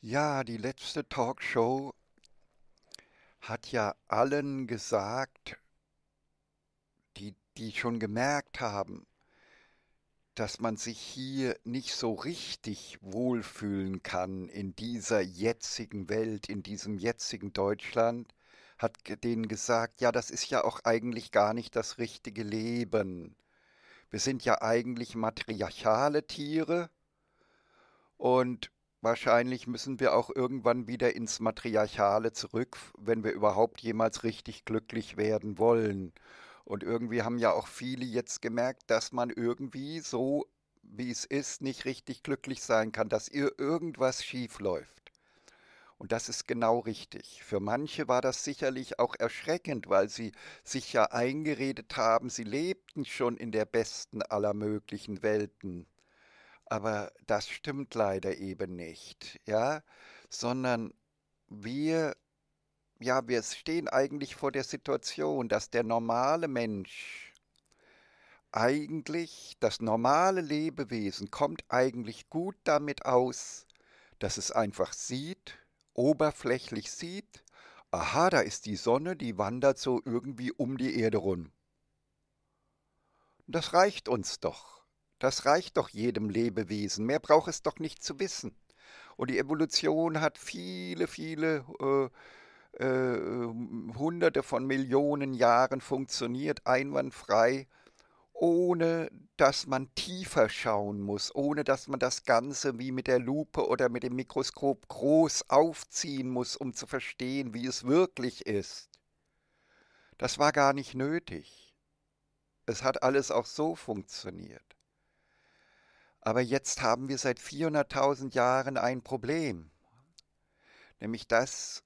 Ja, die letzte Talkshow hat ja allen gesagt, die, die schon gemerkt haben, dass man sich hier nicht so richtig wohlfühlen kann in dieser jetzigen Welt, in diesem jetzigen Deutschland, hat denen gesagt, ja, das ist ja auch eigentlich gar nicht das richtige Leben. Wir sind ja eigentlich matriarchale Tiere und wahrscheinlich müssen wir auch irgendwann wieder ins Matriarchale zurück, wenn wir überhaupt jemals richtig glücklich werden wollen. Und irgendwie haben ja auch viele jetzt gemerkt, dass man irgendwie so, wie es ist, nicht richtig glücklich sein kann, dass ihr irgendwas schief läuft. Und das ist genau richtig. Für manche war das sicherlich auch erschreckend, weil sie sich ja eingeredet haben, sie lebten schon in der besten aller möglichen Welten. Aber das stimmt leider eben nicht, ja, sondern wir, ja, wir stehen eigentlich vor der Situation, dass der normale Mensch eigentlich, das normale Lebewesen kommt eigentlich gut damit aus, dass es einfach sieht, oberflächlich sieht, aha, da ist die Sonne, die wandert so irgendwie um die Erde rum. Das reicht uns doch. Das reicht doch jedem Lebewesen. Mehr braucht es doch nicht zu wissen. Und die Evolution hat viele, viele äh, äh, hunderte von Millionen Jahren funktioniert, einwandfrei, ohne dass man tiefer schauen muss, ohne dass man das Ganze wie mit der Lupe oder mit dem Mikroskop groß aufziehen muss, um zu verstehen, wie es wirklich ist. Das war gar nicht nötig. Es hat alles auch so funktioniert. Aber jetzt haben wir seit 400.000 Jahren ein Problem, nämlich dass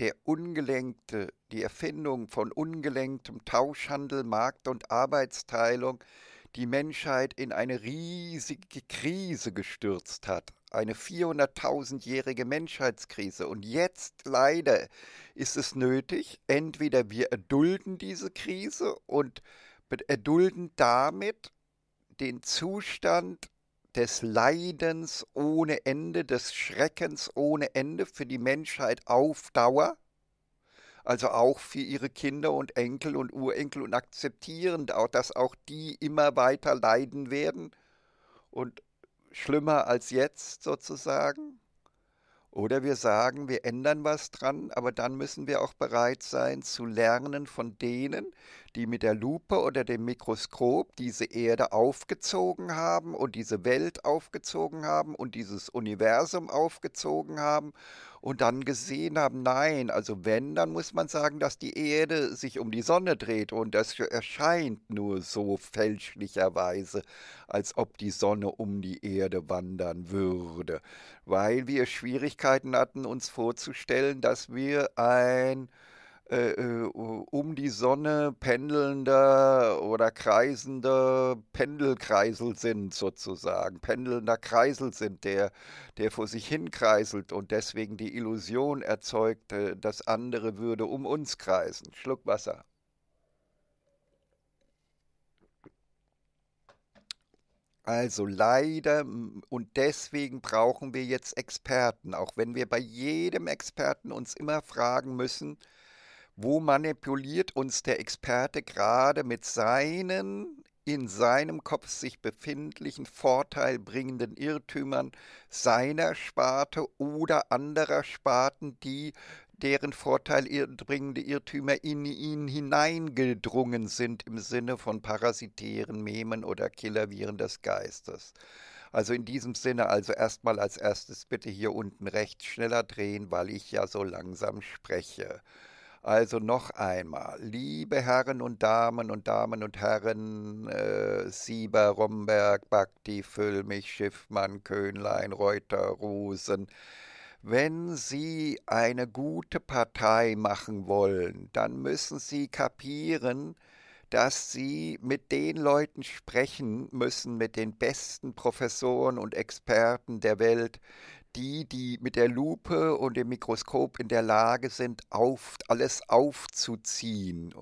der ungelenkte, die Erfindung von ungelenktem Tauschhandel, Markt- und Arbeitsteilung die Menschheit in eine riesige Krise gestürzt hat. Eine 400.000-jährige Menschheitskrise. Und jetzt leider ist es nötig, entweder wir erdulden diese Krise und erdulden damit den Zustand des Leidens ohne Ende, des Schreckens ohne Ende für die Menschheit auf Dauer, also auch für ihre Kinder und Enkel und Urenkel und akzeptierend auch, dass auch die immer weiter leiden werden und schlimmer als jetzt sozusagen. Oder wir sagen, wir ändern was dran, aber dann müssen wir auch bereit sein zu lernen von denen, die mit der Lupe oder dem Mikroskop diese Erde aufgezogen haben und diese Welt aufgezogen haben und dieses Universum aufgezogen haben und dann gesehen haben, nein, also wenn, dann muss man sagen, dass die Erde sich um die Sonne dreht und das erscheint nur so fälschlicherweise, als ob die Sonne um die Erde wandern würde, weil wir Schwierigkeiten hatten, uns vorzustellen, dass wir ein äh, äh um die Sonne pendelnder oder kreisender Pendelkreisel sind, sozusagen. Pendelnder Kreisel sind, der, der vor sich hinkreiselt und deswegen die Illusion erzeugt, äh, das andere würde um uns kreisen. Schluck Wasser. Also leider und deswegen brauchen wir jetzt Experten, auch wenn wir bei jedem Experten uns immer fragen müssen, wo manipuliert uns der Experte gerade mit seinen in seinem Kopf sich befindlichen vorteilbringenden Irrtümern seiner Sparte oder anderer Sparten, die deren vorteilbringende Irrtümer in ihn hineingedrungen sind im Sinne von parasitären Memen oder Killerviren des Geistes. Also in diesem Sinne, also erstmal als erstes bitte hier unten rechts schneller drehen, weil ich ja so langsam spreche. Also noch einmal, liebe Herren und Damen und Damen und Herren, äh, Sieber, Romberg, Bakti, Füllmich, Schiffmann, Köhnlein, Reuter, Rosen, wenn Sie eine gute Partei machen wollen, dann müssen Sie kapieren, dass sie mit den Leuten sprechen müssen, mit den besten Professoren und Experten der Welt, die, die mit der Lupe und dem Mikroskop in der Lage sind, auf, alles aufzuziehen.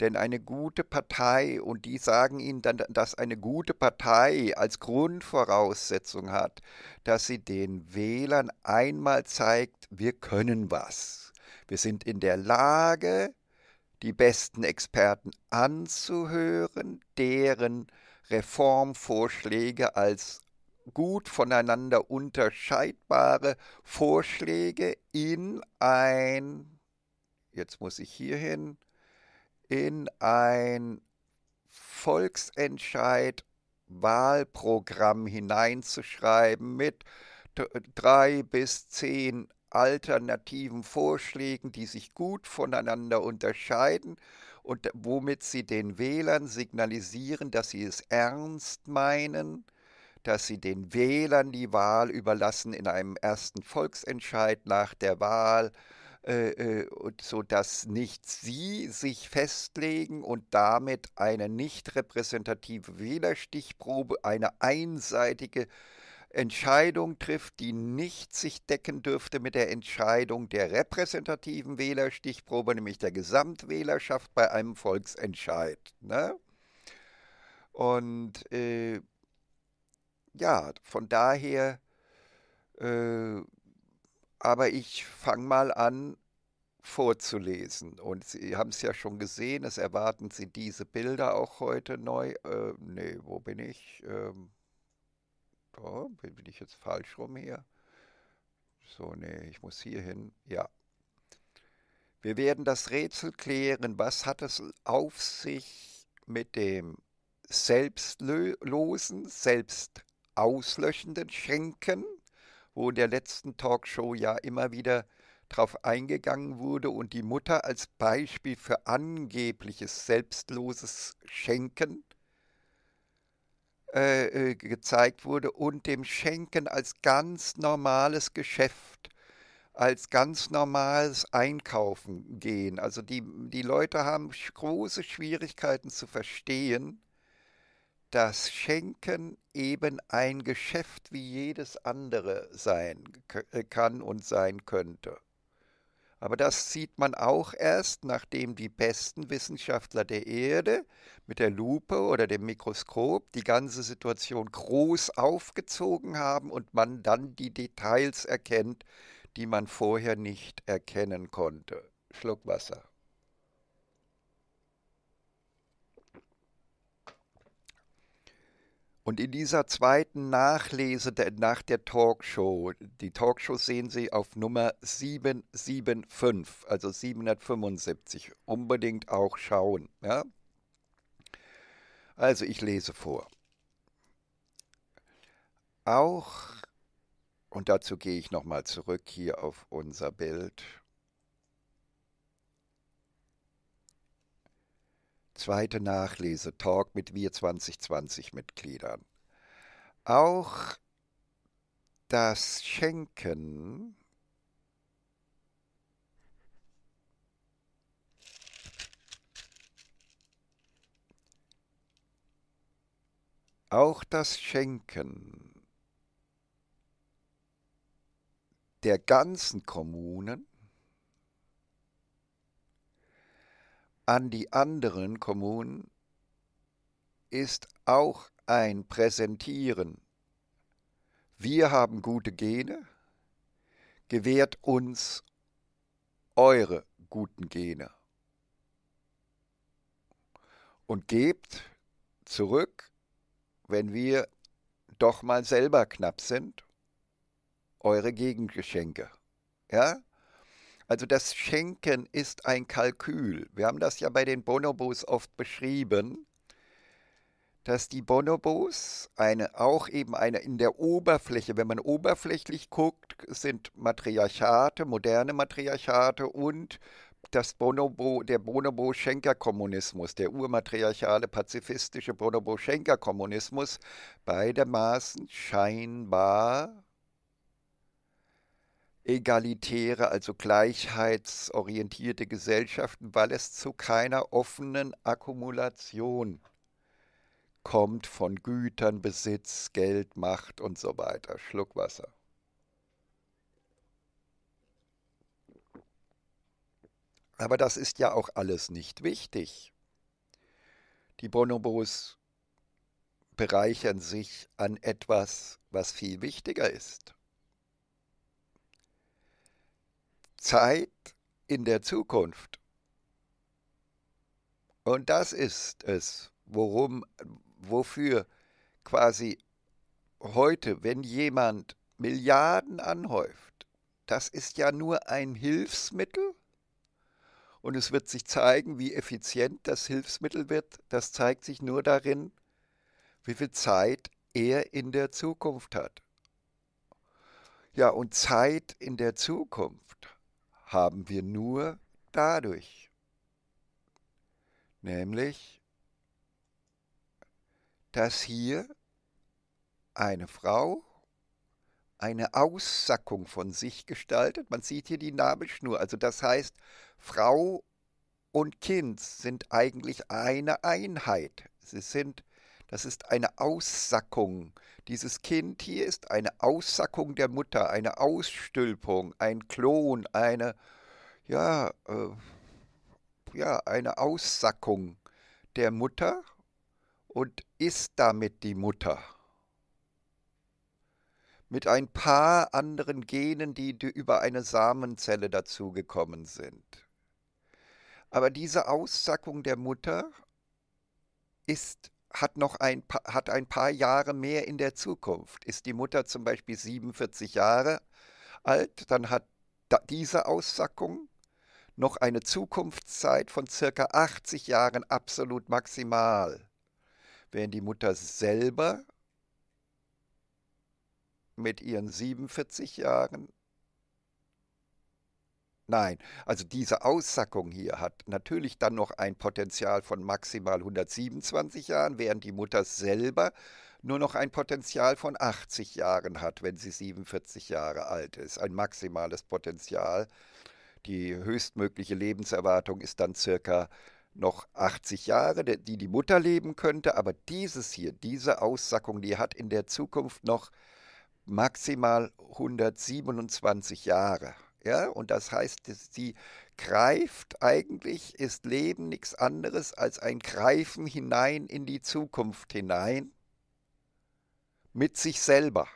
Denn eine gute Partei, und die sagen Ihnen dann, dass eine gute Partei als Grundvoraussetzung hat, dass sie den Wählern einmal zeigt, wir können was. Wir sind in der Lage, die besten Experten anzuhören, deren Reformvorschläge als gut voneinander unterscheidbare Vorschläge in ein, jetzt muss ich hier in ein Volksentscheid Wahlprogramm hineinzuschreiben mit drei bis zehn alternativen Vorschlägen, die sich gut voneinander unterscheiden und womit sie den Wählern signalisieren, dass sie es ernst meinen dass sie den Wählern die Wahl überlassen in einem ersten Volksentscheid nach der Wahl, äh, äh so nicht sie sich festlegen und damit eine nicht repräsentative Wählerstichprobe, eine einseitige Entscheidung trifft, die nicht sich decken dürfte mit der Entscheidung der repräsentativen Wählerstichprobe, nämlich der Gesamtwählerschaft bei einem Volksentscheid. Ne? Und äh, ja, von daher, äh, aber ich fange mal an vorzulesen. Und Sie haben es ja schon gesehen, es erwarten Sie diese Bilder auch heute neu. Äh, nee, wo bin ich? Ähm, oh, bin ich jetzt falsch rum hier? So, nee, ich muss hier hin. Ja. Wir werden das Rätsel klären. Was hat es auf sich mit dem selbstlosen, selbst auslöschenden Schenken, wo in der letzten Talkshow ja immer wieder darauf eingegangen wurde und die Mutter als Beispiel für angebliches selbstloses Schenken äh, äh gezeigt wurde und dem Schenken als ganz normales Geschäft, als ganz normales Einkaufen gehen. Also die, die Leute haben große Schwierigkeiten zu verstehen, das Schenken eben ein Geschäft wie jedes andere sein äh, kann und sein könnte. Aber das sieht man auch erst, nachdem die besten Wissenschaftler der Erde mit der Lupe oder dem Mikroskop die ganze Situation groß aufgezogen haben und man dann die Details erkennt, die man vorher nicht erkennen konnte. Schluck Wasser. Und in dieser zweiten Nachlese der, nach der Talkshow, die Talkshow sehen Sie auf Nummer 775, also 775, unbedingt auch schauen. Ja? Also ich lese vor. Auch, und dazu gehe ich nochmal zurück hier auf unser Bild, zweite Nachlese Talk mit Wir 2020 Mitgliedern. Auch das Schenken Auch das Schenken der ganzen Kommunen an die anderen Kommunen ist auch ein Präsentieren. Wir haben gute Gene, gewährt uns eure guten Gene und gebt zurück, wenn wir doch mal selber knapp sind, eure Gegengeschenke. Ja? Also das Schenken ist ein Kalkül. Wir haben das ja bei den Bonobos oft beschrieben, dass die Bonobos eine auch eben eine in der Oberfläche, wenn man oberflächlich guckt, sind Matriarchate, moderne Matriarchate und das Bonobo, der Bonobo-Schenker-Kommunismus, der urmatriarchale pazifistische Bonobo-Schenker-Kommunismus, beidermaßen scheinbar egalitäre, also gleichheitsorientierte Gesellschaften, weil es zu keiner offenen Akkumulation kommt von Gütern, Besitz, Geld, Macht und so weiter. Schluck Wasser. Aber das ist ja auch alles nicht wichtig. Die Bonobos bereichern sich an etwas, was viel wichtiger ist. Zeit in der Zukunft. Und das ist es, worum, wofür quasi heute, wenn jemand Milliarden anhäuft, das ist ja nur ein Hilfsmittel und es wird sich zeigen, wie effizient das Hilfsmittel wird. Das zeigt sich nur darin, wie viel Zeit er in der Zukunft hat. Ja, und Zeit in der Zukunft haben wir nur dadurch, nämlich, dass hier eine Frau eine Aussackung von sich gestaltet. Man sieht hier die Nabelschnur. Also das heißt, Frau und Kind sind eigentlich eine Einheit. Sie sind das ist eine Aussackung. Dieses Kind hier ist eine Aussackung der Mutter, eine Ausstülpung, ein Klon, eine, ja, äh, ja, eine Aussackung der Mutter und ist damit die Mutter. Mit ein paar anderen Genen, die über eine Samenzelle dazugekommen sind. Aber diese Aussackung der Mutter ist hat noch ein, hat ein paar Jahre mehr in der Zukunft. Ist die Mutter zum Beispiel 47 Jahre alt, dann hat diese Aussackung noch eine Zukunftszeit von circa 80 Jahren absolut maximal, während die Mutter selber mit ihren 47 Jahren Nein, also diese Aussackung hier hat natürlich dann noch ein Potenzial von maximal 127 Jahren, während die Mutter selber nur noch ein Potenzial von 80 Jahren hat, wenn sie 47 Jahre alt ist. Ein maximales Potenzial. Die höchstmögliche Lebenserwartung ist dann circa noch 80 Jahre, die die Mutter leben könnte. Aber dieses hier, diese Aussackung, die hat in der Zukunft noch maximal 127 Jahre. Ja, und das heißt, sie greift eigentlich, ist Leben nichts anderes als ein Greifen hinein in die Zukunft hinein mit sich selber.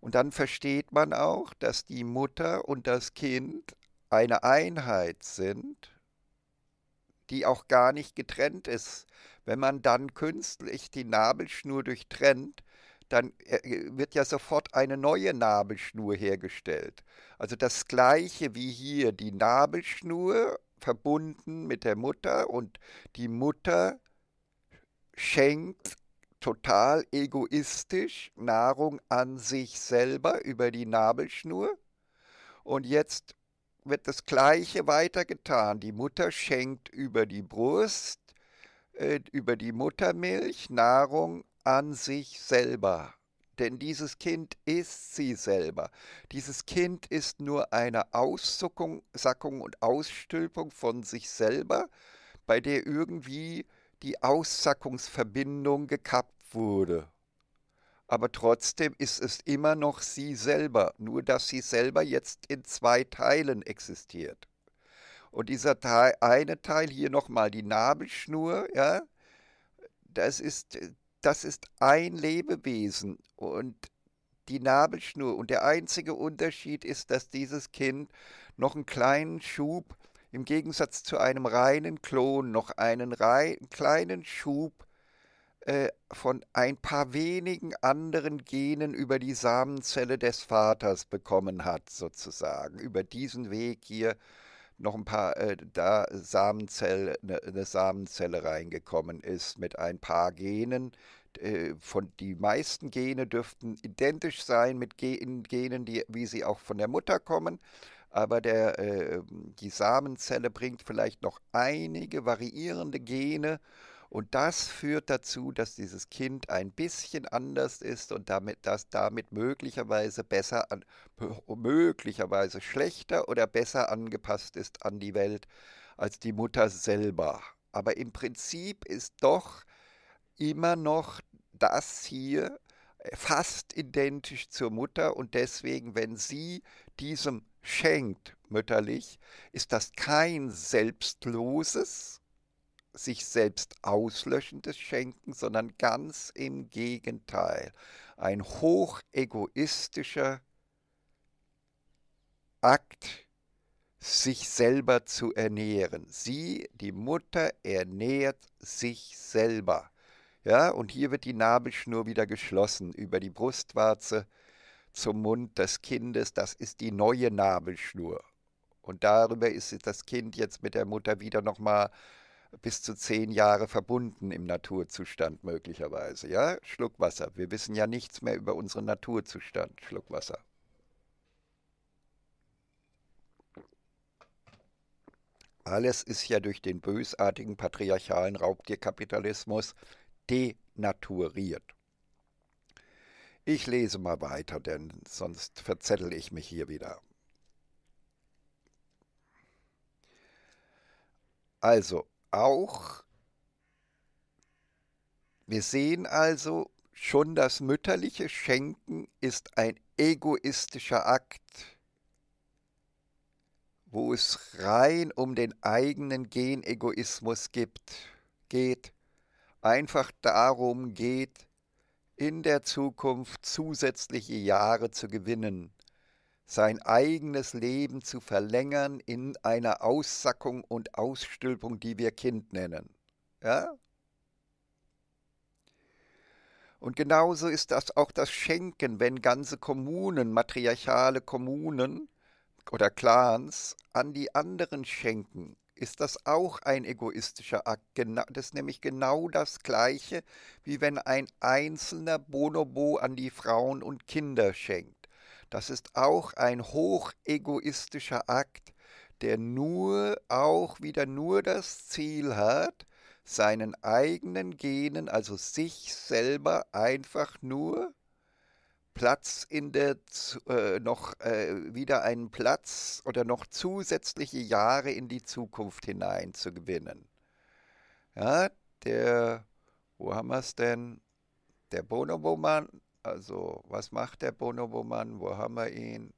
Und dann versteht man auch, dass die Mutter und das Kind eine Einheit sind, die auch gar nicht getrennt ist. Wenn man dann künstlich die Nabelschnur durchtrennt, dann äh, äh, wird ja sofort eine neue Nabelschnur hergestellt. Also das gleiche wie hier die Nabelschnur verbunden mit der Mutter und die Mutter schenkt total egoistisch Nahrung an sich selber über die Nabelschnur. Und jetzt wird das Gleiche weitergetan. Die Mutter schenkt über die Brust, äh, über die Muttermilch Nahrung an sich selber. Denn dieses Kind ist sie selber. Dieses Kind ist nur eine Aussuckung Sackung und Ausstülpung von sich selber, bei der irgendwie die Aussackungsverbindung gekappt wurde. Aber trotzdem ist es immer noch sie selber, nur dass sie selber jetzt in zwei Teilen existiert. Und dieser Teil, eine Teil hier nochmal die Nabelschnur, ja, das ist äh, das ist ein Lebewesen und die Nabelschnur. Und der einzige Unterschied ist, dass dieses Kind noch einen kleinen Schub, im Gegensatz zu einem reinen Klon, noch einen rei kleinen Schub äh, von ein paar wenigen anderen Genen über die Samenzelle des Vaters bekommen hat, sozusagen, über diesen Weg hier noch ein paar äh, da Samenzelle, eine, eine Samenzelle reingekommen ist mit ein paar Genen. Äh, von die meisten Gene dürften identisch sein mit Genen, die, wie sie auch von der Mutter kommen. Aber der, äh, die Samenzelle bringt vielleicht noch einige variierende Gene und das führt dazu, dass dieses Kind ein bisschen anders ist und damit, dass damit möglicherweise besser, an, möglicherweise schlechter oder besser angepasst ist an die Welt als die Mutter selber. Aber im Prinzip ist doch immer noch das hier äh, fast identisch zur Mutter und deswegen, wenn sie diesem schenkt, mütterlich, ist das kein selbstloses, sich selbst auslöschendes Schenken, sondern ganz im Gegenteil. Ein hoch egoistischer Akt, sich selber zu ernähren. Sie, die Mutter, ernährt sich selber. Ja, und hier wird die Nabelschnur wieder geschlossen über die Brustwarze zum Mund des Kindes. Das ist die neue Nabelschnur. Und darüber ist das Kind jetzt mit der Mutter wieder nochmal mal bis zu zehn Jahre verbunden im Naturzustand möglicherweise. Ja, Schluck Wasser. Wir wissen ja nichts mehr über unseren Naturzustand. Schluck Wasser. Alles ist ja durch den bösartigen patriarchalen Raubtierkapitalismus denaturiert. Ich lese mal weiter, denn sonst verzettel ich mich hier wieder. Also, auch, wir sehen also, schon das mütterliche Schenken ist ein egoistischer Akt, wo es rein um den eigenen Genegoismus gibt, geht, einfach darum geht, in der Zukunft zusätzliche Jahre zu gewinnen sein eigenes Leben zu verlängern in einer Aussackung und Ausstülpung, die wir Kind nennen. Ja? Und genauso ist das auch das Schenken, wenn ganze Kommunen, matriarchale Kommunen oder Clans an die anderen schenken, ist das auch ein egoistischer Akt. das ist nämlich genau das Gleiche, wie wenn ein einzelner Bonobo an die Frauen und Kinder schenkt. Das ist auch ein hochegoistischer Akt, der nur auch wieder nur das Ziel hat, seinen eigenen Genen, also sich selber einfach nur Platz in der äh, noch äh, wieder einen Platz oder noch zusätzliche Jahre in die Zukunft hinein zu gewinnen. Ja, der, wo haben wir es denn? Der Bonobo-Mann also, was macht der Bonobo-Mann? Wo haben wir ihn?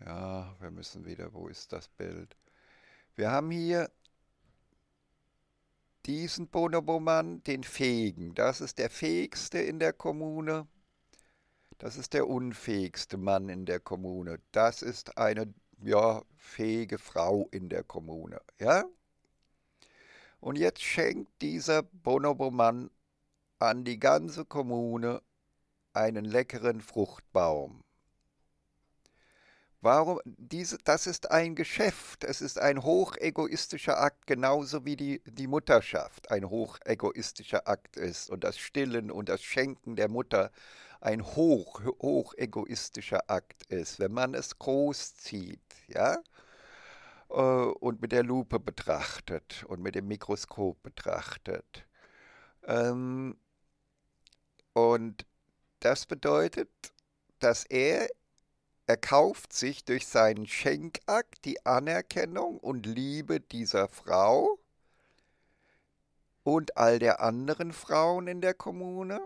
Ja, wir müssen wieder, wo ist das Bild? Wir haben hier diesen Bonobo-Mann, den Fähigen. Das ist der Fähigste in der Kommune. Das ist der unfähigste Mann in der Kommune. Das ist eine ja, fähige Frau in der Kommune. Ja? Und jetzt schenkt dieser Bonobo-Mann an die ganze Kommune einen leckeren Fruchtbaum. Warum? Diese, das ist ein Geschäft, es ist ein hochegoistischer Akt, genauso wie die, die Mutterschaft ein hochegoistischer Akt ist und das Stillen und das Schenken der Mutter ein hoch, hochegoistischer Akt ist, wenn man es großzieht, ja? Äh, und mit der Lupe betrachtet und mit dem Mikroskop betrachtet. Ähm, und das bedeutet, dass er, er kauft sich durch seinen Schenkakt die Anerkennung und Liebe dieser Frau und all der anderen Frauen in der Kommune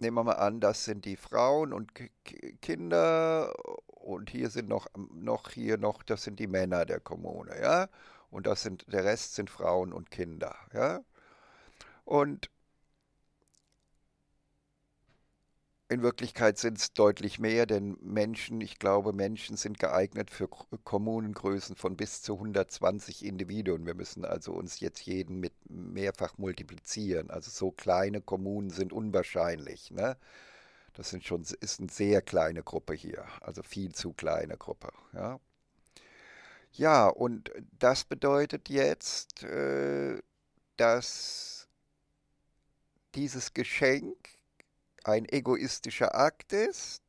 nehmen wir mal an, das sind die Frauen und K Kinder und hier sind noch, ähm, noch hier noch, das sind die Männer der Kommune, ja. Und das sind, der Rest sind Frauen und Kinder, ja. Und In Wirklichkeit sind es deutlich mehr, denn Menschen, ich glaube, Menschen sind geeignet für Kommunengrößen von bis zu 120 Individuen. Wir müssen also uns jetzt jeden mit mehrfach multiplizieren. Also so kleine Kommunen sind unwahrscheinlich. Ne? Das sind schon, ist eine sehr kleine Gruppe hier, also viel zu kleine Gruppe. Ja, ja und das bedeutet jetzt, äh, dass dieses Geschenk, ein egoistischer Akt ist.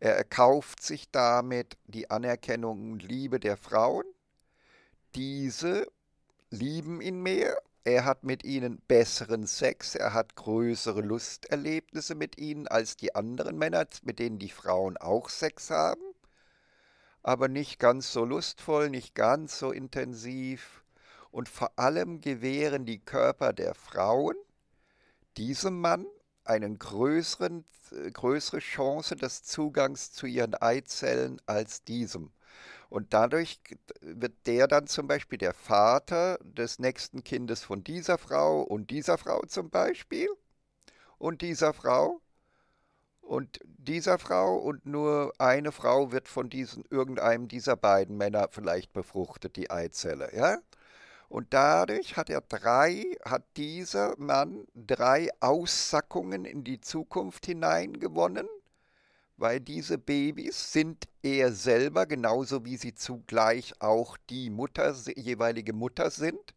Er erkauft sich damit die Anerkennung und Liebe der Frauen. Diese lieben ihn mehr. Er hat mit ihnen besseren Sex, er hat größere Lusterlebnisse mit ihnen als die anderen Männer, mit denen die Frauen auch Sex haben, aber nicht ganz so lustvoll, nicht ganz so intensiv. Und vor allem gewähren die Körper der Frauen diesem Mann einen größeren, äh, größere Chance des Zugangs zu ihren Eizellen als diesem. Und dadurch wird der dann zum Beispiel der Vater des nächsten Kindes von dieser Frau und dieser Frau zum Beispiel und dieser Frau und dieser Frau und nur eine Frau wird von diesen irgendeinem dieser beiden Männer vielleicht befruchtet, die Eizelle, ja? Und dadurch hat er drei, hat dieser Mann drei Aussackungen in die Zukunft hineingewonnen, weil diese Babys sind er selber, genauso wie sie zugleich auch die Mutter, jeweilige Mutter sind.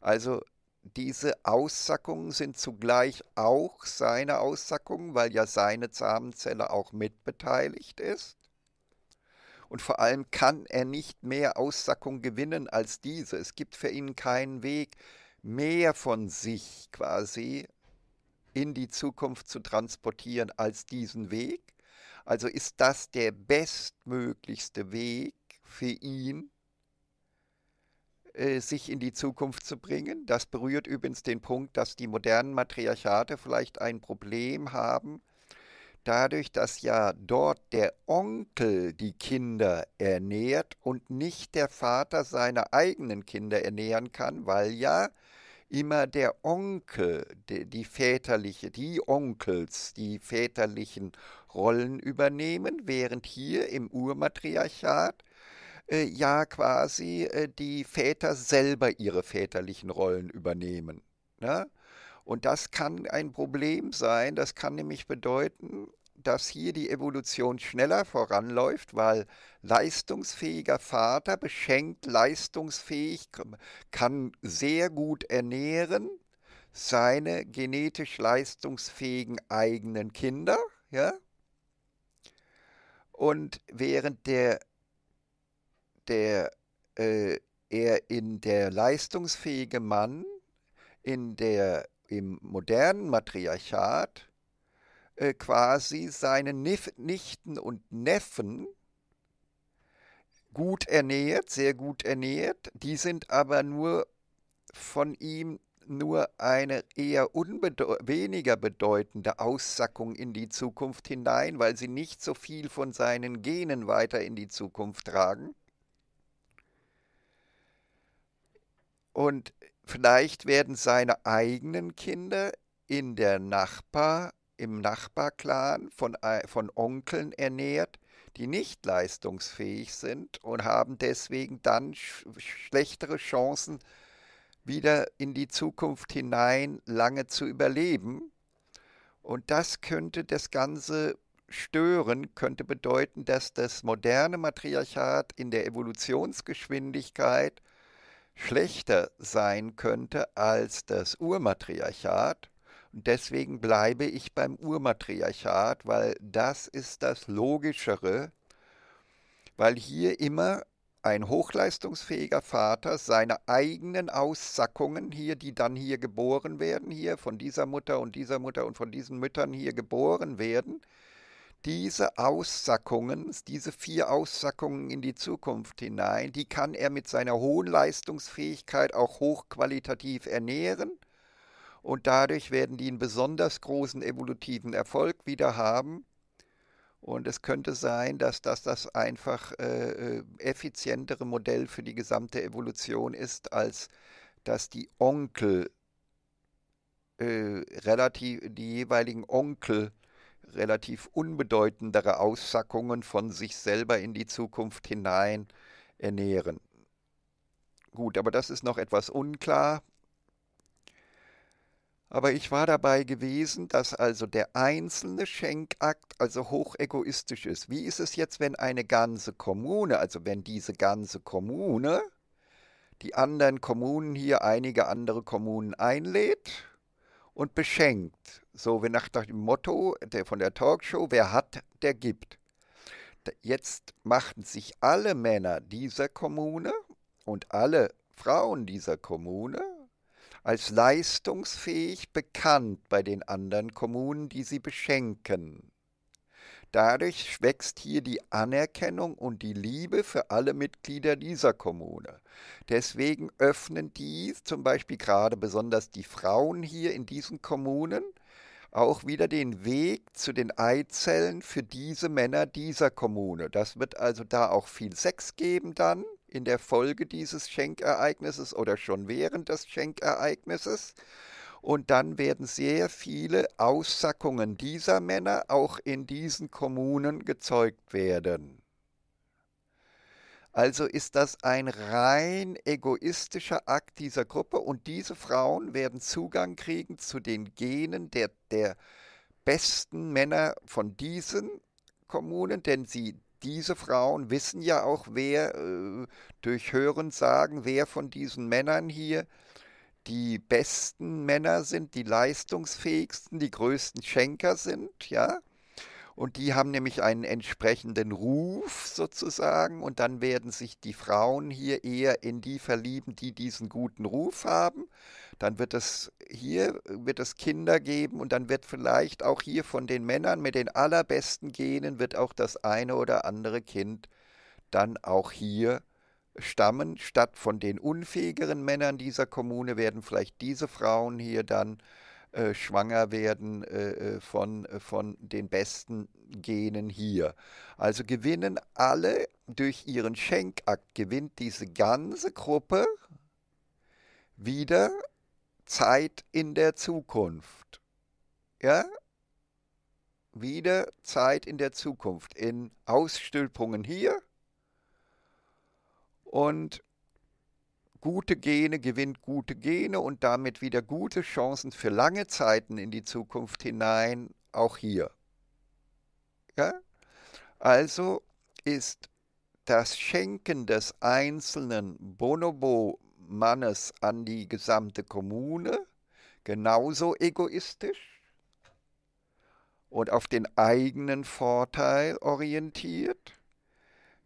Also diese Aussackungen sind zugleich auch seine Aussackungen, weil ja seine Samenzelle auch mitbeteiligt ist und vor allem kann er nicht mehr Aussackung gewinnen als diese. Es gibt für ihn keinen Weg, mehr von sich quasi in die Zukunft zu transportieren als diesen Weg. Also ist das der bestmöglichste Weg für ihn, äh, sich in die Zukunft zu bringen. Das berührt übrigens den Punkt, dass die modernen Matriarchate vielleicht ein Problem haben, dadurch, dass ja dort der Onkel die Kinder ernährt und nicht der Vater seine eigenen Kinder ernähren kann, weil ja immer der Onkel, die, die väterliche, die Onkels, die väterlichen Rollen übernehmen, während hier im Urmatriarchat äh, ja quasi äh, die Väter selber ihre väterlichen Rollen übernehmen. Ne? Und das kann ein Problem sein. Das kann nämlich bedeuten, dass hier die Evolution schneller voranläuft, weil leistungsfähiger Vater beschenkt leistungsfähig, kann sehr gut ernähren seine genetisch leistungsfähigen eigenen Kinder, ja? Und während der, der äh, er in der leistungsfähige Mann in der im modernen Matriarchat äh, quasi seine Nif Nichten und Neffen gut ernährt, sehr gut ernährt. Die sind aber nur von ihm nur eine eher weniger bedeutende Aussackung in die Zukunft hinein, weil sie nicht so viel von seinen Genen weiter in die Zukunft tragen. Und vielleicht werden seine eigenen Kinder in der Nachbar- im Nachbarclan von, äh, von Onkeln ernährt, die nicht leistungsfähig sind und haben deswegen dann sch schlechtere Chancen, wieder in die Zukunft hinein lange zu überleben. Und das könnte das Ganze stören, könnte bedeuten, dass das moderne Matriarchat in der Evolutionsgeschwindigkeit schlechter sein könnte als das Urmatriarchat. Und deswegen bleibe ich beim Urmatriarchat, weil das ist das Logischere, weil hier immer ein hochleistungsfähiger Vater seine eigenen Aussackungen hier, die dann hier geboren werden, hier von dieser Mutter und dieser Mutter und von diesen Müttern hier geboren werden, diese Aussackungen, diese vier Aussackungen in die Zukunft hinein, die kann er mit seiner hohen Leistungsfähigkeit auch hochqualitativ ernähren und dadurch werden die einen besonders großen evolutiven Erfolg wieder haben. Und es könnte sein, dass das das einfach äh, äh, effizientere Modell für die gesamte Evolution ist, als dass die Onkel äh, relativ, die jeweiligen Onkel relativ unbedeutendere Aussackungen von sich selber in die Zukunft hinein ernähren. Gut, aber das ist noch etwas unklar. Aber ich war dabei gewesen, dass also der einzelne Schenkakt also hoch egoistisch ist. Wie ist es jetzt, wenn eine ganze Kommune, also wenn diese ganze Kommune die anderen Kommunen hier, einige andere Kommunen einlädt und beschenkt? So wie nach dem Motto der, von der Talkshow, wer hat, der gibt. Jetzt machten sich alle Männer dieser Kommune und alle Frauen dieser Kommune als leistungsfähig bekannt bei den anderen Kommunen, die sie beschenken. Dadurch wächst hier die Anerkennung und die Liebe für alle Mitglieder dieser Kommune. Deswegen öffnen die zum Beispiel gerade besonders die Frauen hier in diesen Kommunen auch wieder den Weg zu den Eizellen für diese Männer dieser Kommune. Das wird also da auch viel Sex geben dann in der Folge dieses Schenkereignisses oder schon während des Schenkereignisses. Und dann werden sehr viele Aussackungen dieser Männer auch in diesen Kommunen gezeugt werden. Also ist das ein rein egoistischer Akt dieser Gruppe und diese Frauen werden Zugang kriegen zu den Genen der, der besten Männer von diesen Kommunen, denn sie diese Frauen wissen ja auch, wer äh, durch Hören sagen, wer von diesen Männern hier die besten Männer sind, die leistungsfähigsten, die größten Schenker sind, ja. Und die haben nämlich einen entsprechenden Ruf sozusagen. Und dann werden sich die Frauen hier eher in die verlieben, die diesen guten Ruf haben. Dann wird es hier, wird es Kinder geben und dann wird vielleicht auch hier von den Männern mit den allerbesten Genen wird auch das eine oder andere Kind dann auch hier stammen. Statt von den unfähigeren Männern dieser Kommune werden vielleicht diese Frauen hier dann äh, schwanger werden äh, äh von, äh, von den besten Genen hier. Also gewinnen alle durch ihren Schenkakt, gewinnt diese ganze Gruppe wieder Zeit in der Zukunft. Ja? Wieder Zeit in der Zukunft, in Ausstülpungen hier und gute Gene gewinnt gute Gene und damit wieder gute Chancen für lange Zeiten in die Zukunft hinein, auch hier. Ja? Also ist das Schenken des einzelnen Bonobo-Mannes an die gesamte Kommune genauso egoistisch und auf den eigenen Vorteil orientiert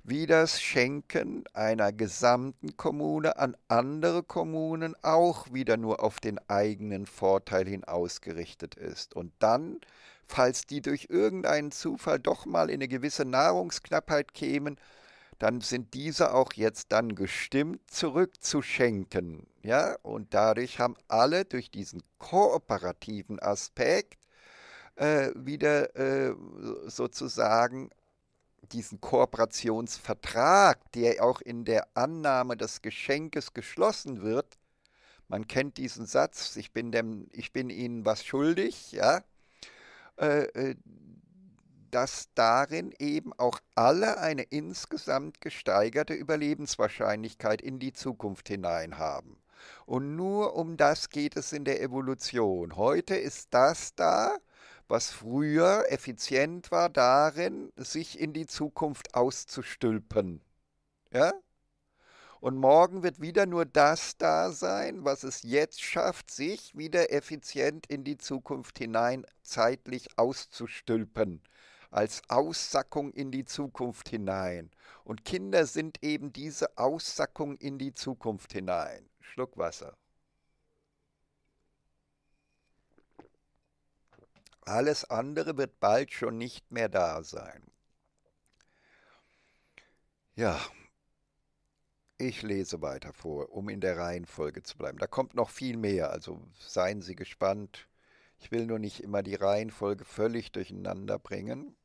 wie das Schenken einer gesamten Kommune an andere Kommunen auch wieder nur auf den eigenen Vorteil hin ausgerichtet ist. Und dann, falls die durch irgendeinen Zufall doch mal in eine gewisse Nahrungsknappheit kämen, dann sind diese auch jetzt dann gestimmt zurückzuschenken. Ja? Und dadurch haben alle durch diesen kooperativen Aspekt äh, wieder äh, sozusagen diesen Kooperationsvertrag, der auch in der Annahme des Geschenkes geschlossen wird, man kennt diesen Satz, ich bin, dem, ich bin Ihnen was schuldig, ja, äh, äh, dass darin eben auch alle eine insgesamt gesteigerte Überlebenswahrscheinlichkeit in die Zukunft hinein haben. Und nur um das geht es in der Evolution. Heute ist das da, was früher effizient war darin, sich in die Zukunft auszustülpen. Ja? Und morgen wird wieder nur das da sein, was es jetzt schafft, sich wieder effizient in die Zukunft hinein zeitlich auszustülpen. Als Aussackung in die Zukunft hinein. Und Kinder sind eben diese Aussackung in die Zukunft hinein. Schluck Wasser. Alles andere wird bald schon nicht mehr da sein. Ja, ich lese weiter vor, um in der Reihenfolge zu bleiben. Da kommt noch viel mehr, also seien Sie gespannt. Ich will nur nicht immer die Reihenfolge völlig durcheinander bringen.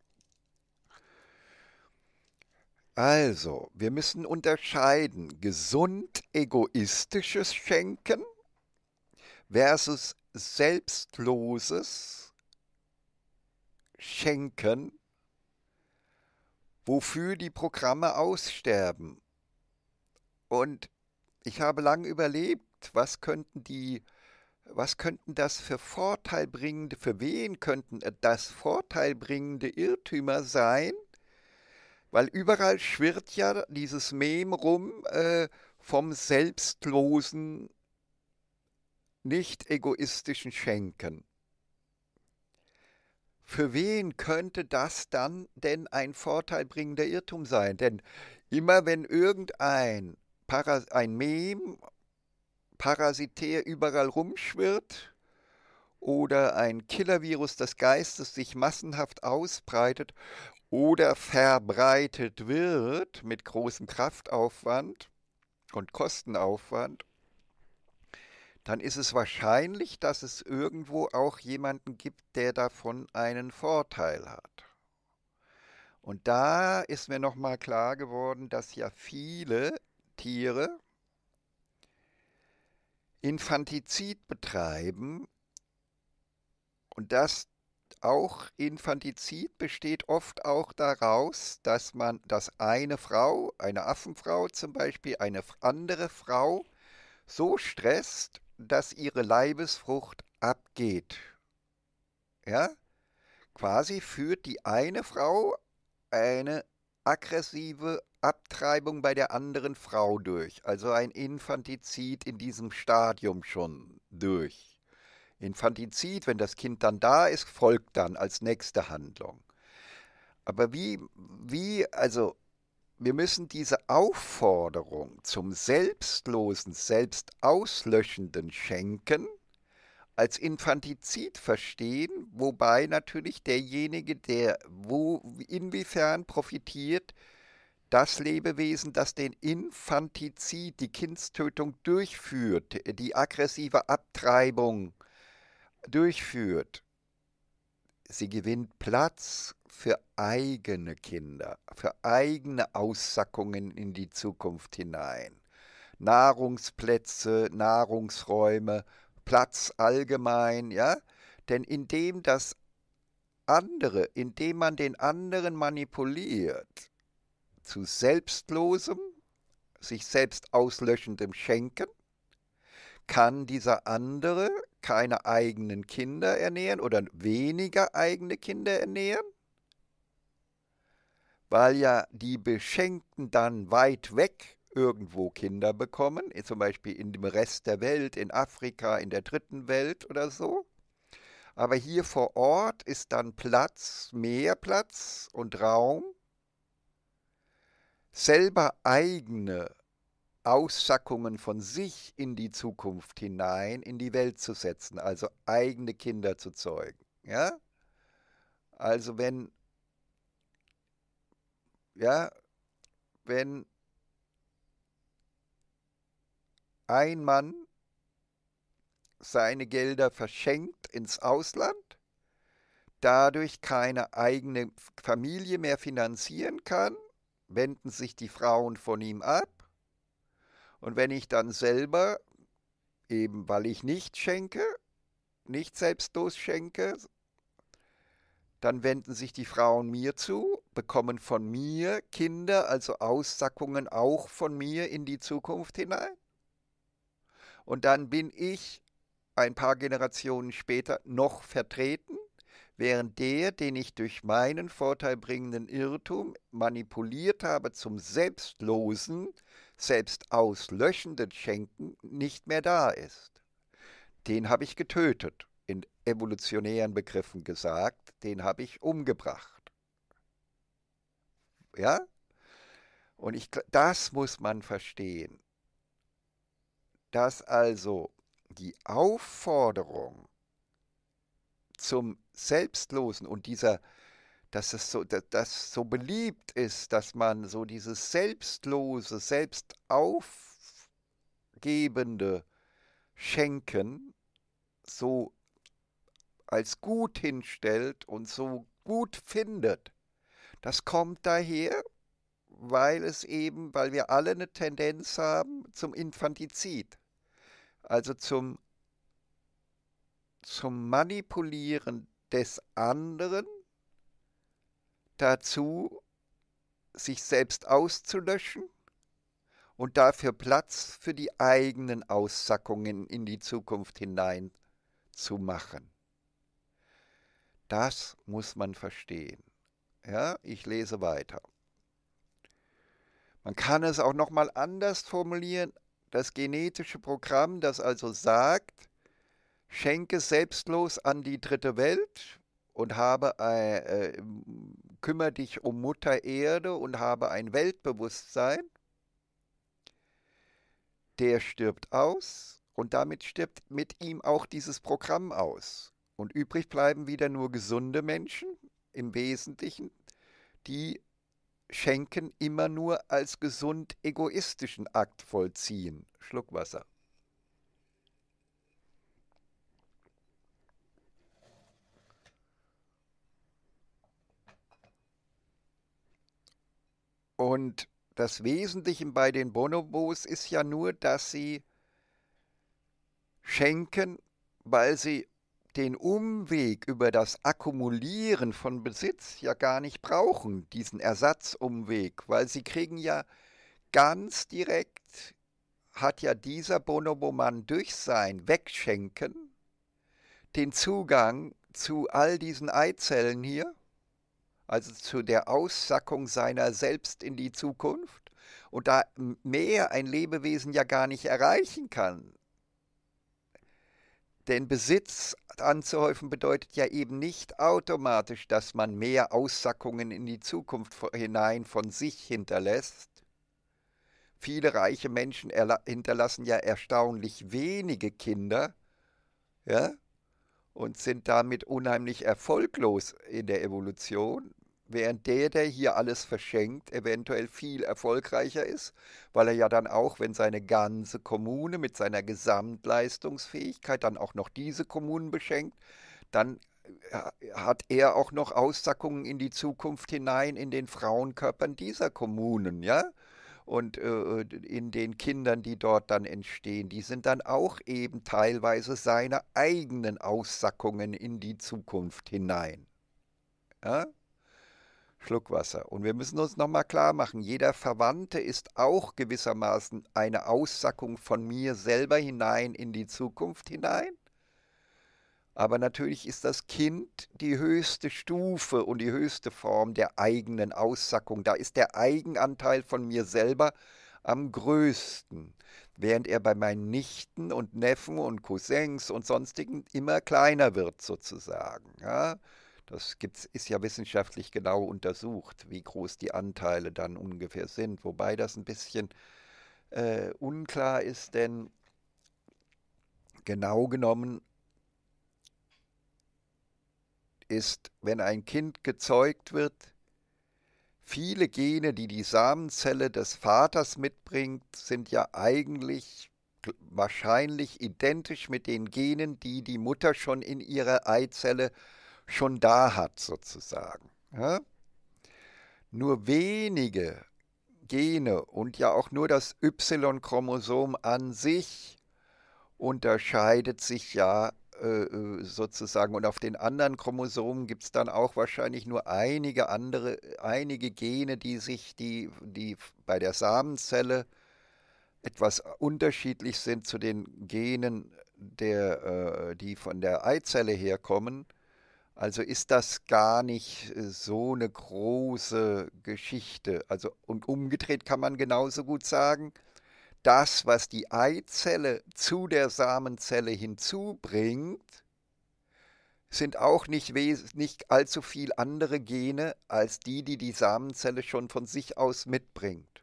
Also, wir müssen unterscheiden gesund egoistisches Schenken versus selbstloses Schenken schenken, wofür die Programme aussterben. Und ich habe lange überlebt, was könnten die, was könnten das für vorteilbringende, für wen könnten das vorteilbringende Irrtümer sein? Weil überall schwirrt ja dieses Mem rum äh, vom selbstlosen, nicht egoistischen Schenken für wen könnte das dann denn ein vorteilbringender Irrtum sein? Denn immer wenn irgendein Paras ein Mem parasitär überall rumschwirrt oder ein Killervirus des Geistes sich massenhaft ausbreitet oder verbreitet wird mit großem Kraftaufwand und Kostenaufwand, dann ist es wahrscheinlich, dass es irgendwo auch jemanden gibt, der davon einen Vorteil hat. Und da ist mir nochmal klar geworden, dass ja viele Tiere Infantizid betreiben und dass auch Infantizid besteht oft auch daraus, dass man, dass eine Frau, eine Affenfrau zum Beispiel, eine andere Frau so stresst dass ihre Leibesfrucht abgeht. Ja? Quasi führt die eine Frau eine aggressive Abtreibung bei der anderen Frau durch, also ein Infantizid in diesem Stadium schon durch. Infantizid, wenn das Kind dann da ist, folgt dann als nächste Handlung. Aber wie, wie, also wir müssen diese Aufforderung zum selbstlosen, selbstauslöschenden Schenken als Infantizid verstehen, wobei natürlich derjenige, der wo inwiefern profitiert, das Lebewesen, das den Infantizid, die Kindstötung durchführt, die aggressive Abtreibung durchführt. Sie gewinnt Platz für eigene Kinder, für eigene Aussackungen in die Zukunft hinein. Nahrungsplätze, Nahrungsräume, Platz allgemein, ja? Denn indem das andere, indem man den anderen manipuliert, zu selbstlosem, sich selbst auslöschendem Schenken, kann dieser andere keine eigenen Kinder ernähren oder weniger eigene Kinder ernähren weil ja die Beschenkten dann weit weg irgendwo Kinder bekommen, zum Beispiel in dem Rest der Welt, in Afrika, in der dritten Welt oder so. Aber hier vor Ort ist dann Platz, mehr Platz und Raum, selber eigene Aussackungen von sich in die Zukunft hinein, in die Welt zu setzen, also eigene Kinder zu zeugen. Ja? Also wenn ja, wenn ein Mann seine Gelder verschenkt ins Ausland, dadurch keine eigene Familie mehr finanzieren kann, wenden sich die Frauen von ihm ab. Und wenn ich dann selber, eben weil ich nicht schenke, nicht selbstlos schenke, dann wenden sich die Frauen mir zu bekommen von mir Kinder, also Aussackungen auch von mir in die Zukunft hinein. Und dann bin ich ein paar Generationen später noch vertreten, während der, den ich durch meinen vorteilbringenden Irrtum manipuliert habe zum selbstlosen, selbstauslöschenden Schenken, nicht mehr da ist. Den habe ich getötet, in evolutionären Begriffen gesagt, den habe ich umgebracht. Ja? Und ich, das muss man verstehen, dass also die Aufforderung zum Selbstlosen und dieser, dass es so, dass, dass so beliebt ist, dass man so dieses selbstlose, selbstaufgebende Schenken so als gut hinstellt und so gut findet, das kommt daher, weil es eben, weil wir alle eine Tendenz haben zum Infantizid, also zum, zum Manipulieren des anderen dazu, sich selbst auszulöschen und dafür Platz für die eigenen Aussackungen in die Zukunft hinein zu machen. Das muss man verstehen. Ja, ich lese weiter. Man kann es auch noch mal anders formulieren. Das genetische Programm, das also sagt, schenke selbstlos an die dritte Welt und habe ein, äh, kümmere dich um Mutter Erde und habe ein Weltbewusstsein. Der stirbt aus und damit stirbt mit ihm auch dieses Programm aus. Und übrig bleiben wieder nur gesunde Menschen, im Wesentlichen, die Schenken immer nur als gesund egoistischen Akt vollziehen. Schluck Wasser. Und das Wesentliche bei den Bonobos ist ja nur, dass sie schenken, weil sie den Umweg über das Akkumulieren von Besitz ja gar nicht brauchen, diesen Ersatzumweg, weil sie kriegen ja ganz direkt, hat ja dieser Bonoboman durch sein Wegschenken den Zugang zu all diesen Eizellen hier, also zu der Aussackung seiner selbst in die Zukunft. Und da mehr ein Lebewesen ja gar nicht erreichen kann, denn Besitz Markt anzuhäufen bedeutet ja eben nicht automatisch, dass man mehr Aussackungen in die Zukunft hinein von sich hinterlässt. Viele reiche Menschen hinterlassen ja erstaunlich wenige Kinder ja, und sind damit unheimlich erfolglos in der Evolution, während der, der hier alles verschenkt, eventuell viel erfolgreicher ist, weil er ja dann auch, wenn seine ganze Kommune mit seiner Gesamtleistungsfähigkeit dann auch noch diese Kommunen beschenkt, dann äh, hat er auch noch Aussackungen in die Zukunft hinein in den Frauenkörpern dieser Kommunen, ja? Und äh, äh, in den Kindern, die dort dann entstehen, die sind dann auch eben teilweise seine eigenen Aussackungen in die Zukunft hinein. Ja? Schluck Wasser. Und wir müssen uns nochmal klar machen, jeder Verwandte ist auch gewissermaßen eine Aussackung von mir selber hinein in die Zukunft hinein. Aber natürlich ist das Kind die höchste Stufe und die höchste Form der eigenen Aussackung. Da ist der Eigenanteil von mir selber am größten, während er bei meinen Nichten und Neffen und Cousins und sonstigen immer kleiner wird sozusagen. Ja? Das gibt's, ist ja wissenschaftlich genau untersucht, wie groß die Anteile dann ungefähr sind. Wobei das ein bisschen äh, unklar ist, denn genau genommen ist, wenn ein Kind gezeugt wird, viele Gene, die die Samenzelle des Vaters mitbringt, sind ja eigentlich wahrscheinlich identisch mit den Genen, die die Mutter schon in ihrer Eizelle äh, schon da hat sozusagen. Ja? Nur wenige Gene und ja auch nur das Y-Chromosom an sich unterscheidet sich ja äh, äh sozusagen und auf den anderen Chromosomen gibt es dann auch wahrscheinlich nur einige andere, einige Gene, die sich, die, die bei der Samenzelle etwas unterschiedlich sind zu den Genen, der, äh, die von der Eizelle herkommen also ist das gar nicht äh, so eine große Geschichte. Also und umgedreht kann man genauso gut sagen, das, was die Eizelle zu der Samenzelle hinzubringt, sind auch nicht, nicht allzu viel andere Gene als die, die die Samenzelle schon von sich aus mitbringt.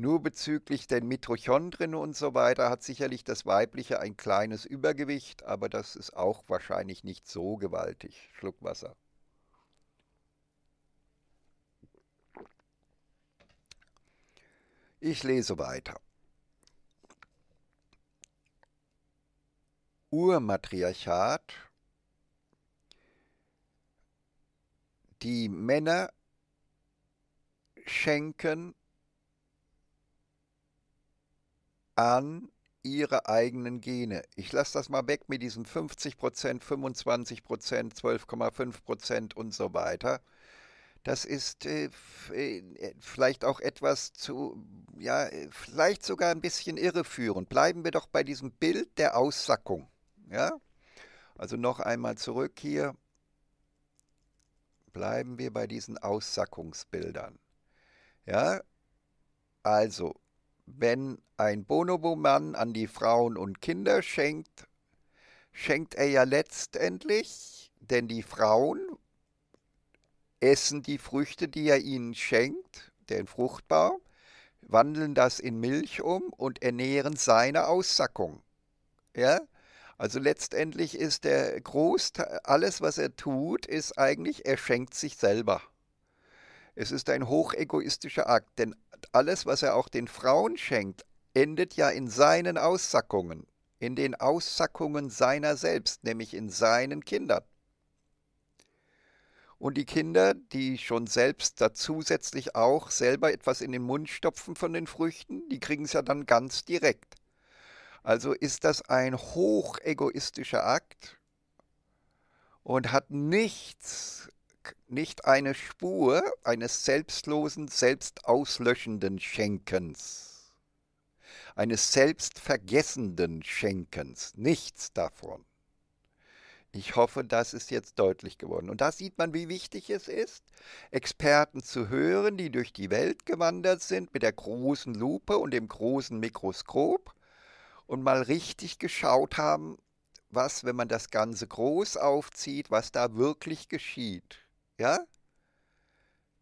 Nur bezüglich den Mitochondrien und so weiter hat sicherlich das Weibliche ein kleines Übergewicht, aber das ist auch wahrscheinlich nicht so gewaltig. Schluck Wasser. Ich lese weiter. Urmatriarchat. Die Männer schenken an ihre eigenen Gene. Ich lasse das mal weg mit diesen 50 Prozent, 25 Prozent, 12,5 Prozent und so weiter. Das ist äh, äh, äh, vielleicht auch etwas zu, ja, vielleicht sogar ein bisschen irreführend. Bleiben wir doch bei diesem Bild der Aussackung. Ja? Also noch einmal zurück hier. Bleiben wir bei diesen Aussackungsbildern. Ja? Also, wenn ein Bonobo-Mann an die Frauen und Kinder schenkt, schenkt er ja letztendlich, denn die Frauen essen die Früchte, die er ihnen schenkt, den Fruchtbau, wandeln das in Milch um und ernähren seine Aussackung. Ja? Also letztendlich ist der Großteil, alles was er tut, ist eigentlich, er schenkt sich selber. Es ist ein hochegoistischer Akt, denn alles, was er auch den Frauen schenkt, endet ja in seinen Aussackungen, in den Aussackungen seiner selbst, nämlich in seinen Kindern. Und die Kinder, die schon selbst da zusätzlich auch selber etwas in den Mund stopfen von den Früchten, die kriegen es ja dann ganz direkt. Also ist das ein hochegoistischer Akt und hat nichts nicht eine Spur eines selbstlosen, selbstauslöschenden Schenkens, eines selbstvergessenden Schenkens, nichts davon. Ich hoffe, das ist jetzt deutlich geworden. Und da sieht man, wie wichtig es ist, Experten zu hören, die durch die Welt gewandert sind mit der großen Lupe und dem großen Mikroskop und mal richtig geschaut haben, was, wenn man das Ganze groß aufzieht, was da wirklich geschieht ja?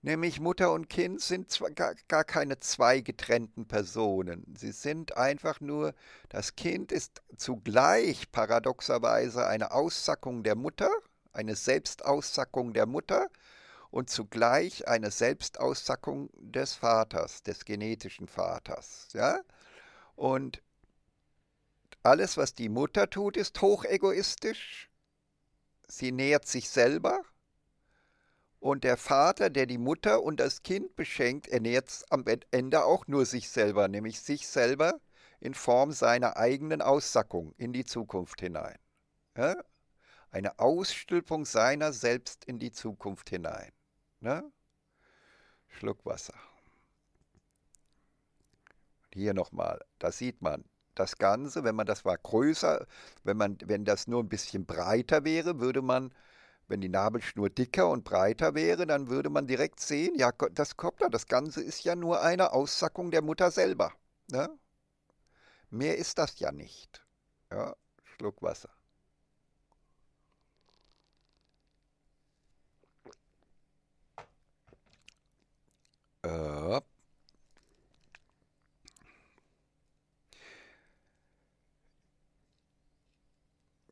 Nämlich Mutter und Kind sind zwar gar, gar keine zwei getrennten Personen. Sie sind einfach nur, das Kind ist zugleich paradoxerweise eine Aussackung der Mutter, eine Selbstaussackung der Mutter und zugleich eine Selbstaussackung des Vaters, des genetischen Vaters. Ja? Und alles, was die Mutter tut, ist hochegoistisch. Sie nährt sich selber und der Vater, der die Mutter und das Kind beschenkt, ernährt am Ende auch nur sich selber, nämlich sich selber in Form seiner eigenen Aussackung in die Zukunft hinein. Ja? Eine Ausstülpung seiner selbst in die Zukunft hinein. Ne? Schluck Wasser. Hier nochmal, da sieht man, das Ganze, wenn man das war größer, wenn man, wenn das nur ein bisschen breiter wäre, würde man wenn die Nabelschnur dicker und breiter wäre, dann würde man direkt sehen, ja, das Koppler, das Ganze ist ja nur eine Aussackung der Mutter selber. Ne? Mehr ist das ja nicht. Ja, Schluck Wasser. Äh.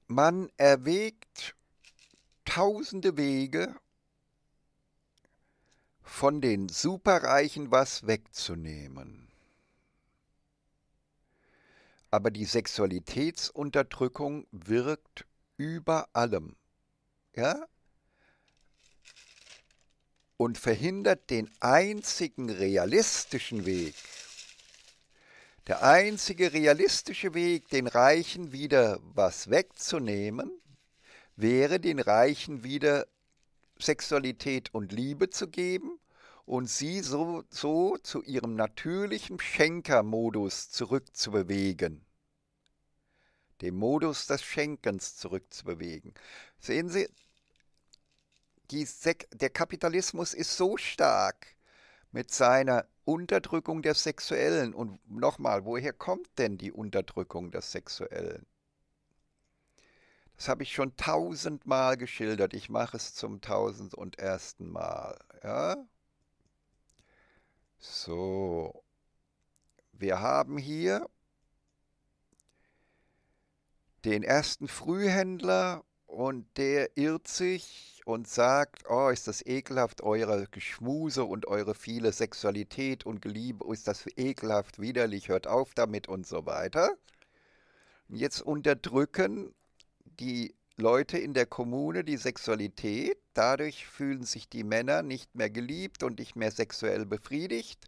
Man erwägt tausende Wege, von den Superreichen was wegzunehmen. Aber die Sexualitätsunterdrückung wirkt über allem. Ja? Und verhindert den einzigen realistischen Weg. Der einzige realistische Weg, den Reichen wieder was wegzunehmen, wäre den Reichen wieder Sexualität und Liebe zu geben und sie so, so zu ihrem natürlichen Schenkermodus zurückzubewegen. Dem Modus des Schenkens zurückzubewegen. Sehen Sie, der Kapitalismus ist so stark mit seiner Unterdrückung der Sexuellen. Und nochmal, woher kommt denn die Unterdrückung der Sexuellen? Das habe ich schon tausendmal geschildert. Ich mache es zum tausend und ersten Mal. Ja? So. Wir haben hier den ersten Frühhändler und der irrt sich und sagt, oh, ist das ekelhaft, eure Geschmuse und eure viele Sexualität und Geliebe, ist das ekelhaft, widerlich, hört auf damit und so weiter. jetzt unterdrücken die Leute in der Kommune die Sexualität. Dadurch fühlen sich die Männer nicht mehr geliebt und nicht mehr sexuell befriedigt.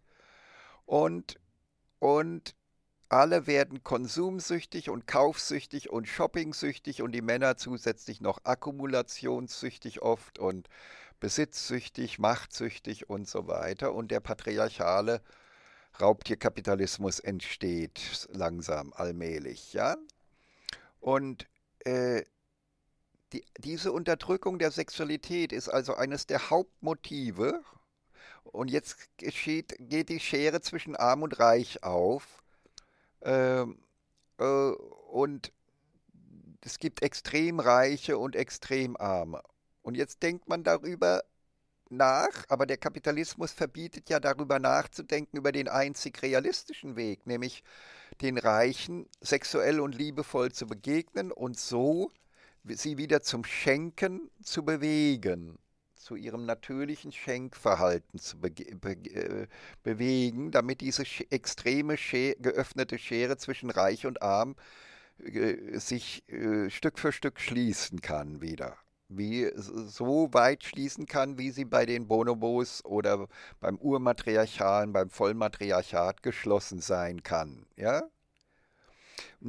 Und, und alle werden konsumsüchtig und kaufsüchtig und shoppingsüchtig und die Männer zusätzlich noch akkumulationssüchtig oft und besitzsüchtig, machtsüchtig und so weiter. Und der patriarchale Raubtierkapitalismus entsteht langsam, allmählich. Ja? Und äh, die, diese Unterdrückung der Sexualität ist also eines der Hauptmotive. Und jetzt geschieht, geht die Schere zwischen Arm und Reich auf. Ähm, äh, und es gibt extrem Reiche und extrem Arme. Und jetzt denkt man darüber nach, aber der Kapitalismus verbietet ja darüber nachzudenken, über den einzig realistischen Weg, nämlich den Reichen sexuell und liebevoll zu begegnen und so sie wieder zum Schenken zu bewegen, zu ihrem natürlichen Schenkverhalten zu be be äh, bewegen, damit diese extreme Schere, geöffnete Schere zwischen Reich und Arm äh, sich äh, Stück für Stück schließen kann wieder wie so weit schließen kann, wie sie bei den Bonobos oder beim Urmatriarchalen, beim Vollmatriarchat geschlossen sein kann. Ja?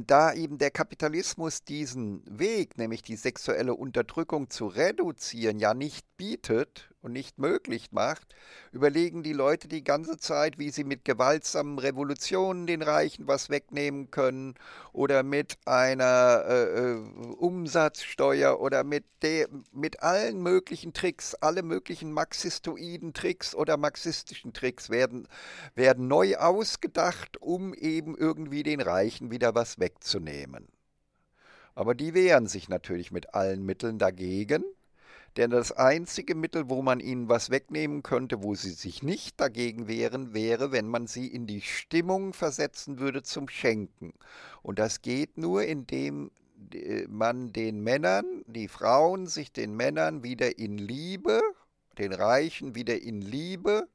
da eben der Kapitalismus diesen Weg, nämlich die sexuelle Unterdrückung zu reduzieren, ja nicht bietet und nicht möglich macht, überlegen die Leute die ganze Zeit, wie sie mit gewaltsamen Revolutionen den Reichen was wegnehmen können oder mit einer äh, äh Umsatzsteuer oder mit, der, mit allen möglichen Tricks, alle möglichen marxistoiden Tricks oder marxistischen Tricks werden, werden neu ausgedacht, um eben irgendwie den Reichen wieder was wegzunehmen wegzunehmen. Aber die wehren sich natürlich mit allen Mitteln dagegen, denn das einzige Mittel, wo man ihnen was wegnehmen könnte, wo sie sich nicht dagegen wehren, wäre, wenn man sie in die Stimmung versetzen würde zum Schenken. Und das geht nur, indem äh, man den Männern, die Frauen sich den Männern wieder in Liebe, den Reichen wieder in Liebe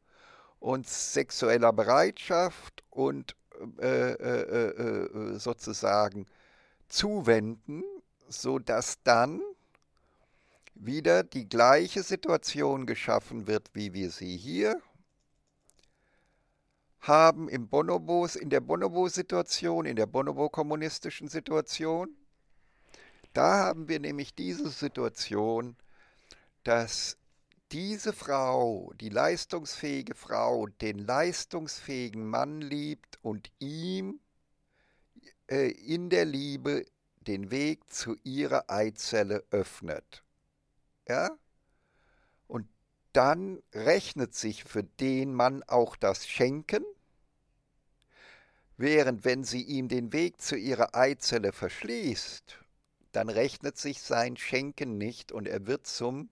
und sexueller Bereitschaft und äh, äh, äh, sozusagen zuwenden, sodass dann wieder die gleiche Situation geschaffen wird, wie wir sie hier haben im Bonobos, in der Bonobo-Situation, in der Bonobo-kommunistischen Situation. Da haben wir nämlich diese Situation, dass diese Frau, die leistungsfähige Frau, den leistungsfähigen Mann liebt und ihm äh, in der Liebe den Weg zu ihrer Eizelle öffnet. Ja? Und dann rechnet sich für den Mann auch das Schenken, während wenn sie ihm den Weg zu ihrer Eizelle verschließt, dann rechnet sich sein Schenken nicht und er wird zum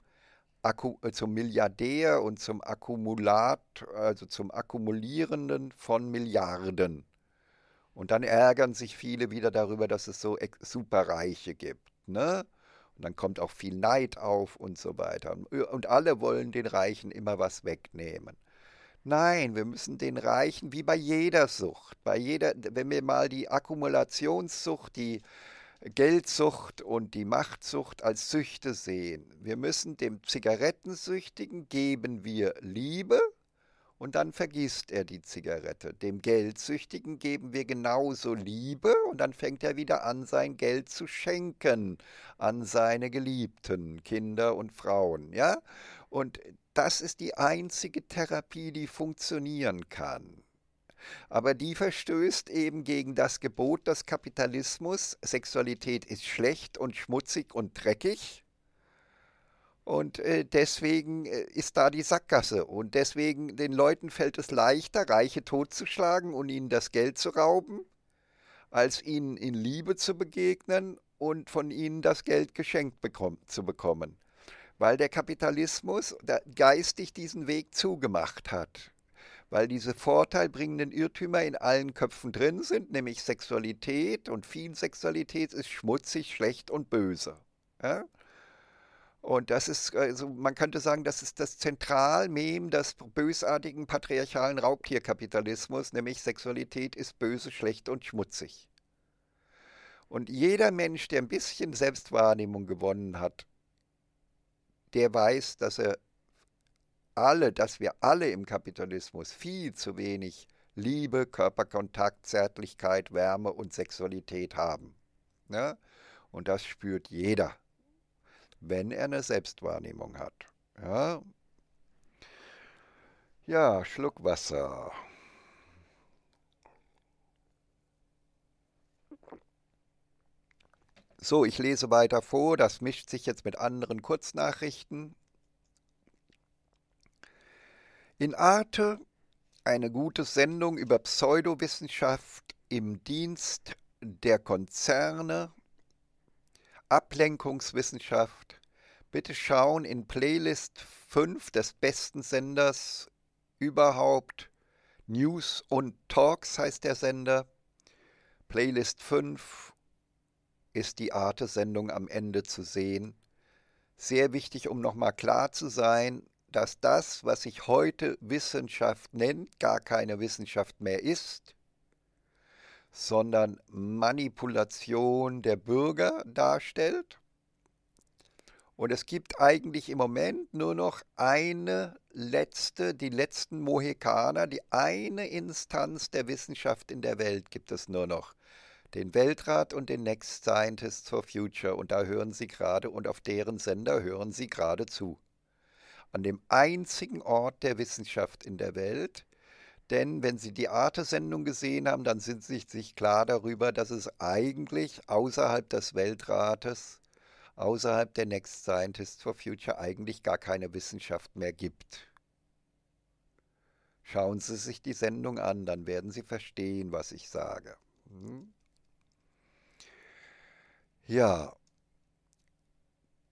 Akku, äh, zum Milliardär und zum Akkumulat, also zum Akkumulierenden von Milliarden. Und dann ärgern sich viele wieder darüber, dass es so Superreiche gibt. Ne? Und dann kommt auch viel Neid auf und so weiter. Äh, und alle wollen den Reichen immer was wegnehmen. Nein, wir müssen den Reichen, wie bei jeder Sucht, bei jeder, wenn wir mal die Akkumulationssucht, die Geldsucht und die Machtsucht als Süchte sehen. Wir müssen dem Zigarettensüchtigen geben wir Liebe und dann vergisst er die Zigarette. Dem Geldsüchtigen geben wir genauso Liebe und dann fängt er wieder an, sein Geld zu schenken an seine Geliebten, Kinder und Frauen. Ja? Und das ist die einzige Therapie, die funktionieren kann aber die verstößt eben gegen das Gebot des Kapitalismus, Sexualität ist schlecht und schmutzig und dreckig. Und äh, deswegen äh, ist da die Sackgasse. Und deswegen den Leuten fällt es leichter, Reiche totzuschlagen und ihnen das Geld zu rauben, als ihnen in Liebe zu begegnen und von ihnen das Geld geschenkt bekommen, zu bekommen. Weil der Kapitalismus geistig diesen Weg zugemacht hat weil diese vorteilbringenden Irrtümer in allen Köpfen drin sind, nämlich Sexualität und viel ist schmutzig, schlecht und böse. Ja? Und das ist, also man könnte sagen, das ist das Zentralmem des bösartigen patriarchalen Raubtierkapitalismus, nämlich Sexualität ist böse, schlecht und schmutzig. Und jeder Mensch, der ein bisschen Selbstwahrnehmung gewonnen hat, der weiß, dass er alle, dass wir alle im Kapitalismus viel zu wenig Liebe, Körperkontakt, Zärtlichkeit, Wärme und Sexualität haben. Ne? Und das spürt jeder, wenn er eine Selbstwahrnehmung hat. Ja, ja Schluck Wasser. So, ich lese weiter vor, das mischt sich jetzt mit anderen Kurznachrichten. In Arte eine gute Sendung über Pseudowissenschaft im Dienst der Konzerne, Ablenkungswissenschaft. Bitte schauen in Playlist 5 des besten Senders überhaupt. News und Talks heißt der Sender. Playlist 5 ist die Arte-Sendung am Ende zu sehen. Sehr wichtig, um nochmal klar zu sein, dass das, was sich heute Wissenschaft nennt, gar keine Wissenschaft mehr ist, sondern Manipulation der Bürger darstellt. Und es gibt eigentlich im Moment nur noch eine letzte, die letzten Mohikaner, die eine Instanz der Wissenschaft in der Welt gibt es nur noch. Den Weltrat und den Next Scientists for Future. Und da hören Sie gerade und auf deren Sender hören Sie gerade zu an dem einzigen Ort der Wissenschaft in der Welt. Denn wenn Sie die Arte-Sendung gesehen haben, dann sind Sie sich klar darüber, dass es eigentlich außerhalb des Weltrates, außerhalb der Next Scientist for Future eigentlich gar keine Wissenschaft mehr gibt. Schauen Sie sich die Sendung an, dann werden Sie verstehen, was ich sage. Hm? Ja,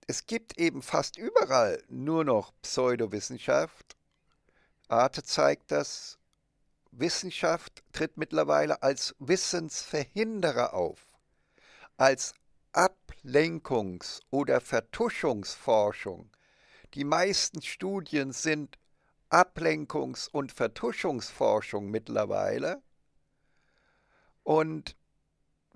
es gibt eben fast überall nur noch Pseudowissenschaft. Arte zeigt das. Wissenschaft tritt mittlerweile als Wissensverhinderer auf, als Ablenkungs- oder Vertuschungsforschung. Die meisten Studien sind Ablenkungs- und Vertuschungsforschung mittlerweile. Und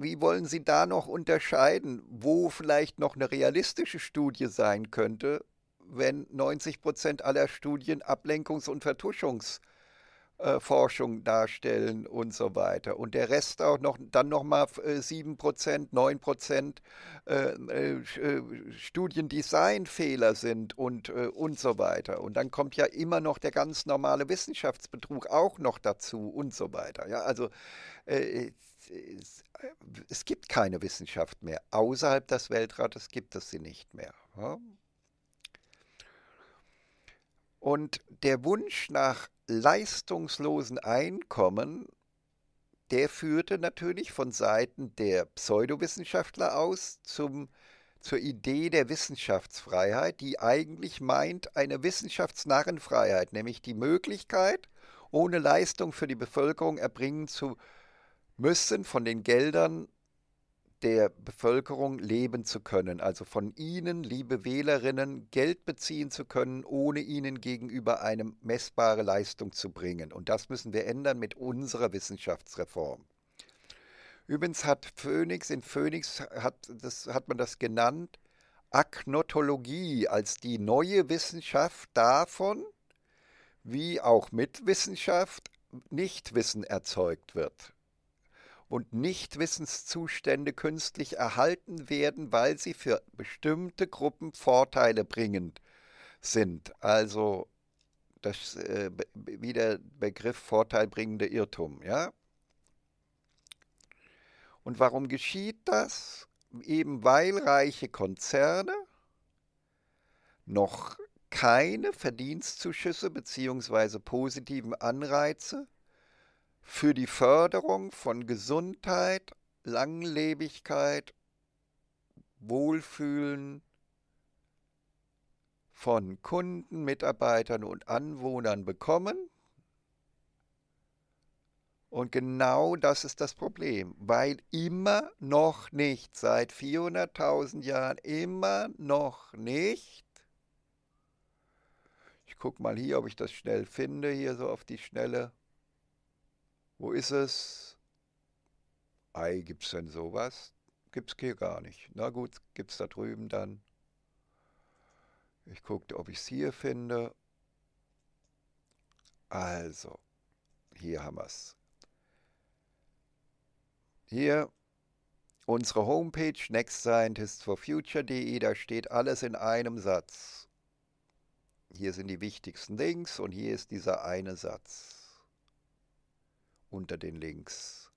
wie wollen Sie da noch unterscheiden, wo vielleicht noch eine realistische Studie sein könnte, wenn 90 Prozent aller Studien Ablenkungs- und Vertuschungsforschung äh, darstellen und so weiter. Und der Rest auch noch, dann nochmal äh, 7 Prozent, 9 Prozent äh, äh Studiendesignfehler sind und, äh, und so weiter. Und dann kommt ja immer noch der ganz normale Wissenschaftsbetrug auch noch dazu und so weiter. Ja, also äh, es gibt keine Wissenschaft mehr. Außerhalb des Weltrates gibt es sie nicht mehr. Und der Wunsch nach leistungslosen Einkommen, der führte natürlich von Seiten der Pseudowissenschaftler aus zum, zur Idee der Wissenschaftsfreiheit, die eigentlich meint eine Wissenschaftsnarrenfreiheit, nämlich die Möglichkeit, ohne Leistung für die Bevölkerung erbringen zu können, müssen von den Geldern der Bevölkerung leben zu können, also von Ihnen, liebe Wählerinnen, Geld beziehen zu können, ohne Ihnen gegenüber eine messbare Leistung zu bringen. Und das müssen wir ändern mit unserer Wissenschaftsreform. Übrigens hat Phoenix, in Phoenix hat, das, hat man das genannt, Aknotologie als die neue Wissenschaft davon, wie auch mit Wissenschaft Nichtwissen erzeugt wird und Nichtwissenszustände künstlich erhalten werden, weil sie für bestimmte Gruppen Vorteile bringend sind. Also das äh, wieder Begriff vorteilbringender Irrtum, ja? Und warum geschieht das? Eben weil reiche Konzerne noch keine Verdienstzuschüsse bzw. positiven Anreize für die Förderung von Gesundheit, Langlebigkeit, Wohlfühlen von Kunden, Mitarbeitern und Anwohnern bekommen. Und genau das ist das Problem, weil immer noch nicht, seit 400.000 Jahren immer noch nicht, ich gucke mal hier, ob ich das schnell finde, hier so auf die Schnelle, wo ist es? Ei, gibt's denn sowas? Gibt's hier gar nicht. Na gut, gibt's da drüben dann. Ich gucke, ob ich es hier finde. Also, hier haben wir es. Hier unsere Homepage nextscientistsforfuture.de, da steht alles in einem Satz. Hier sind die wichtigsten Links und hier ist dieser eine Satz unter den Links.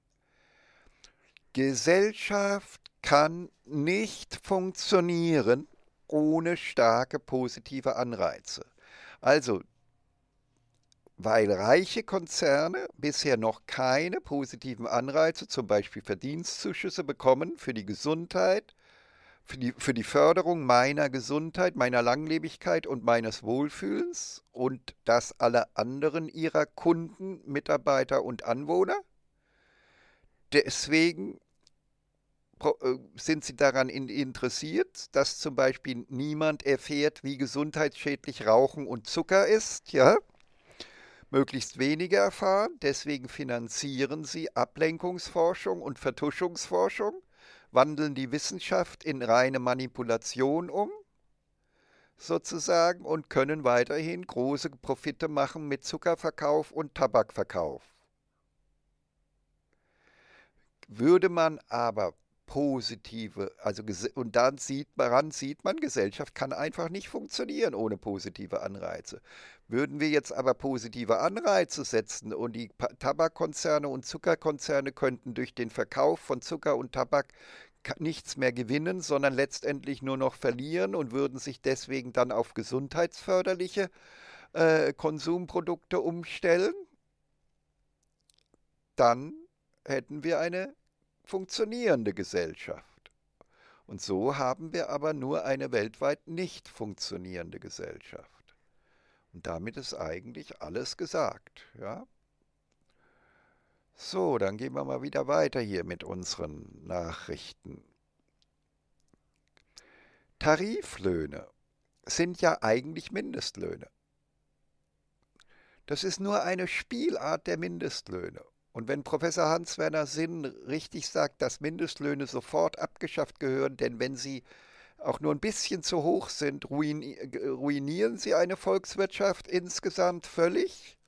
Gesellschaft kann nicht funktionieren ohne starke positive Anreize. Also, weil reiche Konzerne bisher noch keine positiven Anreize, zum Beispiel Verdienstzuschüsse bekommen für die Gesundheit, für die, für die Förderung meiner Gesundheit, meiner Langlebigkeit und meines Wohlfühlens und das aller anderen ihrer Kunden, Mitarbeiter und Anwohner. Deswegen äh, sind sie daran interessiert, dass zum Beispiel niemand erfährt, wie gesundheitsschädlich Rauchen und Zucker ist, ja? Möglichst wenige erfahren, deswegen finanzieren sie Ablenkungsforschung und Vertuschungsforschung wandeln die Wissenschaft in reine Manipulation um, sozusagen, und können weiterhin große Profite machen mit Zuckerverkauf und Tabakverkauf. Würde man aber positive, also und dann sieht, daran sieht man, Gesellschaft kann einfach nicht funktionieren ohne positive Anreize. Würden wir jetzt aber positive Anreize setzen und die Tabakkonzerne und Zuckerkonzerne könnten durch den Verkauf von Zucker und Tabak nichts mehr gewinnen, sondern letztendlich nur noch verlieren und würden sich deswegen dann auf gesundheitsförderliche äh, Konsumprodukte umstellen, dann hätten wir eine funktionierende Gesellschaft. Und so haben wir aber nur eine weltweit nicht funktionierende Gesellschaft. Und damit ist eigentlich alles gesagt. Ja? So, dann gehen wir mal wieder weiter hier mit unseren Nachrichten. Tariflöhne sind ja eigentlich Mindestlöhne. Das ist nur eine Spielart der Mindestlöhne. Und wenn Professor Hans-Werner Sinn richtig sagt, dass Mindestlöhne sofort abgeschafft gehören, denn wenn sie auch nur ein bisschen zu hoch sind, ruinieren sie eine Volkswirtschaft insgesamt völlig.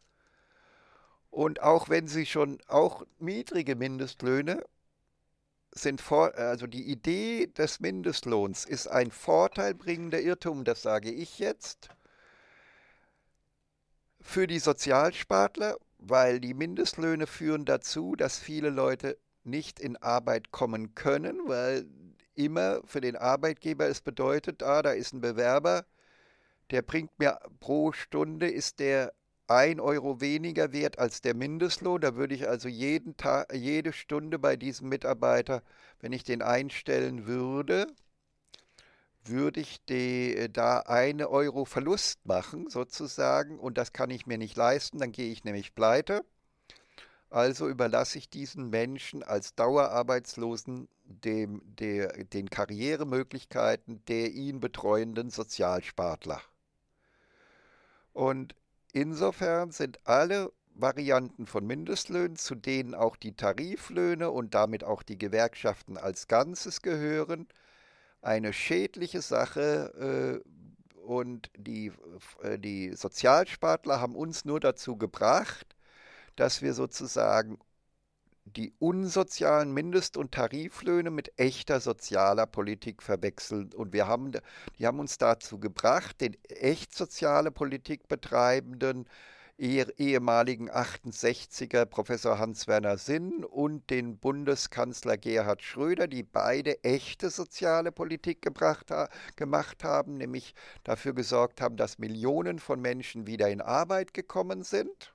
Und auch wenn sie schon auch niedrige Mindestlöhne sind, vor, also die Idee des Mindestlohns ist ein vorteilbringender Irrtum, das sage ich jetzt, für die Sozialspartler weil die Mindestlöhne führen dazu, dass viele Leute nicht in Arbeit kommen können, weil immer für den Arbeitgeber es bedeutet, ah, da ist ein Bewerber, der bringt mir pro Stunde ist der ein Euro weniger wert als der Mindestlohn. Da würde ich also jeden Tag, jede Stunde bei diesem Mitarbeiter, wenn ich den einstellen würde, würde ich die, äh, da eine Euro Verlust machen sozusagen und das kann ich mir nicht leisten, dann gehe ich nämlich pleite. Also überlasse ich diesen Menschen als Dauerarbeitslosen dem, der, den Karrieremöglichkeiten der ihn betreuenden Sozialspartler. Und insofern sind alle Varianten von Mindestlöhnen, zu denen auch die Tariflöhne und damit auch die Gewerkschaften als Ganzes gehören, eine schädliche Sache äh, und die, äh, die Sozialspartler haben uns nur dazu gebracht, dass wir sozusagen die unsozialen Mindest- und Tariflöhne mit echter sozialer Politik verwechseln. Und wir haben, die haben uns dazu gebracht, den echt soziale Politik betreibenden ehemaligen 68er Professor Hans-Werner Sinn und den Bundeskanzler Gerhard Schröder, die beide echte soziale Politik gebracht, gemacht haben, nämlich dafür gesorgt haben, dass Millionen von Menschen wieder in Arbeit gekommen sind,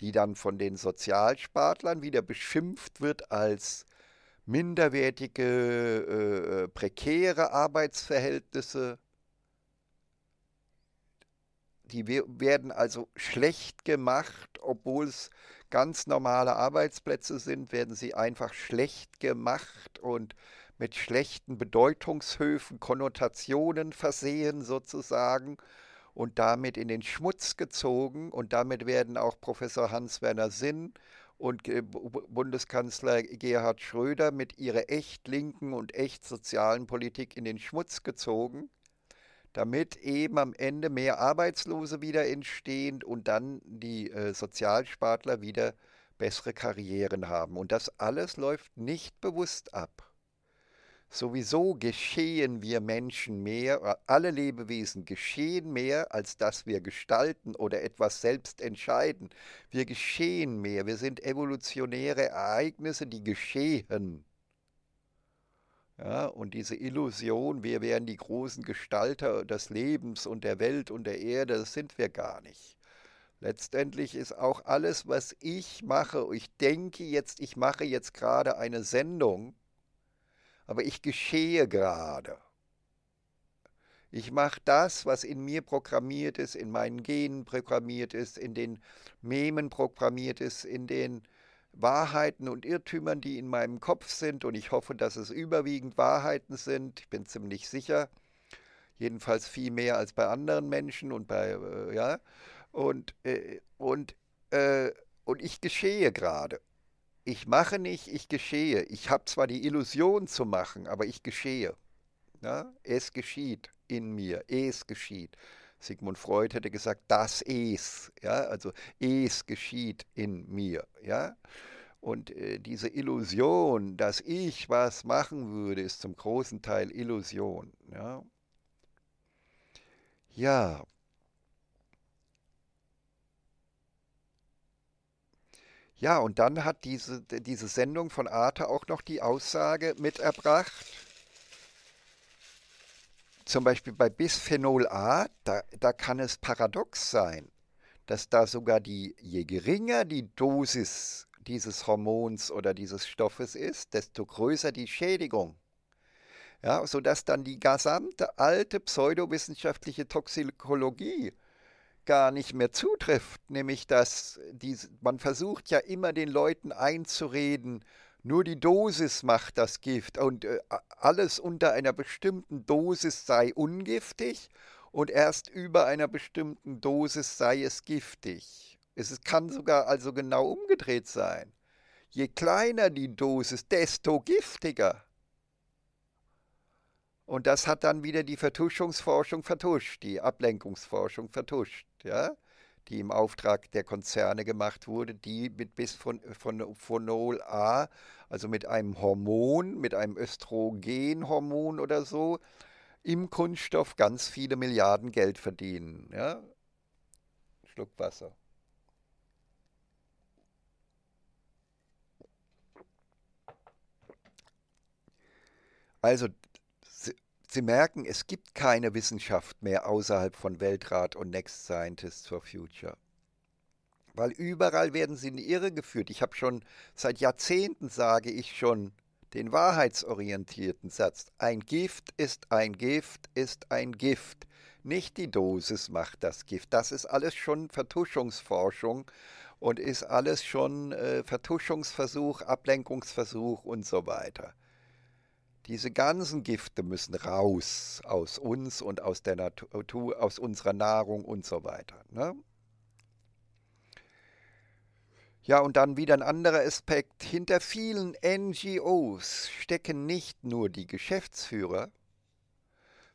die dann von den Sozialspartlern wieder beschimpft wird als minderwertige, äh, äh prekäre Arbeitsverhältnisse die werden also schlecht gemacht, obwohl es ganz normale Arbeitsplätze sind, werden sie einfach schlecht gemacht und mit schlechten Bedeutungshöfen, Konnotationen versehen sozusagen und damit in den Schmutz gezogen. Und damit werden auch Professor Hans-Werner Sinn und Bundeskanzler Gerhard Schröder mit ihrer echt linken und echt sozialen Politik in den Schmutz gezogen damit eben am Ende mehr Arbeitslose wieder entstehen und dann die äh, Sozialspartler wieder bessere Karrieren haben. Und das alles läuft nicht bewusst ab. Sowieso geschehen wir Menschen mehr, alle Lebewesen geschehen mehr, als dass wir gestalten oder etwas selbst entscheiden. Wir geschehen mehr, wir sind evolutionäre Ereignisse, die geschehen. Ja, und diese Illusion, wir wären die großen Gestalter des Lebens und der Welt und der Erde, das sind wir gar nicht. Letztendlich ist auch alles, was ich mache, ich denke jetzt, ich mache jetzt gerade eine Sendung, aber ich geschehe gerade. Ich mache das, was in mir programmiert ist, in meinen Genen programmiert ist, in den Memen programmiert ist, in den Wahrheiten und Irrtümern, die in meinem Kopf sind. Und ich hoffe, dass es überwiegend Wahrheiten sind. Ich bin ziemlich sicher. Jedenfalls viel mehr als bei anderen Menschen und bei, äh, ja. Und, äh, und, äh, und ich geschehe gerade. Ich mache nicht, ich geschehe. Ich habe zwar die Illusion zu machen, aber ich geschehe. Ja? Es geschieht in mir. Es geschieht. Sigmund Freud hätte gesagt, das Es, ja, also Es geschieht in mir, ja. Und äh, diese Illusion, dass ich was machen würde, ist zum großen Teil Illusion, ja. Ja. Ja, und dann hat diese, diese Sendung von Arthur auch noch die Aussage mit erbracht, zum Beispiel bei Bisphenol A, da, da kann es paradox sein, dass da sogar die, je geringer die Dosis dieses Hormons oder dieses Stoffes ist, desto größer die Schädigung. Ja, sodass dann die gesamte alte pseudowissenschaftliche Toxikologie gar nicht mehr zutrifft, nämlich dass die, man versucht ja immer den Leuten einzureden, nur die Dosis macht das Gift und äh, alles unter einer bestimmten Dosis sei ungiftig und erst über einer bestimmten Dosis sei es giftig. Es kann sogar also genau umgedreht sein. Je kleiner die Dosis, desto giftiger. Und das hat dann wieder die Vertuschungsforschung vertuscht, die Ablenkungsforschung vertuscht. Ja? die im Auftrag der Konzerne gemacht wurde, die mit bis von, von Phenol A, also mit einem Hormon, mit einem Östrogenhormon oder so, im Kunststoff ganz viele Milliarden Geld verdienen. Ja? Schluck Wasser. Also Sie merken, es gibt keine Wissenschaft mehr außerhalb von Weltrat und Next Scientists for Future. Weil überall werden sie in die Irre geführt. Ich habe schon seit Jahrzehnten, sage ich schon, den wahrheitsorientierten Satz. Ein Gift ist ein Gift ist ein Gift. Nicht die Dosis macht das Gift. Das ist alles schon Vertuschungsforschung und ist alles schon äh, Vertuschungsversuch, Ablenkungsversuch und so weiter. Diese ganzen Gifte müssen raus aus uns und aus der Natur, aus unserer Nahrung und so weiter. Ne? Ja, und dann wieder ein anderer Aspekt. Hinter vielen NGOs stecken nicht nur die Geschäftsführer,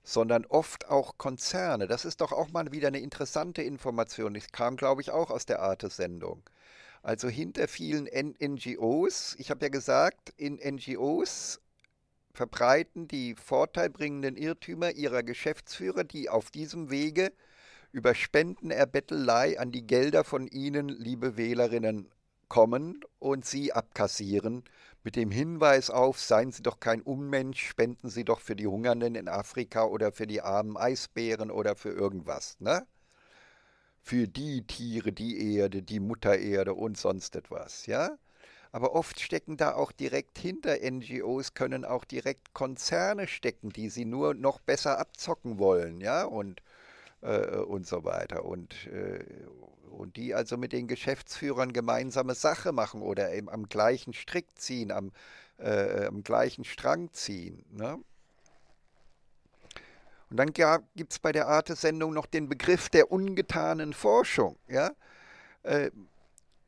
sondern oft auch Konzerne. Das ist doch auch mal wieder eine interessante Information. Das kam, glaube ich, auch aus der Arte-Sendung. Also hinter vielen NGOs, ich habe ja gesagt, in NGOs verbreiten die vorteilbringenden Irrtümer ihrer Geschäftsführer, die auf diesem Wege über Spendenerbettelei an die Gelder von Ihnen, liebe Wählerinnen, kommen und Sie abkassieren, mit dem Hinweis auf, seien Sie doch kein Unmensch, spenden Sie doch für die Hungernden in Afrika oder für die armen Eisbären oder für irgendwas, ne? Für die Tiere, die Erde, die Muttererde und sonst etwas, ja? Aber oft stecken da auch direkt hinter NGOs, können auch direkt Konzerne stecken, die sie nur noch besser abzocken wollen, ja, und, äh, und so weiter. Und, äh, und die also mit den Geschäftsführern gemeinsame Sache machen oder eben am gleichen Strick ziehen, am, äh, am gleichen Strang ziehen. Ne? Und dann gibt es bei der Arte-Sendung noch den Begriff der ungetanen Forschung. Ja? Äh,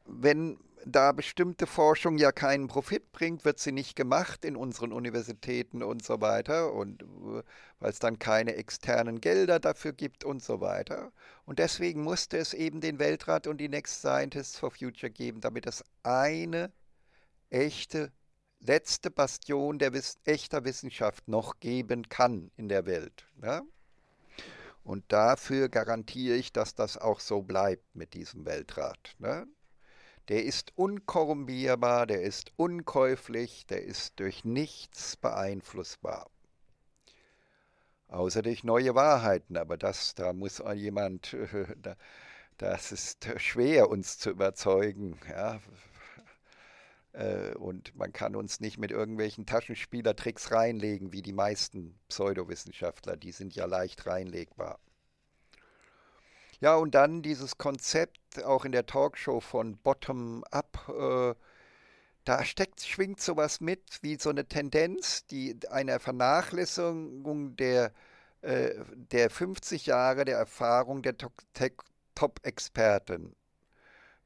wenn da bestimmte Forschung ja keinen Profit bringt, wird sie nicht gemacht in unseren Universitäten und so weiter und äh, weil es dann keine externen Gelder dafür gibt und so weiter. Und deswegen musste es eben den Weltrat und die Next Scientists for Future geben, damit es eine echte letzte Bastion der Wiss echter Wissenschaft noch geben kann in der Welt. Ne? Und dafür garantiere ich, dass das auch so bleibt mit diesem Weltrat. Ne? der ist unkorrumpierbar, der ist unkäuflich, der ist durch nichts beeinflussbar. Außer durch neue Wahrheiten, aber das, da muss jemand, das ist schwer uns zu überzeugen. Ja. Äh, und man kann uns nicht mit irgendwelchen Taschenspielertricks reinlegen, wie die meisten Pseudowissenschaftler, die sind ja leicht reinlegbar. Ja, und dann dieses Konzept auch in der Talkshow von Bottom Up. Äh, da steckt, schwingt sowas mit wie so eine Tendenz, die einer Vernachlässigung der, äh, der 50 Jahre der Erfahrung der Top-Experten.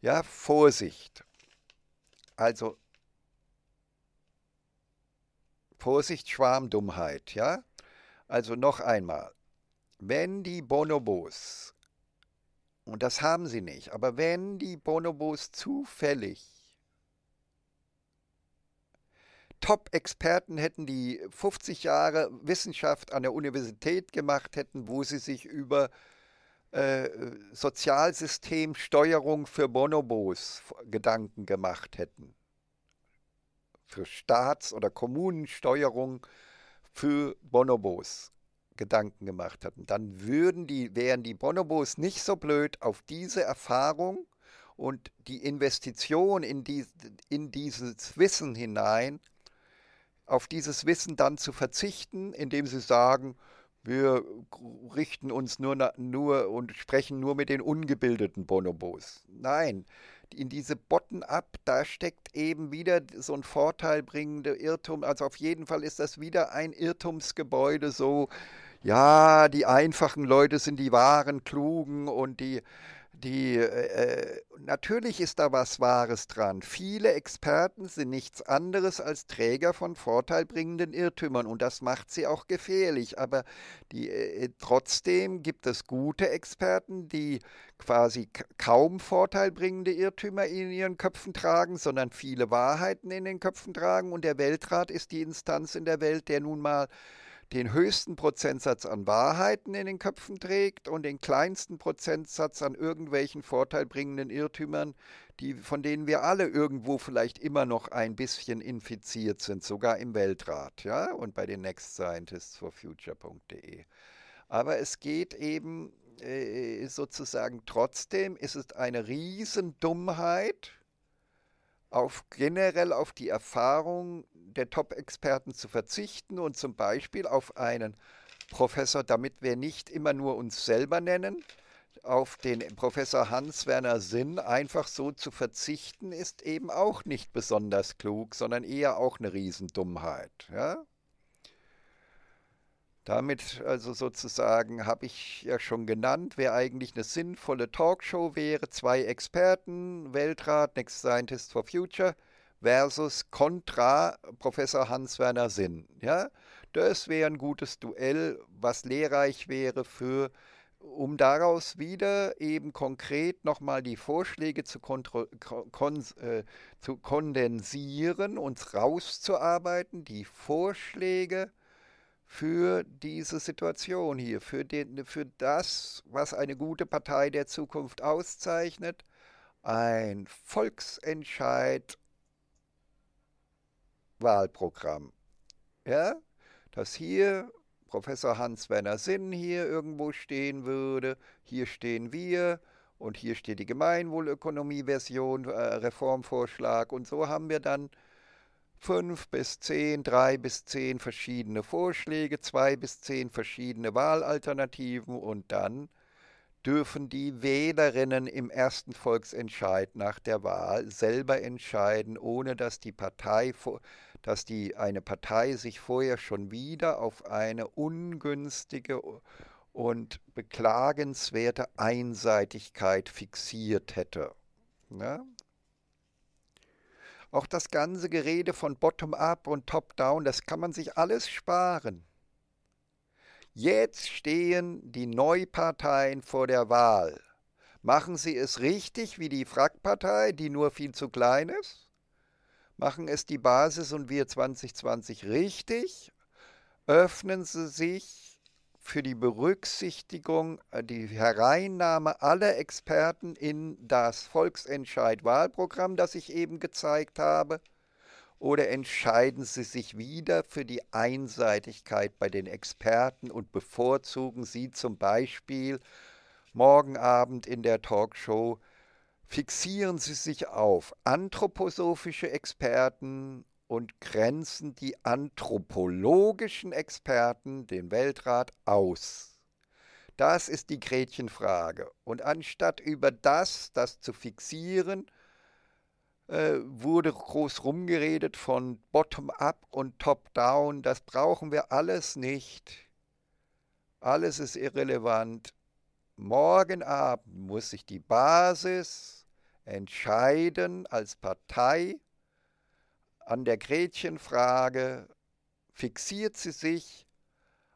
Ja, Vorsicht. Also Vorsicht, Schwarmdummheit, ja? Also noch einmal, wenn die Bonobos und das haben sie nicht. Aber wenn die Bonobos zufällig Top-Experten hätten, die 50 Jahre Wissenschaft an der Universität gemacht hätten, wo sie sich über äh, Sozialsystemsteuerung für Bonobos Gedanken gemacht hätten. Für Staats- oder Kommunensteuerung für Bonobos Gedanken gemacht hatten, dann würden die, wären die Bonobos nicht so blöd, auf diese Erfahrung und die Investition in, die, in dieses Wissen hinein, auf dieses Wissen dann zu verzichten, indem sie sagen, wir richten uns nur, nur und sprechen nur mit den ungebildeten Bonobos. Nein, in diese Bottom-up, da steckt eben wieder so ein vorteilbringender Irrtum. Also auf jeden Fall ist das wieder ein Irrtumsgebäude, so ja, die einfachen Leute sind die wahren Klugen und die, die, äh, äh, natürlich ist da was Wahres dran. Viele Experten sind nichts anderes als Träger von vorteilbringenden Irrtümern und das macht sie auch gefährlich. Aber die, äh, äh trotzdem gibt es gute Experten, die quasi kaum vorteilbringende Irrtümer in ihren Köpfen tragen, sondern viele Wahrheiten in den Köpfen tragen und der Weltrat ist die Instanz in der Welt, der nun mal den höchsten Prozentsatz an Wahrheiten in den Köpfen trägt und den kleinsten Prozentsatz an irgendwelchen vorteilbringenden Irrtümern, die, von denen wir alle irgendwo vielleicht immer noch ein bisschen infiziert sind, sogar im Weltrat ja? und bei den Next Scientists for Future.de. Aber es geht eben äh, sozusagen trotzdem, ist es eine Riesendummheit, auf generell auf die Erfahrung der Top-Experten zu verzichten und zum Beispiel auf einen Professor, damit wir nicht immer nur uns selber nennen, auf den Professor Hans-Werner Sinn einfach so zu verzichten, ist eben auch nicht besonders klug, sondern eher auch eine Riesendummheit. Ja? Damit also sozusagen habe ich ja schon genannt, wer eigentlich eine sinnvolle Talkshow wäre. Zwei Experten, Weltrat, Next Scientist for Future versus Contra Professor Hans-Werner Sinn. Ja, das wäre ein gutes Duell, was lehrreich wäre für, um daraus wieder eben konkret nochmal die Vorschläge zu, äh, zu kondensieren, und rauszuarbeiten, die Vorschläge, für diese Situation hier, für, den, für das, was eine gute Partei der Zukunft auszeichnet, ein Volksentscheid Wahlprogramm. Ja? Dass hier Professor Hans-Werner Sinn hier irgendwo stehen würde, hier stehen wir und hier steht die Gemeinwohlökonomie-Version, äh, Reformvorschlag und so haben wir dann fünf bis zehn, drei bis zehn verschiedene Vorschläge, zwei bis zehn verschiedene Wahlalternativen und dann dürfen die Wählerinnen im ersten Volksentscheid nach der Wahl selber entscheiden, ohne dass die Partei, dass die, eine Partei sich vorher schon wieder auf eine ungünstige und beklagenswerte Einseitigkeit fixiert hätte. Ja, ne? Auch das ganze Gerede von Bottom-up und Top-down, das kann man sich alles sparen. Jetzt stehen die Neuparteien vor der Wahl. Machen sie es richtig wie die frack die nur viel zu klein ist? Machen es die Basis und wir 2020 richtig? Öffnen sie sich für die Berücksichtigung, äh, die Hereinnahme aller Experten in das Volksentscheid-Wahlprogramm, das ich eben gezeigt habe? Oder entscheiden Sie sich wieder für die Einseitigkeit bei den Experten und bevorzugen Sie zum Beispiel morgen Abend in der Talkshow, fixieren Sie sich auf anthroposophische Experten und grenzen die anthropologischen Experten, den Weltrat, aus. Das ist die Gretchenfrage. Und anstatt über das, das zu fixieren, äh, wurde groß rumgeredet von Bottom-up und Top-down. Das brauchen wir alles nicht. Alles ist irrelevant. Morgen Abend muss sich die Basis entscheiden als Partei, an der Gretchenfrage fixiert sie sich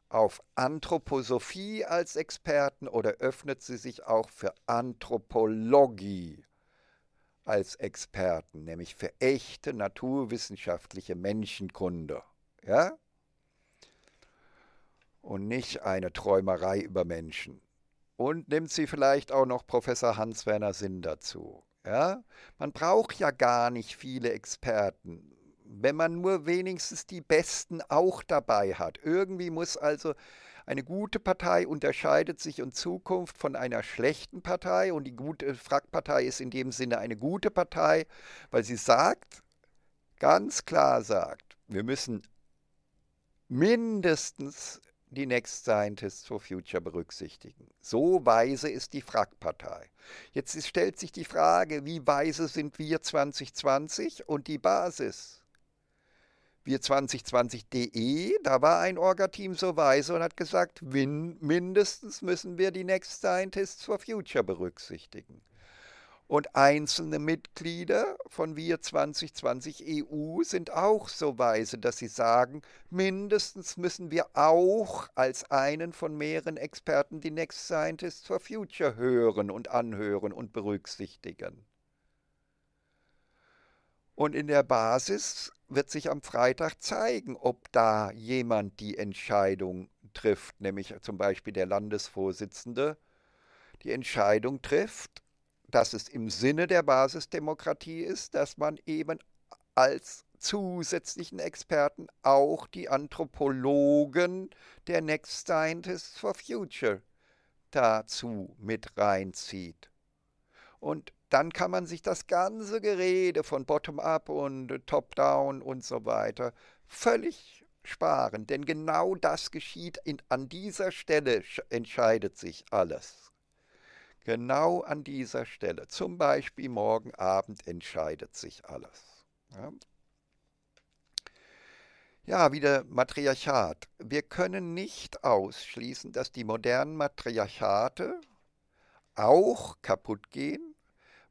auf Anthroposophie als Experten oder öffnet sie sich auch für Anthropologie als Experten, nämlich für echte naturwissenschaftliche Menschenkunde. Ja? Und nicht eine Träumerei über Menschen. Und nimmt sie vielleicht auch noch Professor Hans-Werner Sinn dazu. Ja? Man braucht ja gar nicht viele Experten, wenn man nur wenigstens die Besten auch dabei hat. Irgendwie muss also eine gute Partei unterscheidet sich in Zukunft von einer schlechten Partei und die gute Frackpartei ist in dem Sinne eine gute Partei, weil sie sagt, ganz klar sagt, wir müssen mindestens die Next Scientists for Future berücksichtigen. So weise ist die Frackpartei. Jetzt stellt sich die Frage, wie weise sind wir 2020 und die Basis wir2020.de, da war ein Orga-Team so weise und hat gesagt, mindestens müssen wir die Next Scientists for Future berücksichtigen. Und einzelne Mitglieder von Wir 2020eu sind auch so weise, dass sie sagen, mindestens müssen wir auch als einen von mehreren Experten die Next Scientists for Future hören und anhören und berücksichtigen. Und in der Basis wird sich am Freitag zeigen, ob da jemand die Entscheidung trifft, nämlich zum Beispiel der Landesvorsitzende, die Entscheidung trifft, dass es im Sinne der Basisdemokratie ist, dass man eben als zusätzlichen Experten auch die Anthropologen der Next Scientists for Future dazu mit reinzieht. Und dann kann man sich das ganze Gerede von Bottom-up und äh, Top-down und so weiter völlig sparen. Denn genau das geschieht, in, an dieser Stelle entscheidet sich alles. Genau an dieser Stelle, zum Beispiel morgen Abend, entscheidet sich alles. Ja. Ja, wieder Matriarchat. Wir können nicht ausschließen, dass die modernen Matriarchate auch kaputt gehen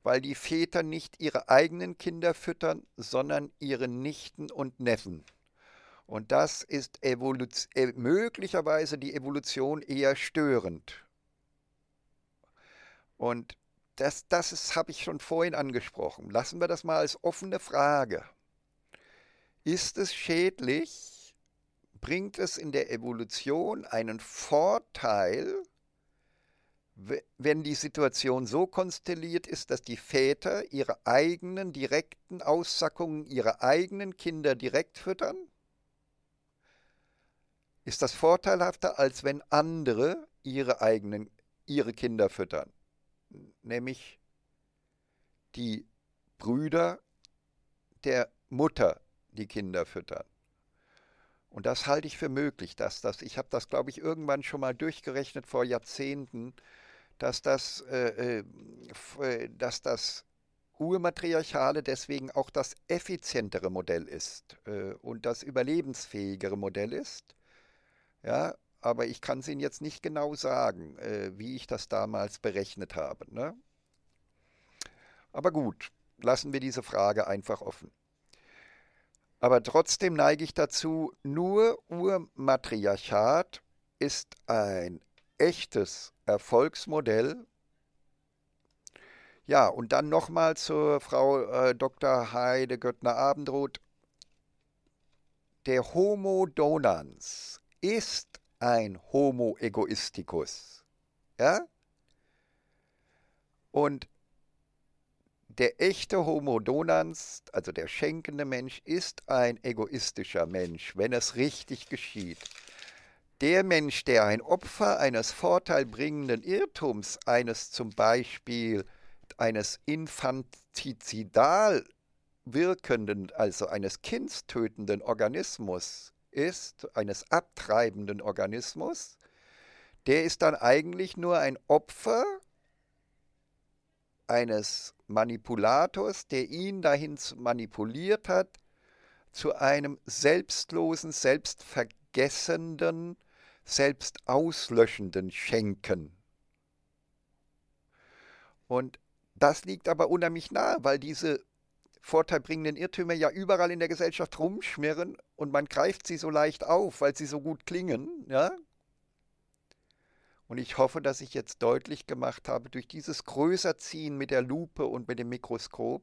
weil die Väter nicht ihre eigenen Kinder füttern, sondern ihre Nichten und Neffen. Und das ist äh, möglicherweise die Evolution eher störend. Und das, das habe ich schon vorhin angesprochen. Lassen wir das mal als offene Frage. Ist es schädlich? Bringt es in der Evolution einen Vorteil, wenn die Situation so konstelliert ist, dass die Väter ihre eigenen direkten Aussackungen, ihrer eigenen Kinder direkt füttern? Ist das vorteilhafter, als wenn andere ihre eigenen, ihre Kinder füttern? Nämlich die Brüder der Mutter die Kinder füttern. Und das halte ich für möglich, dass das, ich habe das, glaube ich, irgendwann schon mal durchgerechnet vor Jahrzehnten, dass das, äh, äh, äh dass das Urmatriarchale deswegen auch das effizientere Modell ist äh, und das überlebensfähigere Modell ist. Ja, aber ich kann es Ihnen jetzt nicht genau sagen, äh, wie ich das damals berechnet habe. Ne? Aber gut, lassen wir diese Frage einfach offen. Aber trotzdem neige ich dazu, nur Urmatriarchat ist ein echtes Erfolgsmodell. Ja, und dann nochmal zur Frau äh, Dr. Heide Göttner-Abendroth. Der Homo Donans ist ein Homo Egoisticus. Ja? Und der echte Homo Donans, also der schenkende Mensch, ist ein egoistischer Mensch, wenn es richtig geschieht. Der Mensch, der ein Opfer eines vorteilbringenden Irrtums, eines zum Beispiel eines infantizidal wirkenden, also eines kindstötenden Organismus ist, eines abtreibenden Organismus, der ist dann eigentlich nur ein Opfer eines Manipulators, der ihn dahin manipuliert hat, zu einem selbstlosen, selbstvergessenden selbst Auslöschenden schenken. Und das liegt aber unheimlich nahe, weil diese vorteilbringenden Irrtümer ja überall in der Gesellschaft rumschmirren und man greift sie so leicht auf, weil sie so gut klingen. Ja? Und ich hoffe, dass ich jetzt deutlich gemacht habe, durch dieses Größerziehen mit der Lupe und mit dem Mikroskop,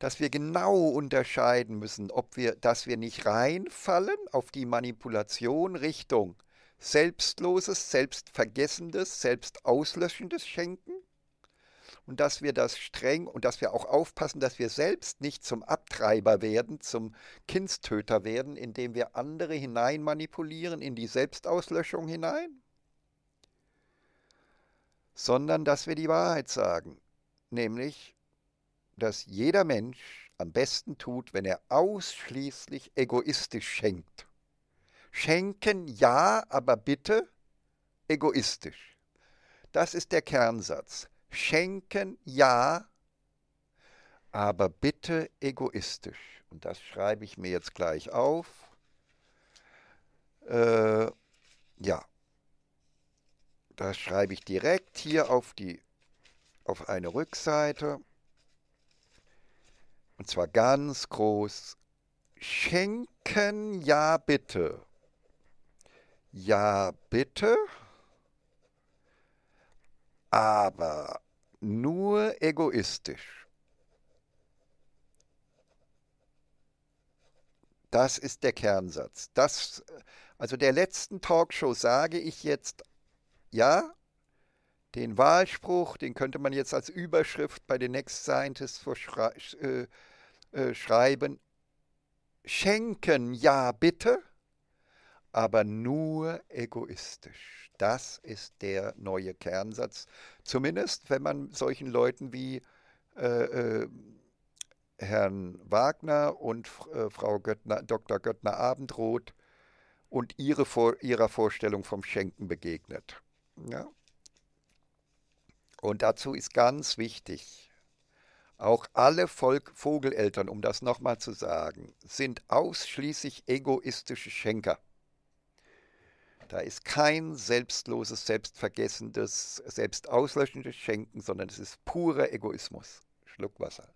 dass wir genau unterscheiden müssen, ob wir, dass wir nicht reinfallen auf die Manipulation Richtung selbstloses, selbstvergessendes, selbstauslöschendes Schenken und dass wir das streng und dass wir auch aufpassen, dass wir selbst nicht zum Abtreiber werden, zum Kindstöter werden, indem wir andere hinein manipulieren in die Selbstauslöschung hinein, sondern dass wir die Wahrheit sagen, nämlich dass jeder Mensch am besten tut, wenn er ausschließlich egoistisch schenkt. Schenken ja, aber bitte egoistisch. Das ist der Kernsatz. Schenken ja, aber bitte egoistisch. Und das schreibe ich mir jetzt gleich auf. Äh, ja, das schreibe ich direkt hier auf, die, auf eine Rückseite. Und zwar ganz groß. Schenken, ja bitte. Ja bitte. Aber nur egoistisch. Das ist der Kernsatz. Das, also der letzten Talkshow sage ich jetzt, ja, den Wahlspruch, den könnte man jetzt als Überschrift bei den Next Scientists äh, schreiben, schenken ja bitte, aber nur egoistisch. Das ist der neue Kernsatz. Zumindest wenn man solchen Leuten wie äh, äh, Herrn Wagner und äh, Frau Göttner, Dr. Göttner Abendroth und ihre Vor ihrer Vorstellung vom Schenken begegnet. Ja? Und dazu ist ganz wichtig, auch alle Volk Vogeleltern, um das nochmal zu sagen, sind ausschließlich egoistische Schenker. Da ist kein selbstloses, selbstvergessendes, selbstauslöschendes Schenken, sondern es ist purer Egoismus. Schluck Wasser.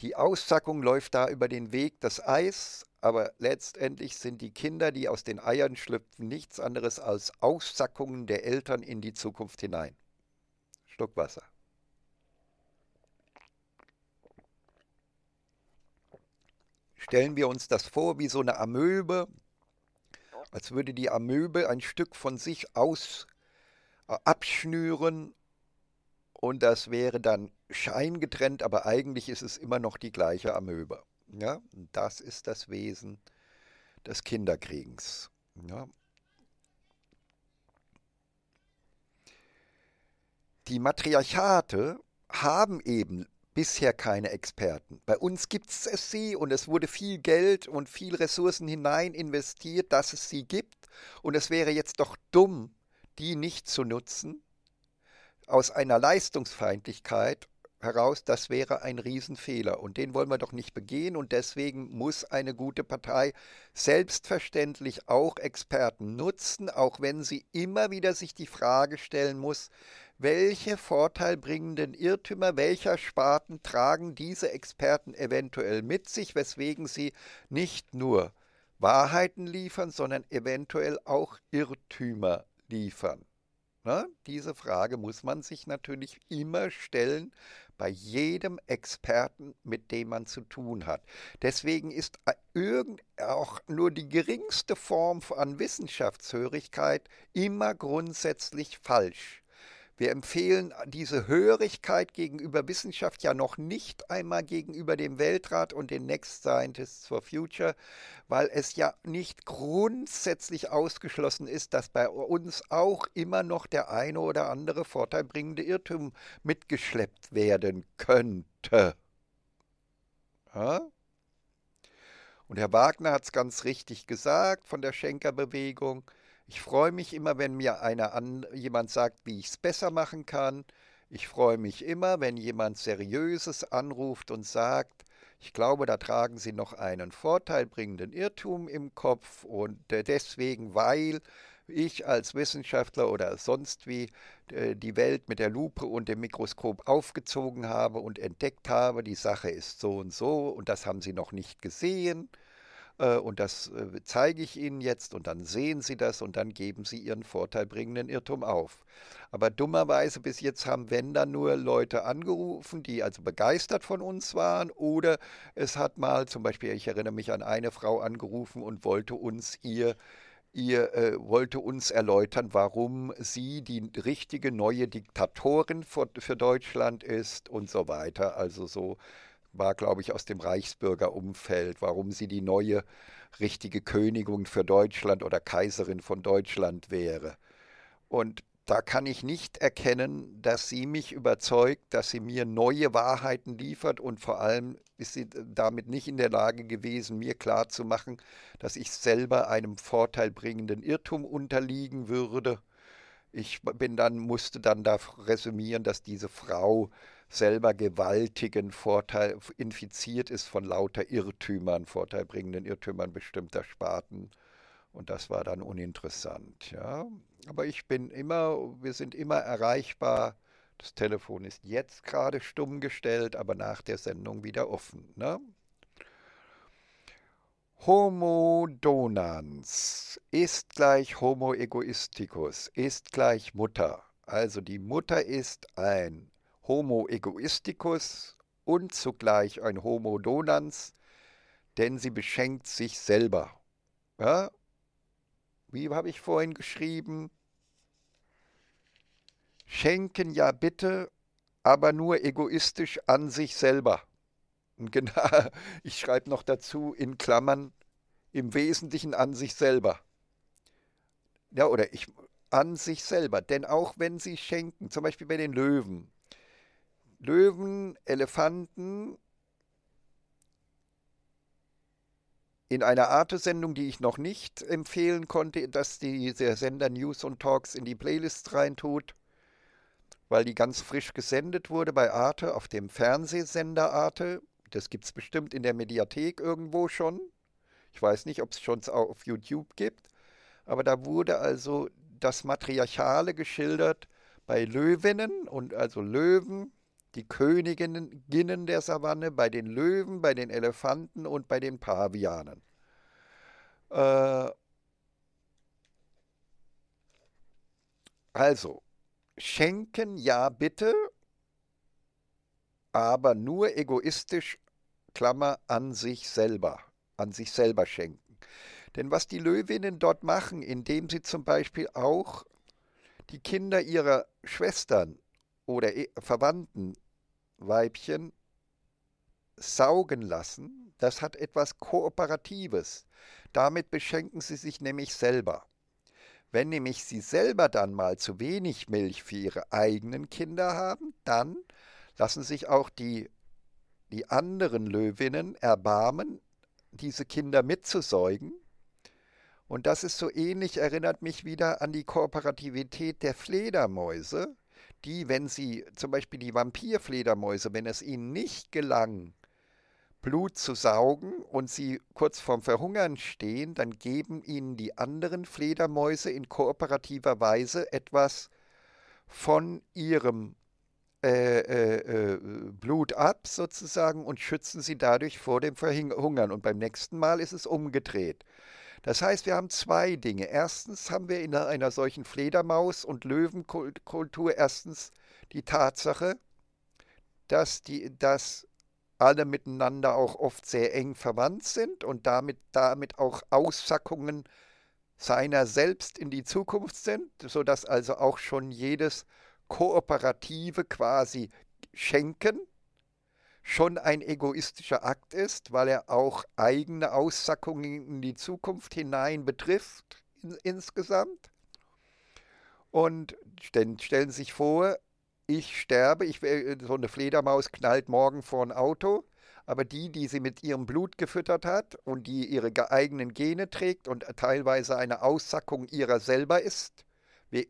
Die Aussackung läuft da über den Weg das Eis, aber letztendlich sind die Kinder, die aus den Eiern schlüpfen, nichts anderes als Aussackungen der Eltern in die Zukunft hinein. Schluck Wasser. stellen wir uns das vor wie so eine Amöbe, als würde die Amöbe ein Stück von sich aus äh, abschnüren und das wäre dann scheingetrennt, aber eigentlich ist es immer noch die gleiche Amöbe. Ja, das ist das Wesen des Kinderkriegens. Ja. Die Matriarchate haben eben bisher keine Experten. Bei uns gibt es sie und es wurde viel Geld und viel Ressourcen hinein investiert, dass es sie gibt. Und es wäre jetzt doch dumm, die nicht zu nutzen, aus einer Leistungsfeindlichkeit heraus, das wäre ein Riesenfehler und den wollen wir doch nicht begehen und deswegen muss eine gute Partei selbstverständlich auch Experten nutzen, auch wenn sie immer wieder sich die Frage stellen muss, welche vorteilbringenden Irrtümer welcher Sparten tragen diese Experten eventuell mit sich, weswegen sie nicht nur Wahrheiten liefern, sondern eventuell auch Irrtümer liefern. Ne? Diese Frage muss man sich natürlich immer stellen bei jedem Experten, mit dem man zu tun hat. Deswegen ist auch nur die geringste Form an Wissenschaftshörigkeit immer grundsätzlich falsch. Wir empfehlen diese Hörigkeit gegenüber Wissenschaft ja noch nicht einmal gegenüber dem Weltrat und den Next Scientists for Future, weil es ja nicht grundsätzlich ausgeschlossen ist, dass bei uns auch immer noch der eine oder andere vorteilbringende Irrtum mitgeschleppt werden könnte. Ja? Und Herr Wagner hat es ganz richtig gesagt von der Schenker-Bewegung. Ich freue mich immer, wenn mir einer an, jemand sagt, wie ich es besser machen kann. Ich freue mich immer, wenn jemand Seriöses anruft und sagt, ich glaube, da tragen Sie noch einen vorteilbringenden Irrtum im Kopf und äh, deswegen, weil ich als Wissenschaftler oder sonst wie äh, die Welt mit der Lupe und dem Mikroskop aufgezogen habe und entdeckt habe, die Sache ist so und so und das haben Sie noch nicht gesehen. Äh, und das äh, zeige ich Ihnen jetzt und dann sehen Sie das und dann geben Sie Ihren vorteilbringenden Irrtum auf. Aber dummerweise bis jetzt haben wenn nur Leute angerufen, die also begeistert von uns waren oder es hat mal zum Beispiel, ich erinnere mich an eine Frau angerufen und wollte uns ihr ihr äh, wollte uns erläutern, warum sie die richtige neue Diktatorin für, für Deutschland ist und so weiter. Also so war, glaube ich, aus dem Reichsbürgerumfeld, warum sie die neue richtige Königin für Deutschland oder Kaiserin von Deutschland wäre. Und da kann ich nicht erkennen, dass sie mich überzeugt, dass sie mir neue Wahrheiten liefert und vor allem ist sie damit nicht in der Lage gewesen, mir klarzumachen, dass ich selber einem vorteilbringenden Irrtum unterliegen würde. Ich bin dann, musste dann da resümieren, dass diese Frau selber gewaltigen Vorteil, infiziert ist von lauter Irrtümern, vorteilbringenden Irrtümern bestimmter Sparten. Und das war dann uninteressant. Ja. Aber ich bin immer, wir sind immer erreichbar. Das Telefon ist jetzt gerade stumm gestellt, aber nach der Sendung wieder offen. Ne? Homo Donans ist gleich Homo Egoisticus, ist gleich Mutter. Also die Mutter ist ein Homo egoisticus und zugleich ein Homo donans, denn sie beschenkt sich selber. Ja? Wie habe ich vorhin geschrieben? Schenken ja bitte, aber nur egoistisch an sich selber. Und genau, ich schreibe noch dazu in Klammern, im Wesentlichen an sich selber. Ja, oder ich, an sich selber. Denn auch wenn sie schenken, zum Beispiel bei den Löwen, Löwen, Elefanten in einer Arte-Sendung, die ich noch nicht empfehlen konnte, dass dieser Sender News und Talks in die Playlist reintut, weil die ganz frisch gesendet wurde bei Arte auf dem Fernsehsender Arte. Das gibt es bestimmt in der Mediathek irgendwo schon. Ich weiß nicht, ob es schon auf YouTube gibt. Aber da wurde also das Matriarchale geschildert bei Löwinnen und also Löwen, die Königinnen der Savanne, bei den Löwen, bei den Elefanten und bei den Pavianen. Äh, also, schenken ja bitte, aber nur egoistisch, Klammer, an sich selber, an sich selber schenken. Denn was die Löwinnen dort machen, indem sie zum Beispiel auch die Kinder ihrer Schwestern oder äh, Verwandten Weibchen saugen lassen, das hat etwas Kooperatives. Damit beschenken sie sich nämlich selber. Wenn nämlich sie selber dann mal zu wenig Milch für ihre eigenen Kinder haben, dann lassen sich auch die, die anderen Löwinnen erbarmen, diese Kinder mitzusäugen. Und das ist so ähnlich, erinnert mich wieder an die Kooperativität der Fledermäuse die, wenn sie zum Beispiel die Vampirfledermäuse, wenn es ihnen nicht gelang, Blut zu saugen und sie kurz vorm Verhungern stehen, dann geben ihnen die anderen Fledermäuse in kooperativer Weise etwas von ihrem äh, äh, äh Blut ab sozusagen und schützen sie dadurch vor dem Verhungern. Und beim nächsten Mal ist es umgedreht. Das heißt, wir haben zwei Dinge. Erstens haben wir in einer solchen Fledermaus- und Löwenkultur erstens die Tatsache, dass, die, dass alle miteinander auch oft sehr eng verwandt sind und damit, damit auch Aussackungen seiner selbst in die Zukunft sind, sodass also auch schon jedes Kooperative quasi Schenken schon ein egoistischer Akt ist, weil er auch eigene Aussackungen in die Zukunft hinein betrifft in, insgesamt. Und stellen Sie sich vor, ich sterbe, ich, so eine Fledermaus knallt morgen vor ein Auto, aber die, die sie mit ihrem Blut gefüttert hat und die ihre eigenen Gene trägt und teilweise eine Aussackung ihrer selber ist, äh,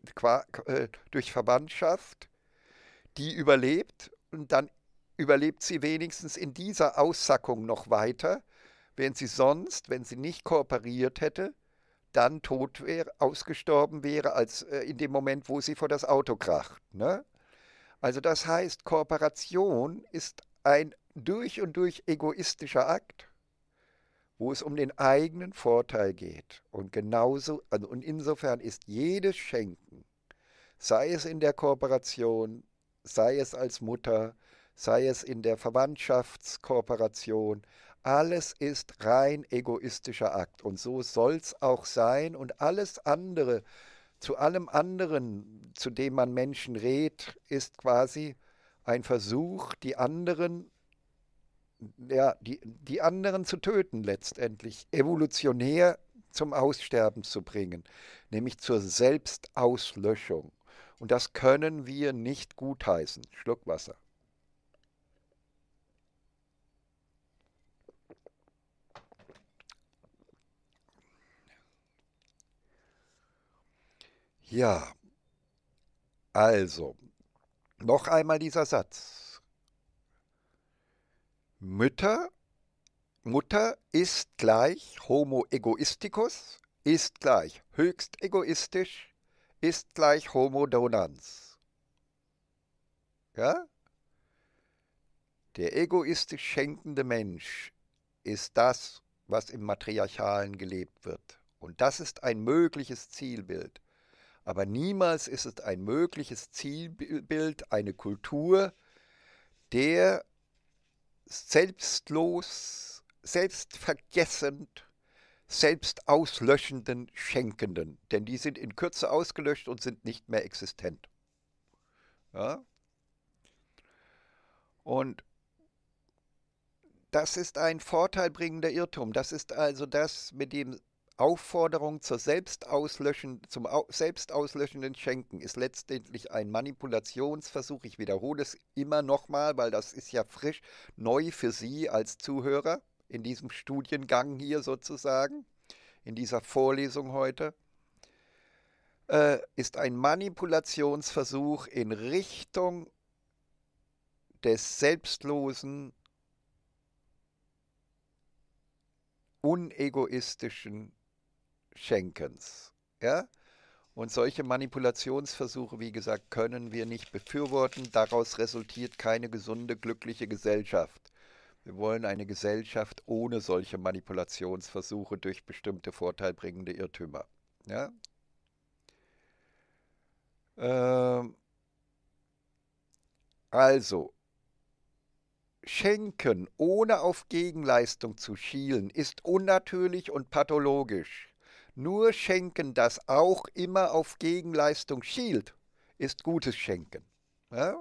durch Verwandtschaft, die überlebt und dann überlebt sie wenigstens in dieser Aussackung noch weiter, während sie sonst, wenn sie nicht kooperiert hätte, dann tot wäre, ausgestorben wäre, als äh, in dem Moment, wo sie vor das Auto kracht. Ne? Also das heißt, Kooperation ist ein durch und durch egoistischer Akt, wo es um den eigenen Vorteil geht. Und genauso, also, und insofern ist jedes Schenken, sei es in der Kooperation, sei es als Mutter, sei es in der Verwandtschaftskooperation, alles ist rein egoistischer Akt und so soll es auch sein und alles andere, zu allem anderen, zu dem man Menschen rät, ist quasi ein Versuch, die anderen ja, die, die anderen zu töten letztendlich, evolutionär zum Aussterben zu bringen, nämlich zur Selbstauslöschung. Und das können wir nicht gutheißen. Schluck Wasser. Ja, also, noch einmal dieser Satz. Mütter, Mutter ist gleich Homo egoisticus, ist gleich höchst egoistisch, ist gleich Homo donans. Ja? Der egoistisch schenkende Mensch ist das, was im Matriarchalen gelebt wird. Und das ist ein mögliches Zielbild aber niemals ist es ein mögliches Zielbild, eine Kultur, der selbstlos, selbstvergessend, selbstauslöschenden Schenkenden, denn die sind in Kürze ausgelöscht und sind nicht mehr existent. Ja? Und das ist ein vorteilbringender Irrtum. Das ist also das, mit dem Aufforderung zur Selbstauslöschen, zum Au selbstauslöschenden Schenken ist letztendlich ein Manipulationsversuch. Ich wiederhole es immer nochmal, weil das ist ja frisch neu für Sie als Zuhörer in diesem Studiengang hier sozusagen, in dieser Vorlesung heute, äh, ist ein Manipulationsversuch in Richtung des selbstlosen, unegoistischen Schenkens. Ja? Und solche Manipulationsversuche, wie gesagt, können wir nicht befürworten. Daraus resultiert keine gesunde, glückliche Gesellschaft. Wir wollen eine Gesellschaft ohne solche Manipulationsversuche durch bestimmte vorteilbringende Irrtümer. Ja? Ähm, also, Schenken ohne auf Gegenleistung zu schielen ist unnatürlich und pathologisch. Nur Schenken, das auch immer auf Gegenleistung schielt, ist gutes Schenken. Ja?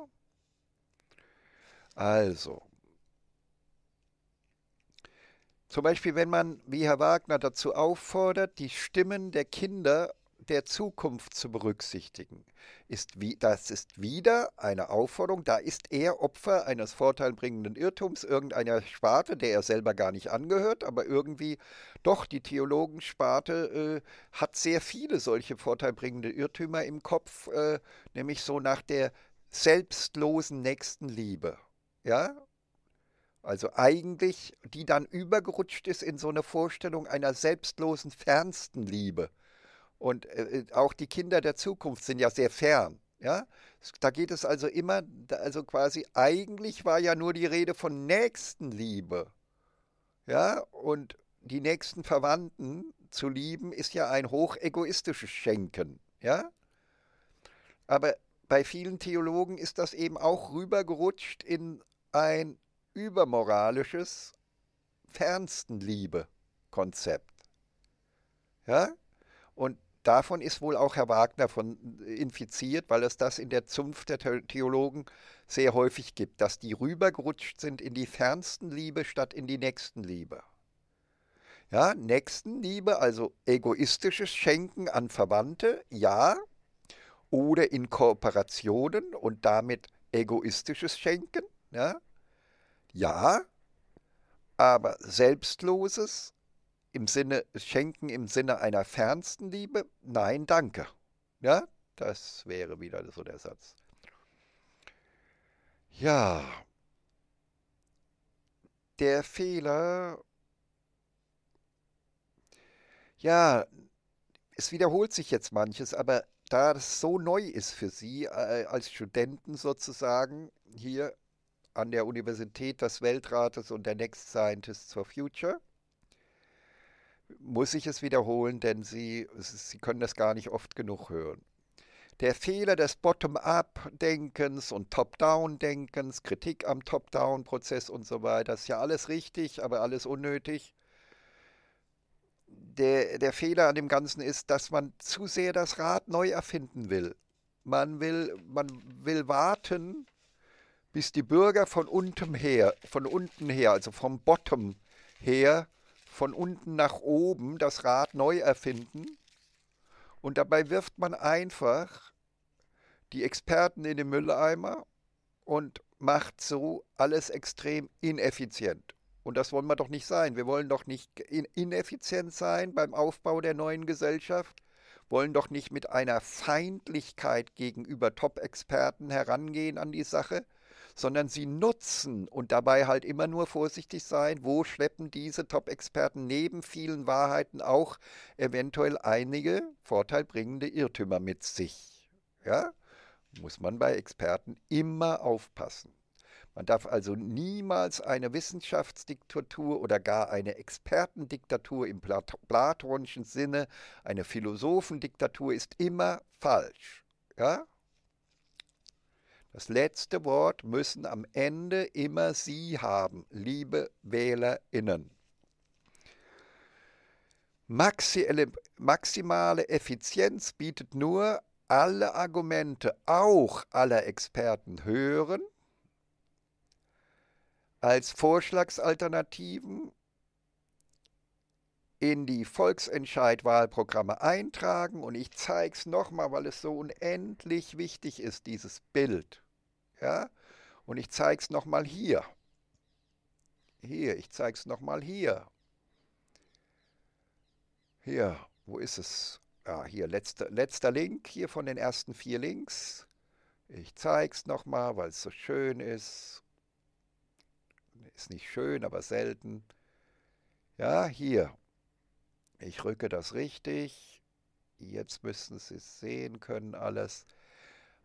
Also, zum Beispiel, wenn man, wie Herr Wagner, dazu auffordert, die Stimmen der Kinder der Zukunft zu berücksichtigen. Ist wie, das ist wieder eine Aufforderung, da ist er Opfer eines vorteilbringenden Irrtums irgendeiner Sparte, der er selber gar nicht angehört, aber irgendwie doch die Theologensparte äh, hat sehr viele solche vorteilbringende Irrtümer im Kopf, äh, nämlich so nach der selbstlosen Nächstenliebe. Ja, also eigentlich, die dann übergerutscht ist in so eine Vorstellung einer selbstlosen, fernsten Liebe. Und äh, äh, auch die Kinder der Zukunft sind ja sehr fern. Ja? Da geht es also immer, also quasi, eigentlich war ja nur die Rede von Nächstenliebe. Ja, und die nächsten Verwandten zu lieben, ist ja ein hoch egoistisches Schenken. Ja? Aber bei vielen Theologen ist das eben auch rübergerutscht in ein übermoralisches Fernstenliebe-Konzept. Ja? Und davon ist wohl auch Herr Wagner von äh, infiziert, weil es das in der Zunft der Theologen sehr häufig gibt, dass die rübergerutscht sind in die fernsten Liebe statt in die nächsten Liebe. Ja, Nächstenliebe, also egoistisches Schenken an Verwandte, ja, oder in Kooperationen und damit egoistisches Schenken, ja, ja, aber selbstloses im Sinne schenken im Sinne einer fernsten Liebe? Nein, danke. Ja, das wäre wieder so der Satz. Ja, der Fehler. Ja, es wiederholt sich jetzt manches, aber da das so neu ist für Sie äh, als Studenten sozusagen hier an der Universität des Weltrates und der Next Scientist for Future, muss ich es wiederholen, denn sie, sie können das gar nicht oft genug hören. Der Fehler des Bottom-up-Denkens und Top-down-Denkens, Kritik am Top-down-Prozess und so weiter, ist ja alles richtig, aber alles unnötig. Der, der Fehler an dem Ganzen ist, dass man zu sehr das Rad neu erfinden will. Man will, man will warten, bis die Bürger von unten her, von unten her, also vom Bottom her, von unten nach oben das Rad neu erfinden. Und dabei wirft man einfach die Experten in den Mülleimer und macht so alles extrem ineffizient. Und das wollen wir doch nicht sein. Wir wollen doch nicht ineffizient sein beim Aufbau der neuen Gesellschaft, wollen doch nicht mit einer Feindlichkeit gegenüber Top-Experten herangehen an die Sache, sondern sie nutzen und dabei halt immer nur vorsichtig sein, wo schleppen diese Top-Experten neben vielen Wahrheiten auch eventuell einige vorteilbringende Irrtümer mit sich. Ja? Muss man bei Experten immer aufpassen. Man darf also niemals eine Wissenschaftsdiktatur oder gar eine Expertendiktatur im platonischen Sinne, eine Philosophendiktatur ist immer falsch. Ja? Das letzte Wort müssen am Ende immer Sie haben, liebe Wählerinnen. Maximale Effizienz bietet nur alle Argumente auch aller Experten hören, als Vorschlagsalternativen in die Volksentscheidwahlprogramme eintragen. Und ich zeige es nochmal, weil es so unendlich wichtig ist, dieses Bild. Ja? Und ich zeige es nochmal hier. Hier, ich zeige es nochmal hier. Hier, wo ist es? Ah, hier, letzter, letzter Link hier von den ersten vier Links. Ich zeige es nochmal, weil es so schön ist. Ist nicht schön, aber selten. Ja, hier. Ich rücke das richtig. Jetzt müssen Sie es sehen können alles.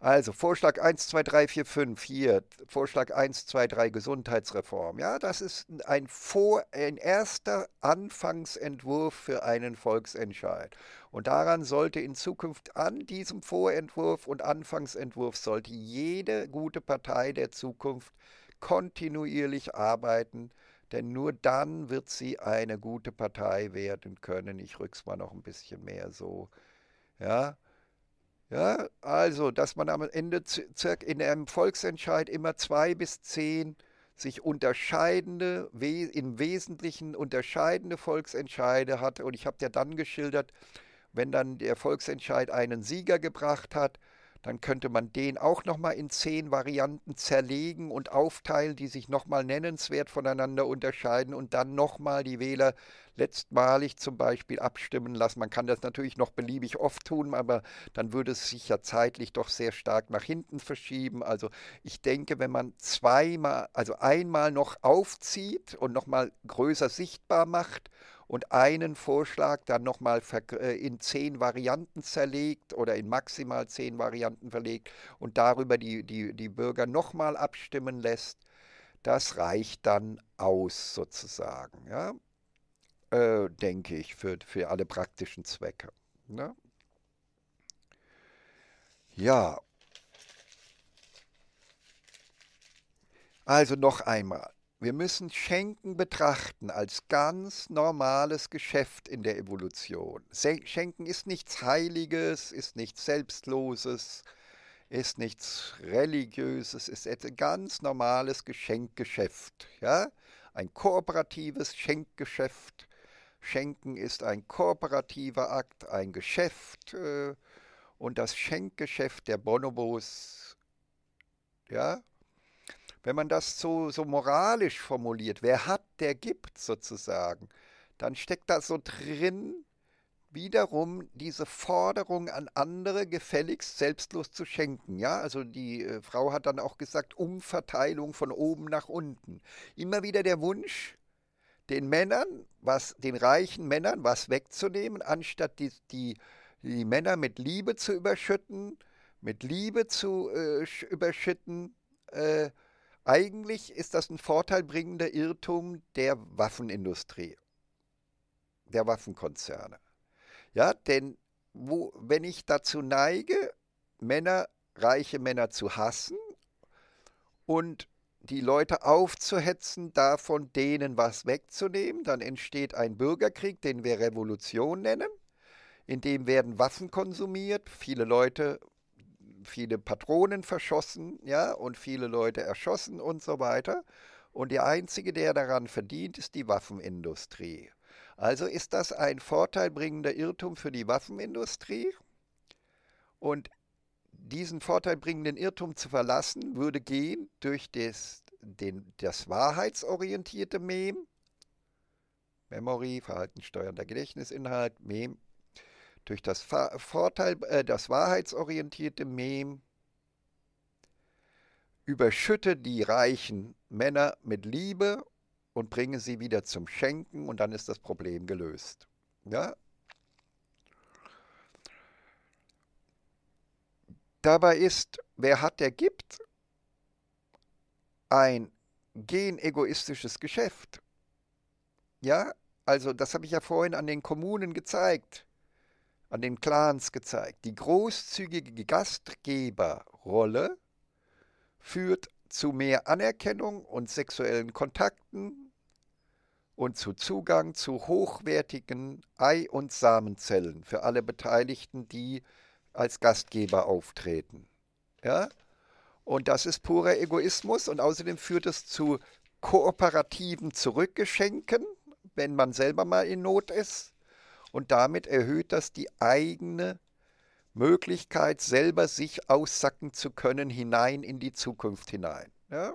Also Vorschlag 1, 2, 3, 4, 5, hier Vorschlag 1, 2, 3 Gesundheitsreform. Ja, das ist ein, Vor-, ein erster Anfangsentwurf für einen Volksentscheid. Und daran sollte in Zukunft an diesem Vorentwurf und Anfangsentwurf sollte jede gute Partei der Zukunft kontinuierlich arbeiten, denn nur dann wird sie eine gute Partei werden können. Ich rück's mal noch ein bisschen mehr so. Ja, ja, also, dass man am Ende in einem Volksentscheid immer zwei bis zehn sich unterscheidende, im Wesentlichen unterscheidende Volksentscheide hatte. Und ich habe ja dann geschildert, wenn dann der Volksentscheid einen Sieger gebracht hat, dann könnte man den auch nochmal in zehn Varianten zerlegen und aufteilen, die sich nochmal nennenswert voneinander unterscheiden und dann nochmal die Wähler letztmalig zum Beispiel abstimmen lassen. Man kann das natürlich noch beliebig oft tun, aber dann würde es sich ja zeitlich doch sehr stark nach hinten verschieben. Also ich denke, wenn man zweimal, also einmal noch aufzieht und nochmal größer sichtbar macht und einen Vorschlag dann nochmal äh, in zehn Varianten zerlegt oder in maximal zehn Varianten verlegt und darüber die, die, die Bürger nochmal abstimmen lässt, das reicht dann aus sozusagen, ja? Äh, denke ich, für, für alle praktischen Zwecke. Ne? Ja, also noch einmal. Wir müssen Schenken betrachten als ganz normales Geschäft in der Evolution. Schenken ist nichts Heiliges, ist nichts Selbstloses, ist nichts Religiöses, ist ein ganz normales Geschenkgeschäft. Ja? Ein kooperatives Schenkgeschäft. Schenken ist ein kooperativer Akt, ein Geschäft. Äh, und das Schenkgeschäft der Bonobos ja, wenn man das so, so moralisch formuliert, wer hat, der gibt sozusagen, dann steckt da so drin wiederum diese Forderung an andere gefälligst selbstlos zu schenken. Ja, also die äh, Frau hat dann auch gesagt, Umverteilung von oben nach unten. Immer wieder der Wunsch, den Männern, was, den reichen Männern was wegzunehmen, anstatt die, die, die Männer mit Liebe zu überschütten, mit Liebe zu äh, überschütten, äh, eigentlich ist das ein vorteilbringender Irrtum der Waffenindustrie, der Waffenkonzerne. Ja, denn wo, wenn ich dazu neige, Männer, reiche Männer zu hassen und die Leute aufzuhetzen, davon denen was wegzunehmen, dann entsteht ein Bürgerkrieg, den wir Revolution nennen. In dem werden Waffen konsumiert. Viele Leute viele Patronen verschossen, ja, und viele Leute erschossen und so weiter. Und der einzige, der daran verdient, ist die Waffenindustrie. Also ist das ein vorteilbringender Irrtum für die Waffenindustrie. Und diesen vorteilbringenden Irrtum zu verlassen, würde gehen durch das, den, das wahrheitsorientierte Mem, Memory, verhaltenssteuernder Gedächtnisinhalt, Mem, durch das Vorteil, äh, das wahrheitsorientierte Mem überschütte die reichen Männer mit Liebe und bringe sie wieder zum Schenken und dann ist das Problem gelöst. Ja? Dabei ist, wer hat, der gibt, ein genegoistisches Geschäft. Ja, also das habe ich ja vorhin an den Kommunen gezeigt an den Clans gezeigt. Die großzügige Gastgeberrolle führt zu mehr Anerkennung und sexuellen Kontakten und zu Zugang zu hochwertigen Ei- und Samenzellen für alle Beteiligten, die als Gastgeber auftreten. Ja? Und das ist purer Egoismus und außerdem führt es zu kooperativen Zurückgeschenken, wenn man selber mal in Not ist und damit erhöht das die eigene Möglichkeit, selber sich aussacken zu können, hinein in die Zukunft hinein. Ja,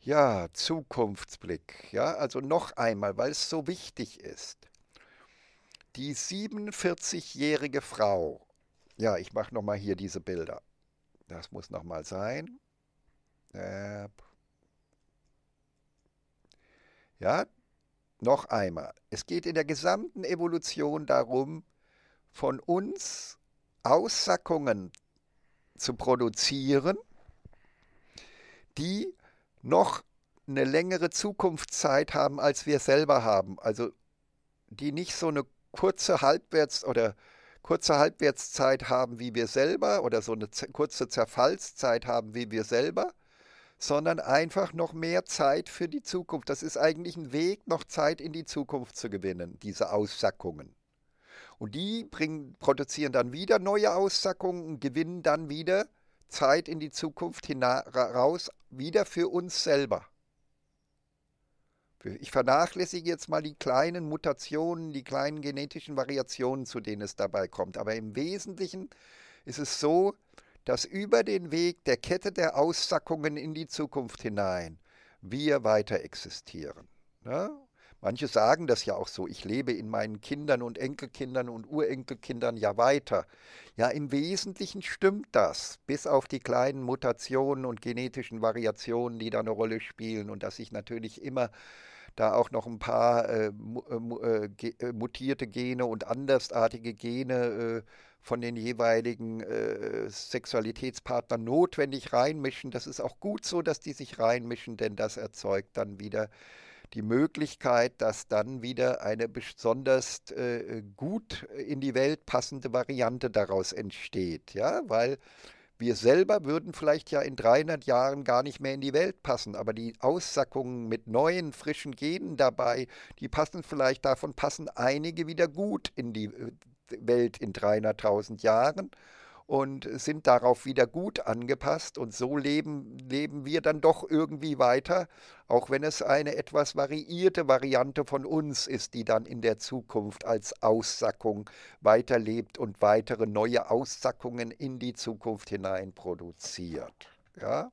ja Zukunftsblick. Ja, also noch einmal, weil es so wichtig ist. Die 47-jährige Frau. Ja, ich mache nochmal hier diese Bilder. Das muss nochmal sein. Äh, ja, noch einmal, es geht in der gesamten Evolution darum, von uns Aussackungen zu produzieren, die noch eine längere Zukunftszeit haben, als wir selber haben. Also die nicht so eine kurze Halbwerts- oder kurze Halbwertszeit haben wie wir selber oder so eine kurze Zerfallszeit haben wie wir selber, sondern einfach noch mehr Zeit für die Zukunft. Das ist eigentlich ein Weg, noch Zeit in die Zukunft zu gewinnen, diese Aussackungen. Und die bringen, produzieren dann wieder neue Aussackungen und gewinnen dann wieder Zeit in die Zukunft heraus, wieder für uns selber. Ich vernachlässige jetzt mal die kleinen Mutationen, die kleinen genetischen Variationen, zu denen es dabei kommt. Aber im Wesentlichen ist es so, dass über den Weg der Kette der Aussackungen in die Zukunft hinein wir weiter existieren. Ne? Manche sagen das ja auch so, ich lebe in meinen Kindern und Enkelkindern und Urenkelkindern ja weiter. Ja, im Wesentlichen stimmt das, bis auf die kleinen Mutationen und genetischen Variationen, die da eine Rolle spielen und dass sich natürlich immer da auch noch ein paar äh, äh, äh, äh mutierte Gene und andersartige Gene äh, von den jeweiligen äh, Sexualitätspartnern notwendig reinmischen. Das ist auch gut so, dass die sich reinmischen, denn das erzeugt dann wieder die Möglichkeit, dass dann wieder eine besonders äh, gut in die Welt passende Variante daraus entsteht. Ja, weil wir selber würden vielleicht ja in 300 Jahren gar nicht mehr in die Welt passen, aber die Aussackungen mit neuen, frischen Genen dabei, die passen vielleicht davon, passen einige wieder gut in die äh, Welt in 300.000 Jahren und sind darauf wieder gut angepasst und so leben, leben wir dann doch irgendwie weiter, auch wenn es eine etwas variierte Variante von uns ist, die dann in der Zukunft als Aussackung weiterlebt und weitere neue Aussackungen in die Zukunft hinein produziert. Ja?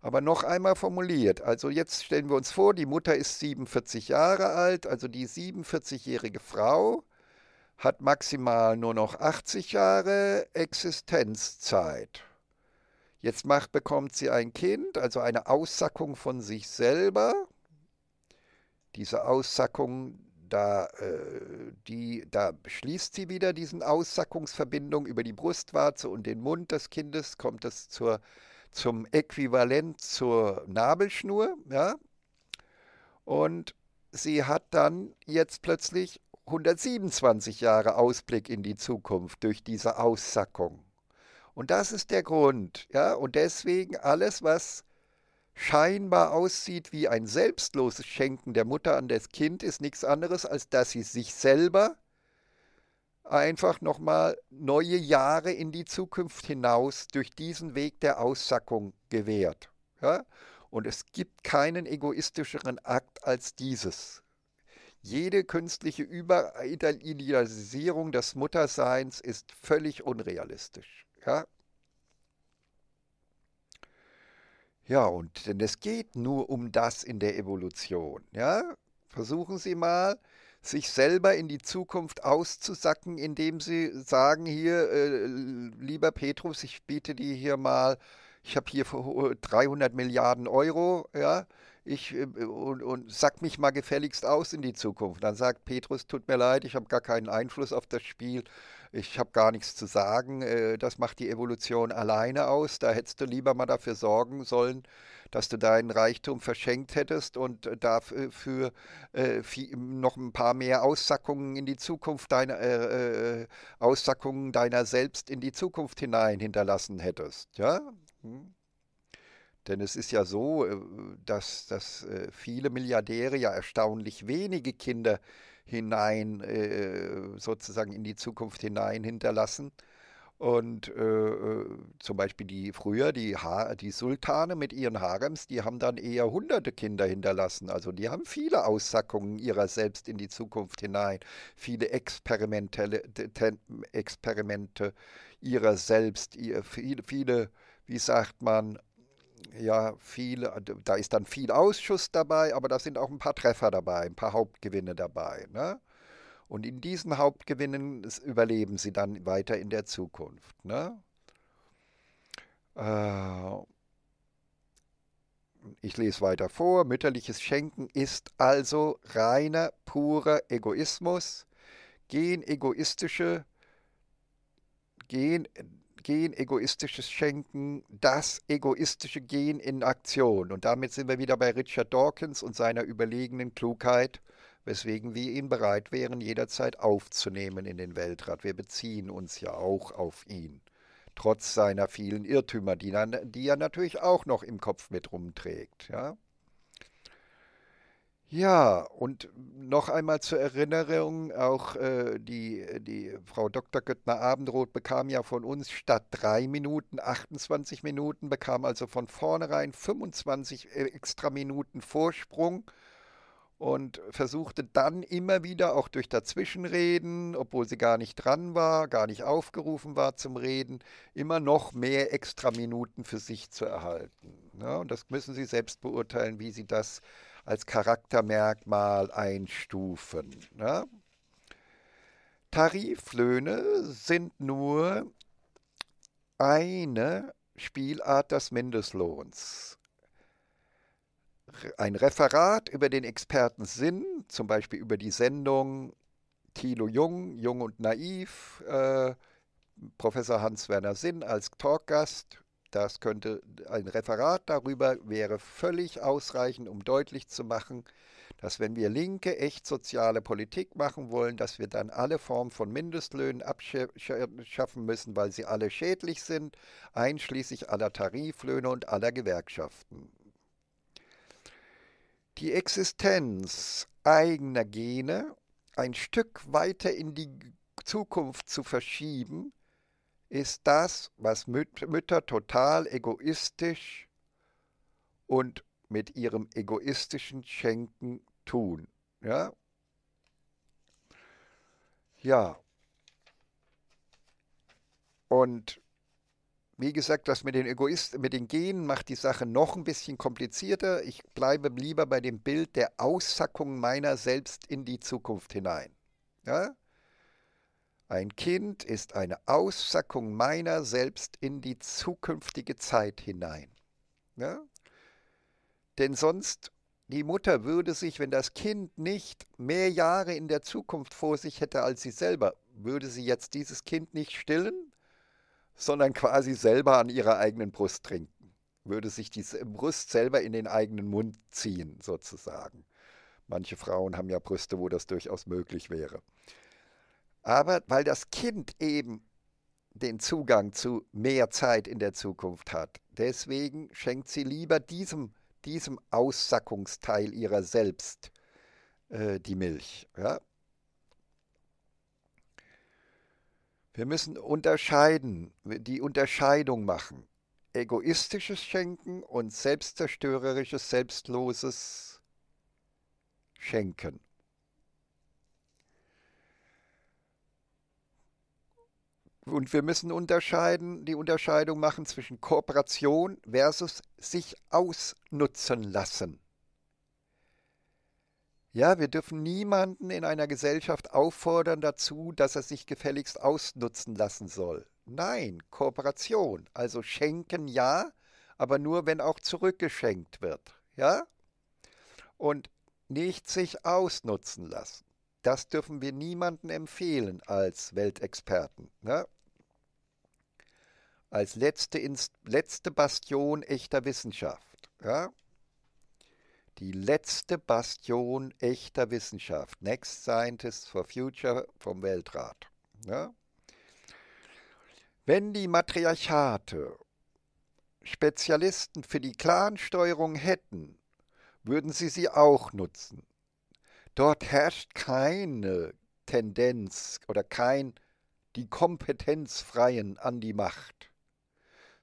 Aber noch einmal formuliert, also jetzt stellen wir uns vor, die Mutter ist 47 Jahre alt, also die 47-jährige Frau hat maximal nur noch 80 Jahre Existenzzeit. Jetzt macht, bekommt sie ein Kind, also eine Aussackung von sich selber. Diese Aussackung, da, äh, die, da schließt sie wieder diesen Aussackungsverbindung über die Brustwarze und den Mund des Kindes, kommt es zur, zum Äquivalent zur Nabelschnur. Ja? Und sie hat dann jetzt plötzlich 127 Jahre Ausblick in die Zukunft durch diese Aussackung. Und das ist der Grund. Ja? Und deswegen alles, was scheinbar aussieht wie ein selbstloses Schenken der Mutter an das Kind, ist nichts anderes, als dass sie sich selber einfach nochmal neue Jahre in die Zukunft hinaus durch diesen Weg der Aussackung gewährt. Ja? Und es gibt keinen egoistischeren Akt als dieses. Jede künstliche Überidealisierung des Mutterseins ist völlig unrealistisch. Ja, ja und denn es geht nur um das in der Evolution. Ja? Versuchen Sie mal, sich selber in die Zukunft auszusacken, indem Sie sagen, hier, äh, lieber Petrus, ich biete dir hier mal, ich habe hier 300 äh, Milliarden Euro, ja, ich, äh, und, und sack mich mal gefälligst aus in die Zukunft. Dann sagt Petrus, tut mir leid, ich habe gar keinen Einfluss auf das Spiel, ich habe gar nichts zu sagen, äh, das macht die Evolution alleine aus, da hättest du lieber mal dafür sorgen sollen, dass du deinen Reichtum verschenkt hättest und äh, dafür noch ein paar mehr Aussackungen in die Zukunft deiner äh, Aussackungen deiner selbst in die Zukunft hinein hinterlassen hättest. Ja? Hm. Denn es ist ja so, äh, dass, dass äh, viele Milliardäre ja erstaunlich wenige Kinder hinein, äh, sozusagen in die Zukunft hinein hinterlassen. Und äh, zum Beispiel die früher, die, ha die Sultane mit ihren Harems, die haben dann eher hunderte Kinder hinterlassen. Also die haben viele Aussackungen ihrer selbst in die Zukunft hinein, viele experimentelle, Experimente ihrer selbst, ihr, viele, viele, wie sagt man, ja viele, äh, da ist dann viel Ausschuss dabei, aber da sind auch ein paar Treffer dabei, ein paar Hauptgewinne dabei. Ne? Und in diesen Hauptgewinnen überleben sie dann weiter in der Zukunft. Ne? Äh, ich lese weiter vor, mütterliches Schenken ist also reiner, purer Egoismus, Gen egoistische, gen äh, Gen egoistisches Schenken, das egoistische Gen in Aktion. Und damit sind wir wieder bei Richard Dawkins und seiner überlegenen Klugheit, weswegen wir ihn bereit wären, jederzeit aufzunehmen in den Weltrat. Wir beziehen uns ja auch auf ihn, trotz seiner vielen Irrtümer, die, er natürlich auch noch im Kopf mit rumträgt. Ja? Ja, und noch einmal zur Erinnerung, auch äh, die, äh, die Frau Dr. Göttner-Abendroth bekam ja von uns statt drei Minuten 28 Minuten, bekam also von vornherein 25 äh, extra Minuten Vorsprung und versuchte dann immer wieder auch durch Dazwischenreden, obwohl sie gar nicht dran war, gar nicht aufgerufen war zum Reden, immer noch mehr extra Minuten für sich zu erhalten. Ja, und das müssen Sie selbst beurteilen, wie Sie das äh, als Charaktermerkmal einstufen. Ne? Tariflöhne sind nur eine Spielart des Mindestlohns. Ein Referat über den Experten Sinn, zum Beispiel über die Sendung Thilo Jung, Jung und Naiv, äh, Professor Hans-Werner Sinn als Talkgast das könnte ein Referat darüber wäre völlig ausreichend, um deutlich zu machen, dass wenn wir linke, echt soziale Politik machen wollen, dass wir dann alle Formen von Mindestlöhnen abschaffen müssen, weil sie alle schädlich sind, einschließlich aller Tariflöhne und aller Gewerkschaften. Die Existenz eigener Gene ein Stück weiter in die Zukunft zu verschieben, ist das, was Müt Mütter total egoistisch und mit ihrem egoistischen Schenken tun. Ja, ja. Und wie gesagt, das mit den Egoisten, mit den Genen macht die Sache noch ein bisschen komplizierter. Ich bleibe lieber bei dem Bild der Aussackung meiner selbst in die Zukunft hinein. Ja? Ein Kind ist eine Aussackung meiner selbst in die zukünftige Zeit hinein. Ja? Ne? Denn sonst, die Mutter würde sich, wenn das Kind nicht mehr Jahre in der Zukunft vor sich hätte als sie selber, würde sie jetzt dieses Kind nicht stillen, sondern quasi selber an ihrer eigenen Brust trinken. Würde sich die Brust selber in den eigenen Mund ziehen, sozusagen. Manche Frauen haben ja Brüste, wo das durchaus möglich wäre. Aber weil das Kind eben den Zugang zu mehr Zeit in der Zukunft hat, deswegen schenkt sie lieber diesem, diesem Aussackungsteil ihrer selbst äh, die Milch. Ja? Wir müssen unterscheiden, die Unterscheidung machen. Egoistisches Schenken und selbstzerstörerisches, selbstloses Schenken. Und wir müssen unterscheiden, die Unterscheidung machen zwischen Kooperation versus sich ausnutzen lassen. Ja, wir dürfen niemanden in einer Gesellschaft auffordern dazu, dass er sich gefälligst ausnutzen lassen soll. Nein, Kooperation, also schenken ja, aber nur wenn auch zurückgeschenkt wird, ja? Und nicht sich ausnutzen lassen. Das dürfen wir niemandem empfehlen als Weltexperten. Ne? Als letzte, Inst letzte Bastion echter Wissenschaft. Ja? Die letzte Bastion echter Wissenschaft. Next Scientists for Future vom Weltrat. Ja? Ne? Wenn die Matriarchate Spezialisten für die Clansteuerung hätten, würden sie sie auch nutzen. Dort herrscht keine Tendenz oder kein die Kompetenzfreien an die Macht.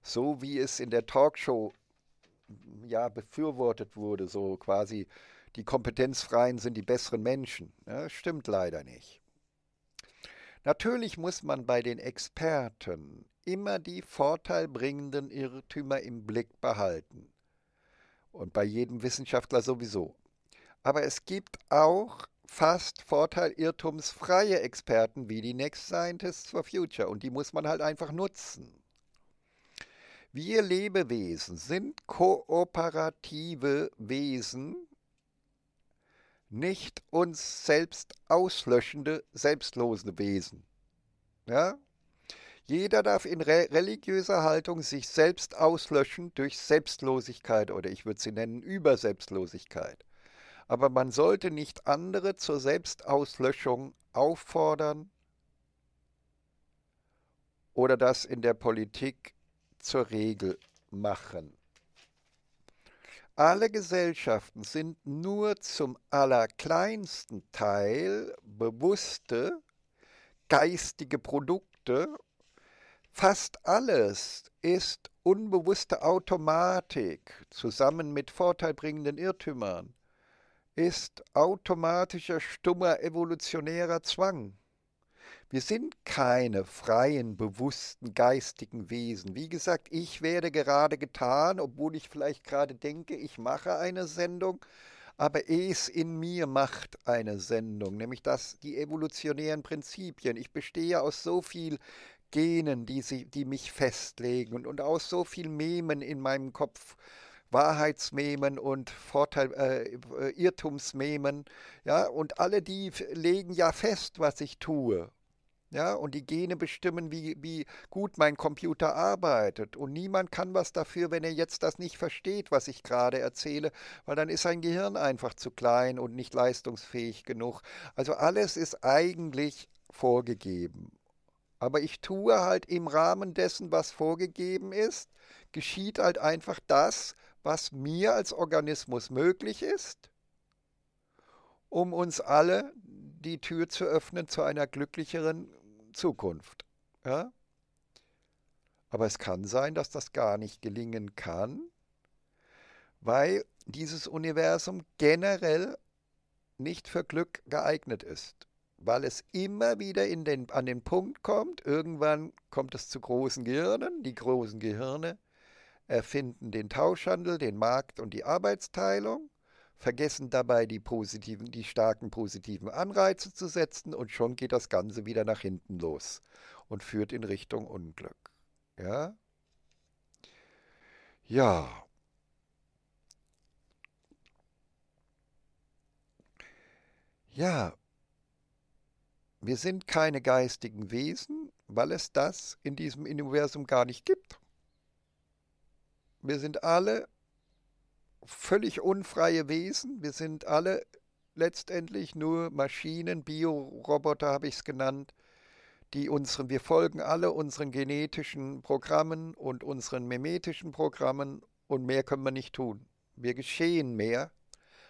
So wie es in der Talkshow hm, ja befürwortet wurde, so quasi die Kompetenzfreien sind die besseren Menschen. Ja, stimmt leider nicht. Natürlich muss man bei den Experten immer die vorteilbringenden Irrtümer im Blick behalten. Und bei jedem Wissenschaftler sowieso. Aber es gibt auch fast vorteilirrtumsfreie Experten wie die Next Scientists for Future und die muss man halt einfach nutzen. Wir Lebewesen sind kooperative Wesen, nicht uns selbst auslöschende, selbstlose Wesen. Ja? Jeder darf in re religiöser Haltung sich selbst auslöschen durch Selbstlosigkeit oder ich würde sie nennen Überselbstlosigkeit aber man sollte nicht andere zur Selbstauslöschung auffordern oder das in der Politik zur Regel machen. Alle Gesellschaften sind nur zum allerkleinsten Teil bewusste, geistige Produkte. Fast alles ist unbewusste Automatik zusammen mit vorteilbringenden Irrtümern ist automatischer, stummer, evolutionärer Zwang. Wir sind keine freien, bewussten, geistigen Wesen. Wie gesagt, ich werde gerade getan, obwohl ich vielleicht gerade denke, ich mache eine Sendung, aber es in mir macht eine Sendung, nämlich das, die evolutionären Prinzipien. Ich bestehe aus so viel Genen, die, sie, die mich festlegen und, und aus so viel Memen in meinem Kopf Wahrheitsmemen und Vorteil, äh, Irrtumsmemen. Ja, und alle die legen ja fest, was ich tue. Ja, und die Gene bestimmen, wie, wie gut mein Computer arbeitet. Und niemand kann was dafür, wenn er jetzt das nicht versteht, was ich gerade erzähle, weil dann ist sein Gehirn einfach zu klein und nicht leistungsfähig genug. Also alles ist eigentlich vorgegeben. Aber ich tue halt im Rahmen dessen, was vorgegeben ist, geschieht halt einfach das, was mir als Organismus möglich ist, um uns alle die Tür zu öffnen zu einer glücklicheren Zukunft. Ja? Aber es kann sein, dass das gar nicht gelingen kann, weil dieses Universum generell nicht für Glück geeignet ist, weil es immer wieder den, an den Punkt kommt, irgendwann kommt es zu großen Gehirnen, die großen Gehirne erfinden den Tauschhandel, den Markt und die Arbeitsteilung, vergessen dabei die, positiven, die starken positiven Anreize zu setzen und schon geht das Ganze wieder nach hinten los und führt in Richtung Unglück. Ja? Ja. Ja. Wir sind keine geistigen Wesen, weil es das in diesem Universum gar nicht gibt. Wir sind alle völlig unfreie Wesen. Wir sind alle letztendlich nur Maschinen, Bioroboter habe ich es genannt, die unseren, wir folgen alle unseren genetischen Programmen und unseren memetischen Programmen und mehr können wir nicht tun. Wir geschehen mehr,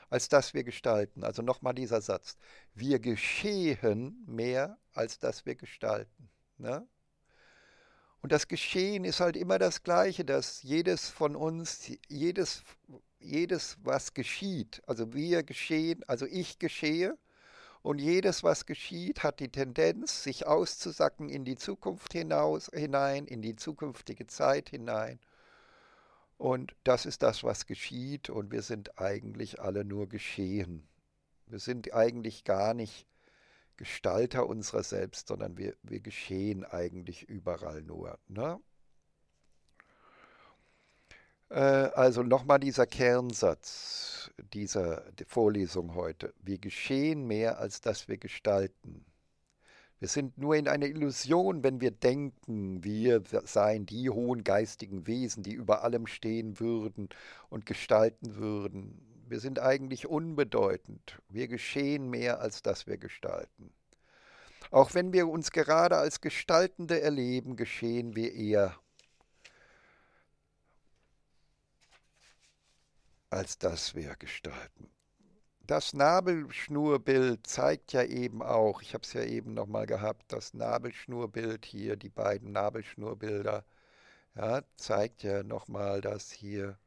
als dass wir gestalten. Also nochmal dieser Satz. Wir geschehen mehr, als dass wir gestalten. Ne? Und das Geschehen ist halt immer das Gleiche, dass jedes von uns, jedes, jedes, was geschieht, also wir geschehen, also ich geschehe, und jedes, was geschieht, hat die Tendenz, sich auszusacken in die Zukunft hinaus, hinein, in die zukünftige Zeit hinein. Und das ist das, was geschieht. Und wir sind eigentlich alle nur geschehen. Wir sind eigentlich gar nicht Gestalter unserer selbst, sondern wir, wir geschehen eigentlich überall nur. Ne? Äh, also nochmal dieser Kernsatz dieser Vorlesung heute. Wir geschehen mehr, als dass wir gestalten. Wir sind nur in einer Illusion, wenn wir denken, wir seien die hohen geistigen Wesen, die über allem stehen würden und gestalten würden. Wir sind eigentlich unbedeutend. Wir geschehen mehr, als dass wir gestalten. Auch wenn wir uns gerade als Gestaltende erleben, geschehen wir eher, als dass wir gestalten. Das Nabelschnurbild zeigt ja eben auch, ich habe es ja eben nochmal gehabt, das Nabelschnurbild hier, die beiden Nabelschnurbilder, ja, zeigt ja nochmal, dass hier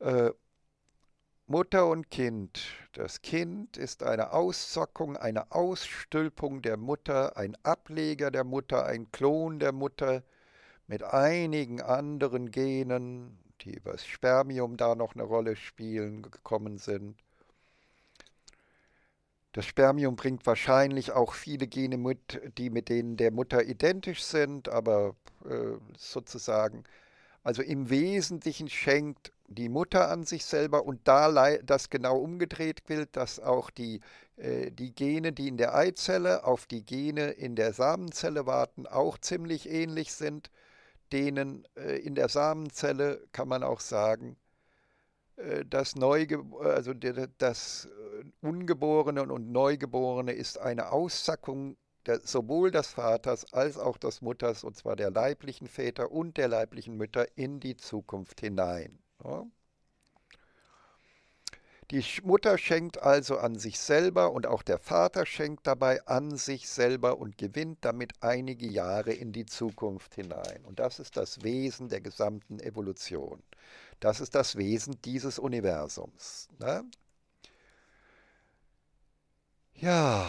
äh, Mutter und Kind. Das Kind ist eine Auszockung, eine Ausstülpung der Mutter, ein Ableger der Mutter, ein Klon der Mutter mit einigen anderen Genen, die übers Spermium da noch eine Rolle spielen gekommen sind. Das Spermium bringt wahrscheinlich auch viele Gene mit, die mit denen der Mutter identisch sind, aber äh, sozusagen also im Wesentlichen schenkt die Mutter an sich selber und da das genau umgedreht wird, dass auch die, äh, die Gene, die in der Eizelle auf die Gene in der Samenzelle warten, auch ziemlich ähnlich sind. Denen äh, in der Samenzelle kann man auch sagen, äh, das, also das äh, Ungeborene und Neugeborene ist eine Aussackung der, sowohl des Vaters als auch des Mutters, und zwar der leiblichen Väter und der leiblichen Mütter, in die Zukunft hinein. Ja. Die Mutter schenkt also an sich selber und auch der Vater schenkt dabei an sich selber und gewinnt damit einige Jahre in die Zukunft hinein. Und das ist das Wesen der gesamten Evolution. Das ist das Wesen dieses Universums. Ne? Ja,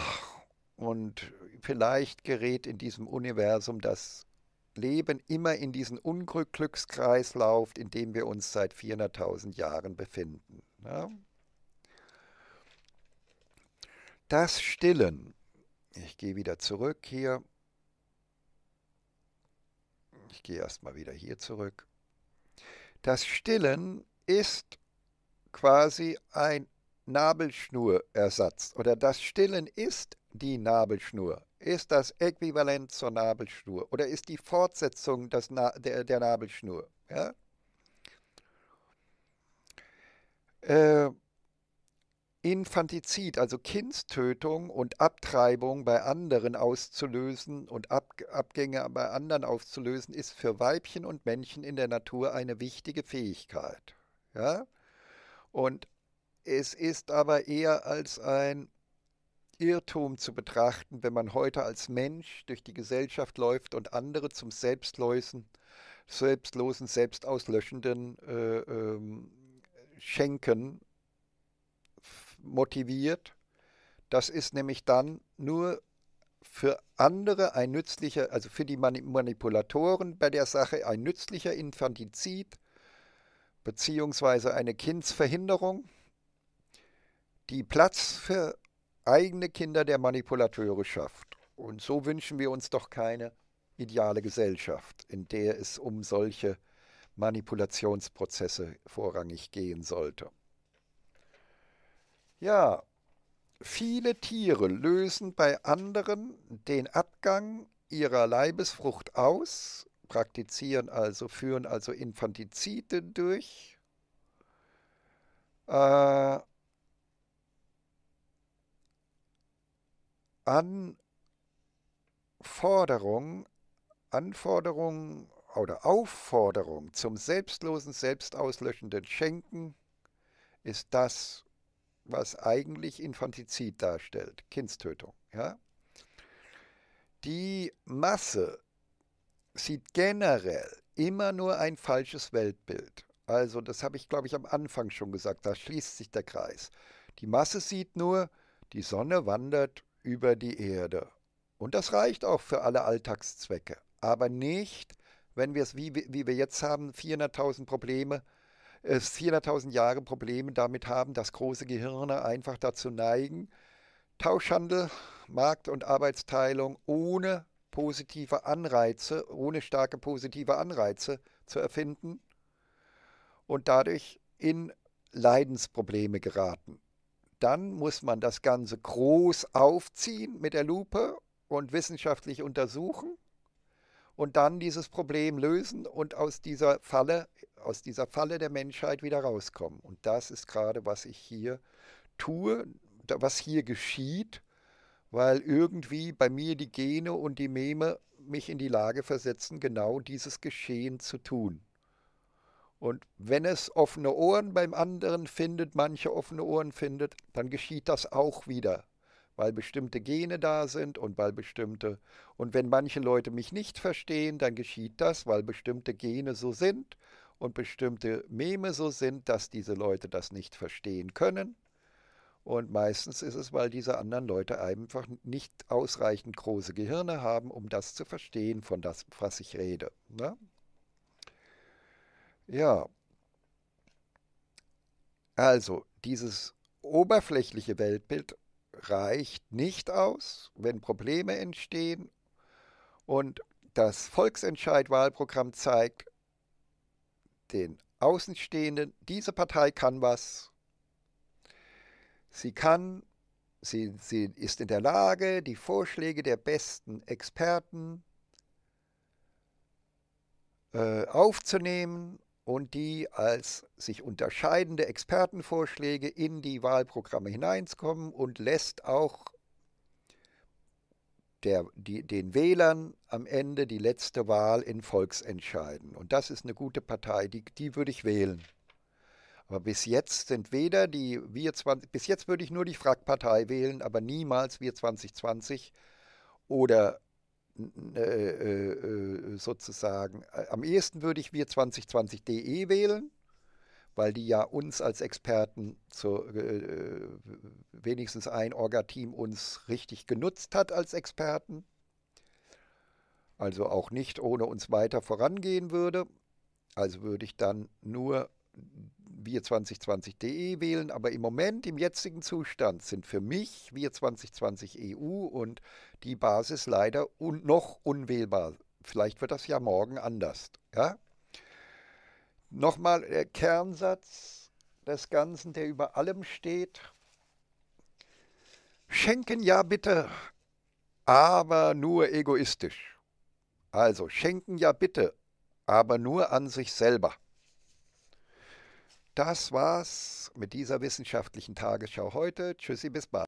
und vielleicht gerät in diesem Universum das Leben immer in diesen Unglückskreislauf, in dem wir uns seit 400.000 Jahren befinden. Ja? Das Stillen, ich gehe wieder zurück hier, ich gehe erstmal wieder hier zurück, das Stillen ist quasi ein Nabelschnurersatz oder das Stillen ist die Nabelschnur? Ist das äquivalent zur Nabelschnur oder ist die Fortsetzung des Na der, der, Nabelschnur? Ja? Äh, Infantizid, also Kindstötung und Abtreibung bei anderen auszulösen und Ab Abgänge bei anderen aufzulösen, ist für Weibchen und Männchen in der Natur eine wichtige Fähigkeit. Ja? Und es ist aber eher als ein Irrtum zu betrachten, wenn man heute als Mensch durch die Gesellschaft läuft und andere zum selbstlosen, selbstlosen, selbstauslöschenden äh, ähm, Schenken motiviert. Das ist nämlich dann nur für andere ein nützlicher, also für die Manipulatoren bei der Sache ein nützlicher Infantizid beziehungsweise eine Kindsverhinderung, die Platz für eigene Kinder der Manipulateure schafft. Und so wünschen wir uns doch keine ideale Gesellschaft, in der es um solche Manipulationsprozesse vorrangig gehen sollte. Ja, viele Tiere lösen bei anderen den Abgang ihrer Leibesfrucht aus, praktizieren also, führen also Infantizide durch. Äh, an Anforderung oder Aufforderung zum selbstlosen, selbstauslöschenden Schenken ist das, was eigentlich Infantizid darstellt, Kindstötung. Ja? Die Masse sieht generell immer nur ein falsches Weltbild. Also das habe ich, glaube ich, am Anfang schon gesagt, da schließt sich der Kreis. Die Masse sieht nur, die Sonne wandert über die Erde. Und das reicht auch für alle Alltagszwecke. Aber nicht, wenn wir es, wie, wie wir jetzt haben, 400.000 Probleme, 400.000 äh, Jahre Probleme damit haben, dass große Gehirne einfach dazu neigen, Tauschhandel, Markt- und Arbeitsteilung ohne positive Anreize, ohne starke positive Anreize zu erfinden und dadurch in Leidensprobleme geraten dann muss man das Ganze groß aufziehen mit der Lupe und wissenschaftlich untersuchen und dann dieses Problem lösen und aus dieser Falle, aus dieser Falle der Menschheit wieder rauskommen. Und das ist gerade, was ich hier tue, was hier geschieht, weil irgendwie bei mir die Gene und die Meme mich in die Lage versetzen, genau dieses Geschehen zu tun. Und wenn es offene Ohren beim anderen findet, manche offene Ohren findet, dann geschieht das auch wieder, weil bestimmte Gene da sind und weil bestimmte. Und wenn manche Leute mich nicht verstehen, dann geschieht das, weil bestimmte Gene so sind und bestimmte Meme so sind, dass diese Leute das nicht verstehen können. Und meistens ist es, weil diese anderen Leute einfach nicht ausreichend große Gehirne haben, um das zu verstehen, von das, was ich rede. Ne? Ja. Also, dieses oberflächliche Weltbild reicht nicht aus, wenn Probleme entstehen. Und das Volksentscheid-Wahlprogramm zeigt den Außenstehenden, diese Partei kann was. Sie kann, sie, sie ist in der Lage, die Vorschläge der besten Experten äh, aufzunehmen und die als sich unterscheidende Expertenvorschläge in die Wahlprogramme hineinkommen und lässt auch der, die, den Wählern am Ende die letzte Wahl in Volksentscheiden. Und das ist eine gute Partei, die, die würde ich wählen. Aber bis jetzt sind weder die Wir 20, bis jetzt würde ich nur die Frack-Partei wählen, aber niemals Wir 2020 oder äh, äh, äh, sozusagen, am ehesten würde ich wir 2020.de wählen, weil die ja uns als Experten zu, äh, wenigstens ein Orga-Team uns richtig genutzt hat als Experten. Also auch nicht ohne uns weiter vorangehen würde. Also würde ich dann nur wir2020.de wählen, aber im Moment, im jetzigen Zustand, sind für mich wir2020 EU und die Basis leider un noch unwählbar. Vielleicht wird das ja morgen anders. Ja? Nochmal der äh, Kernsatz des Ganzen, der über allem steht. Schenken ja bitte, aber nur egoistisch. Also schenken ja bitte, aber nur an sich selber. Das war's mit dieser wissenschaftlichen Tagesschau heute. Tschüssi, bis bald.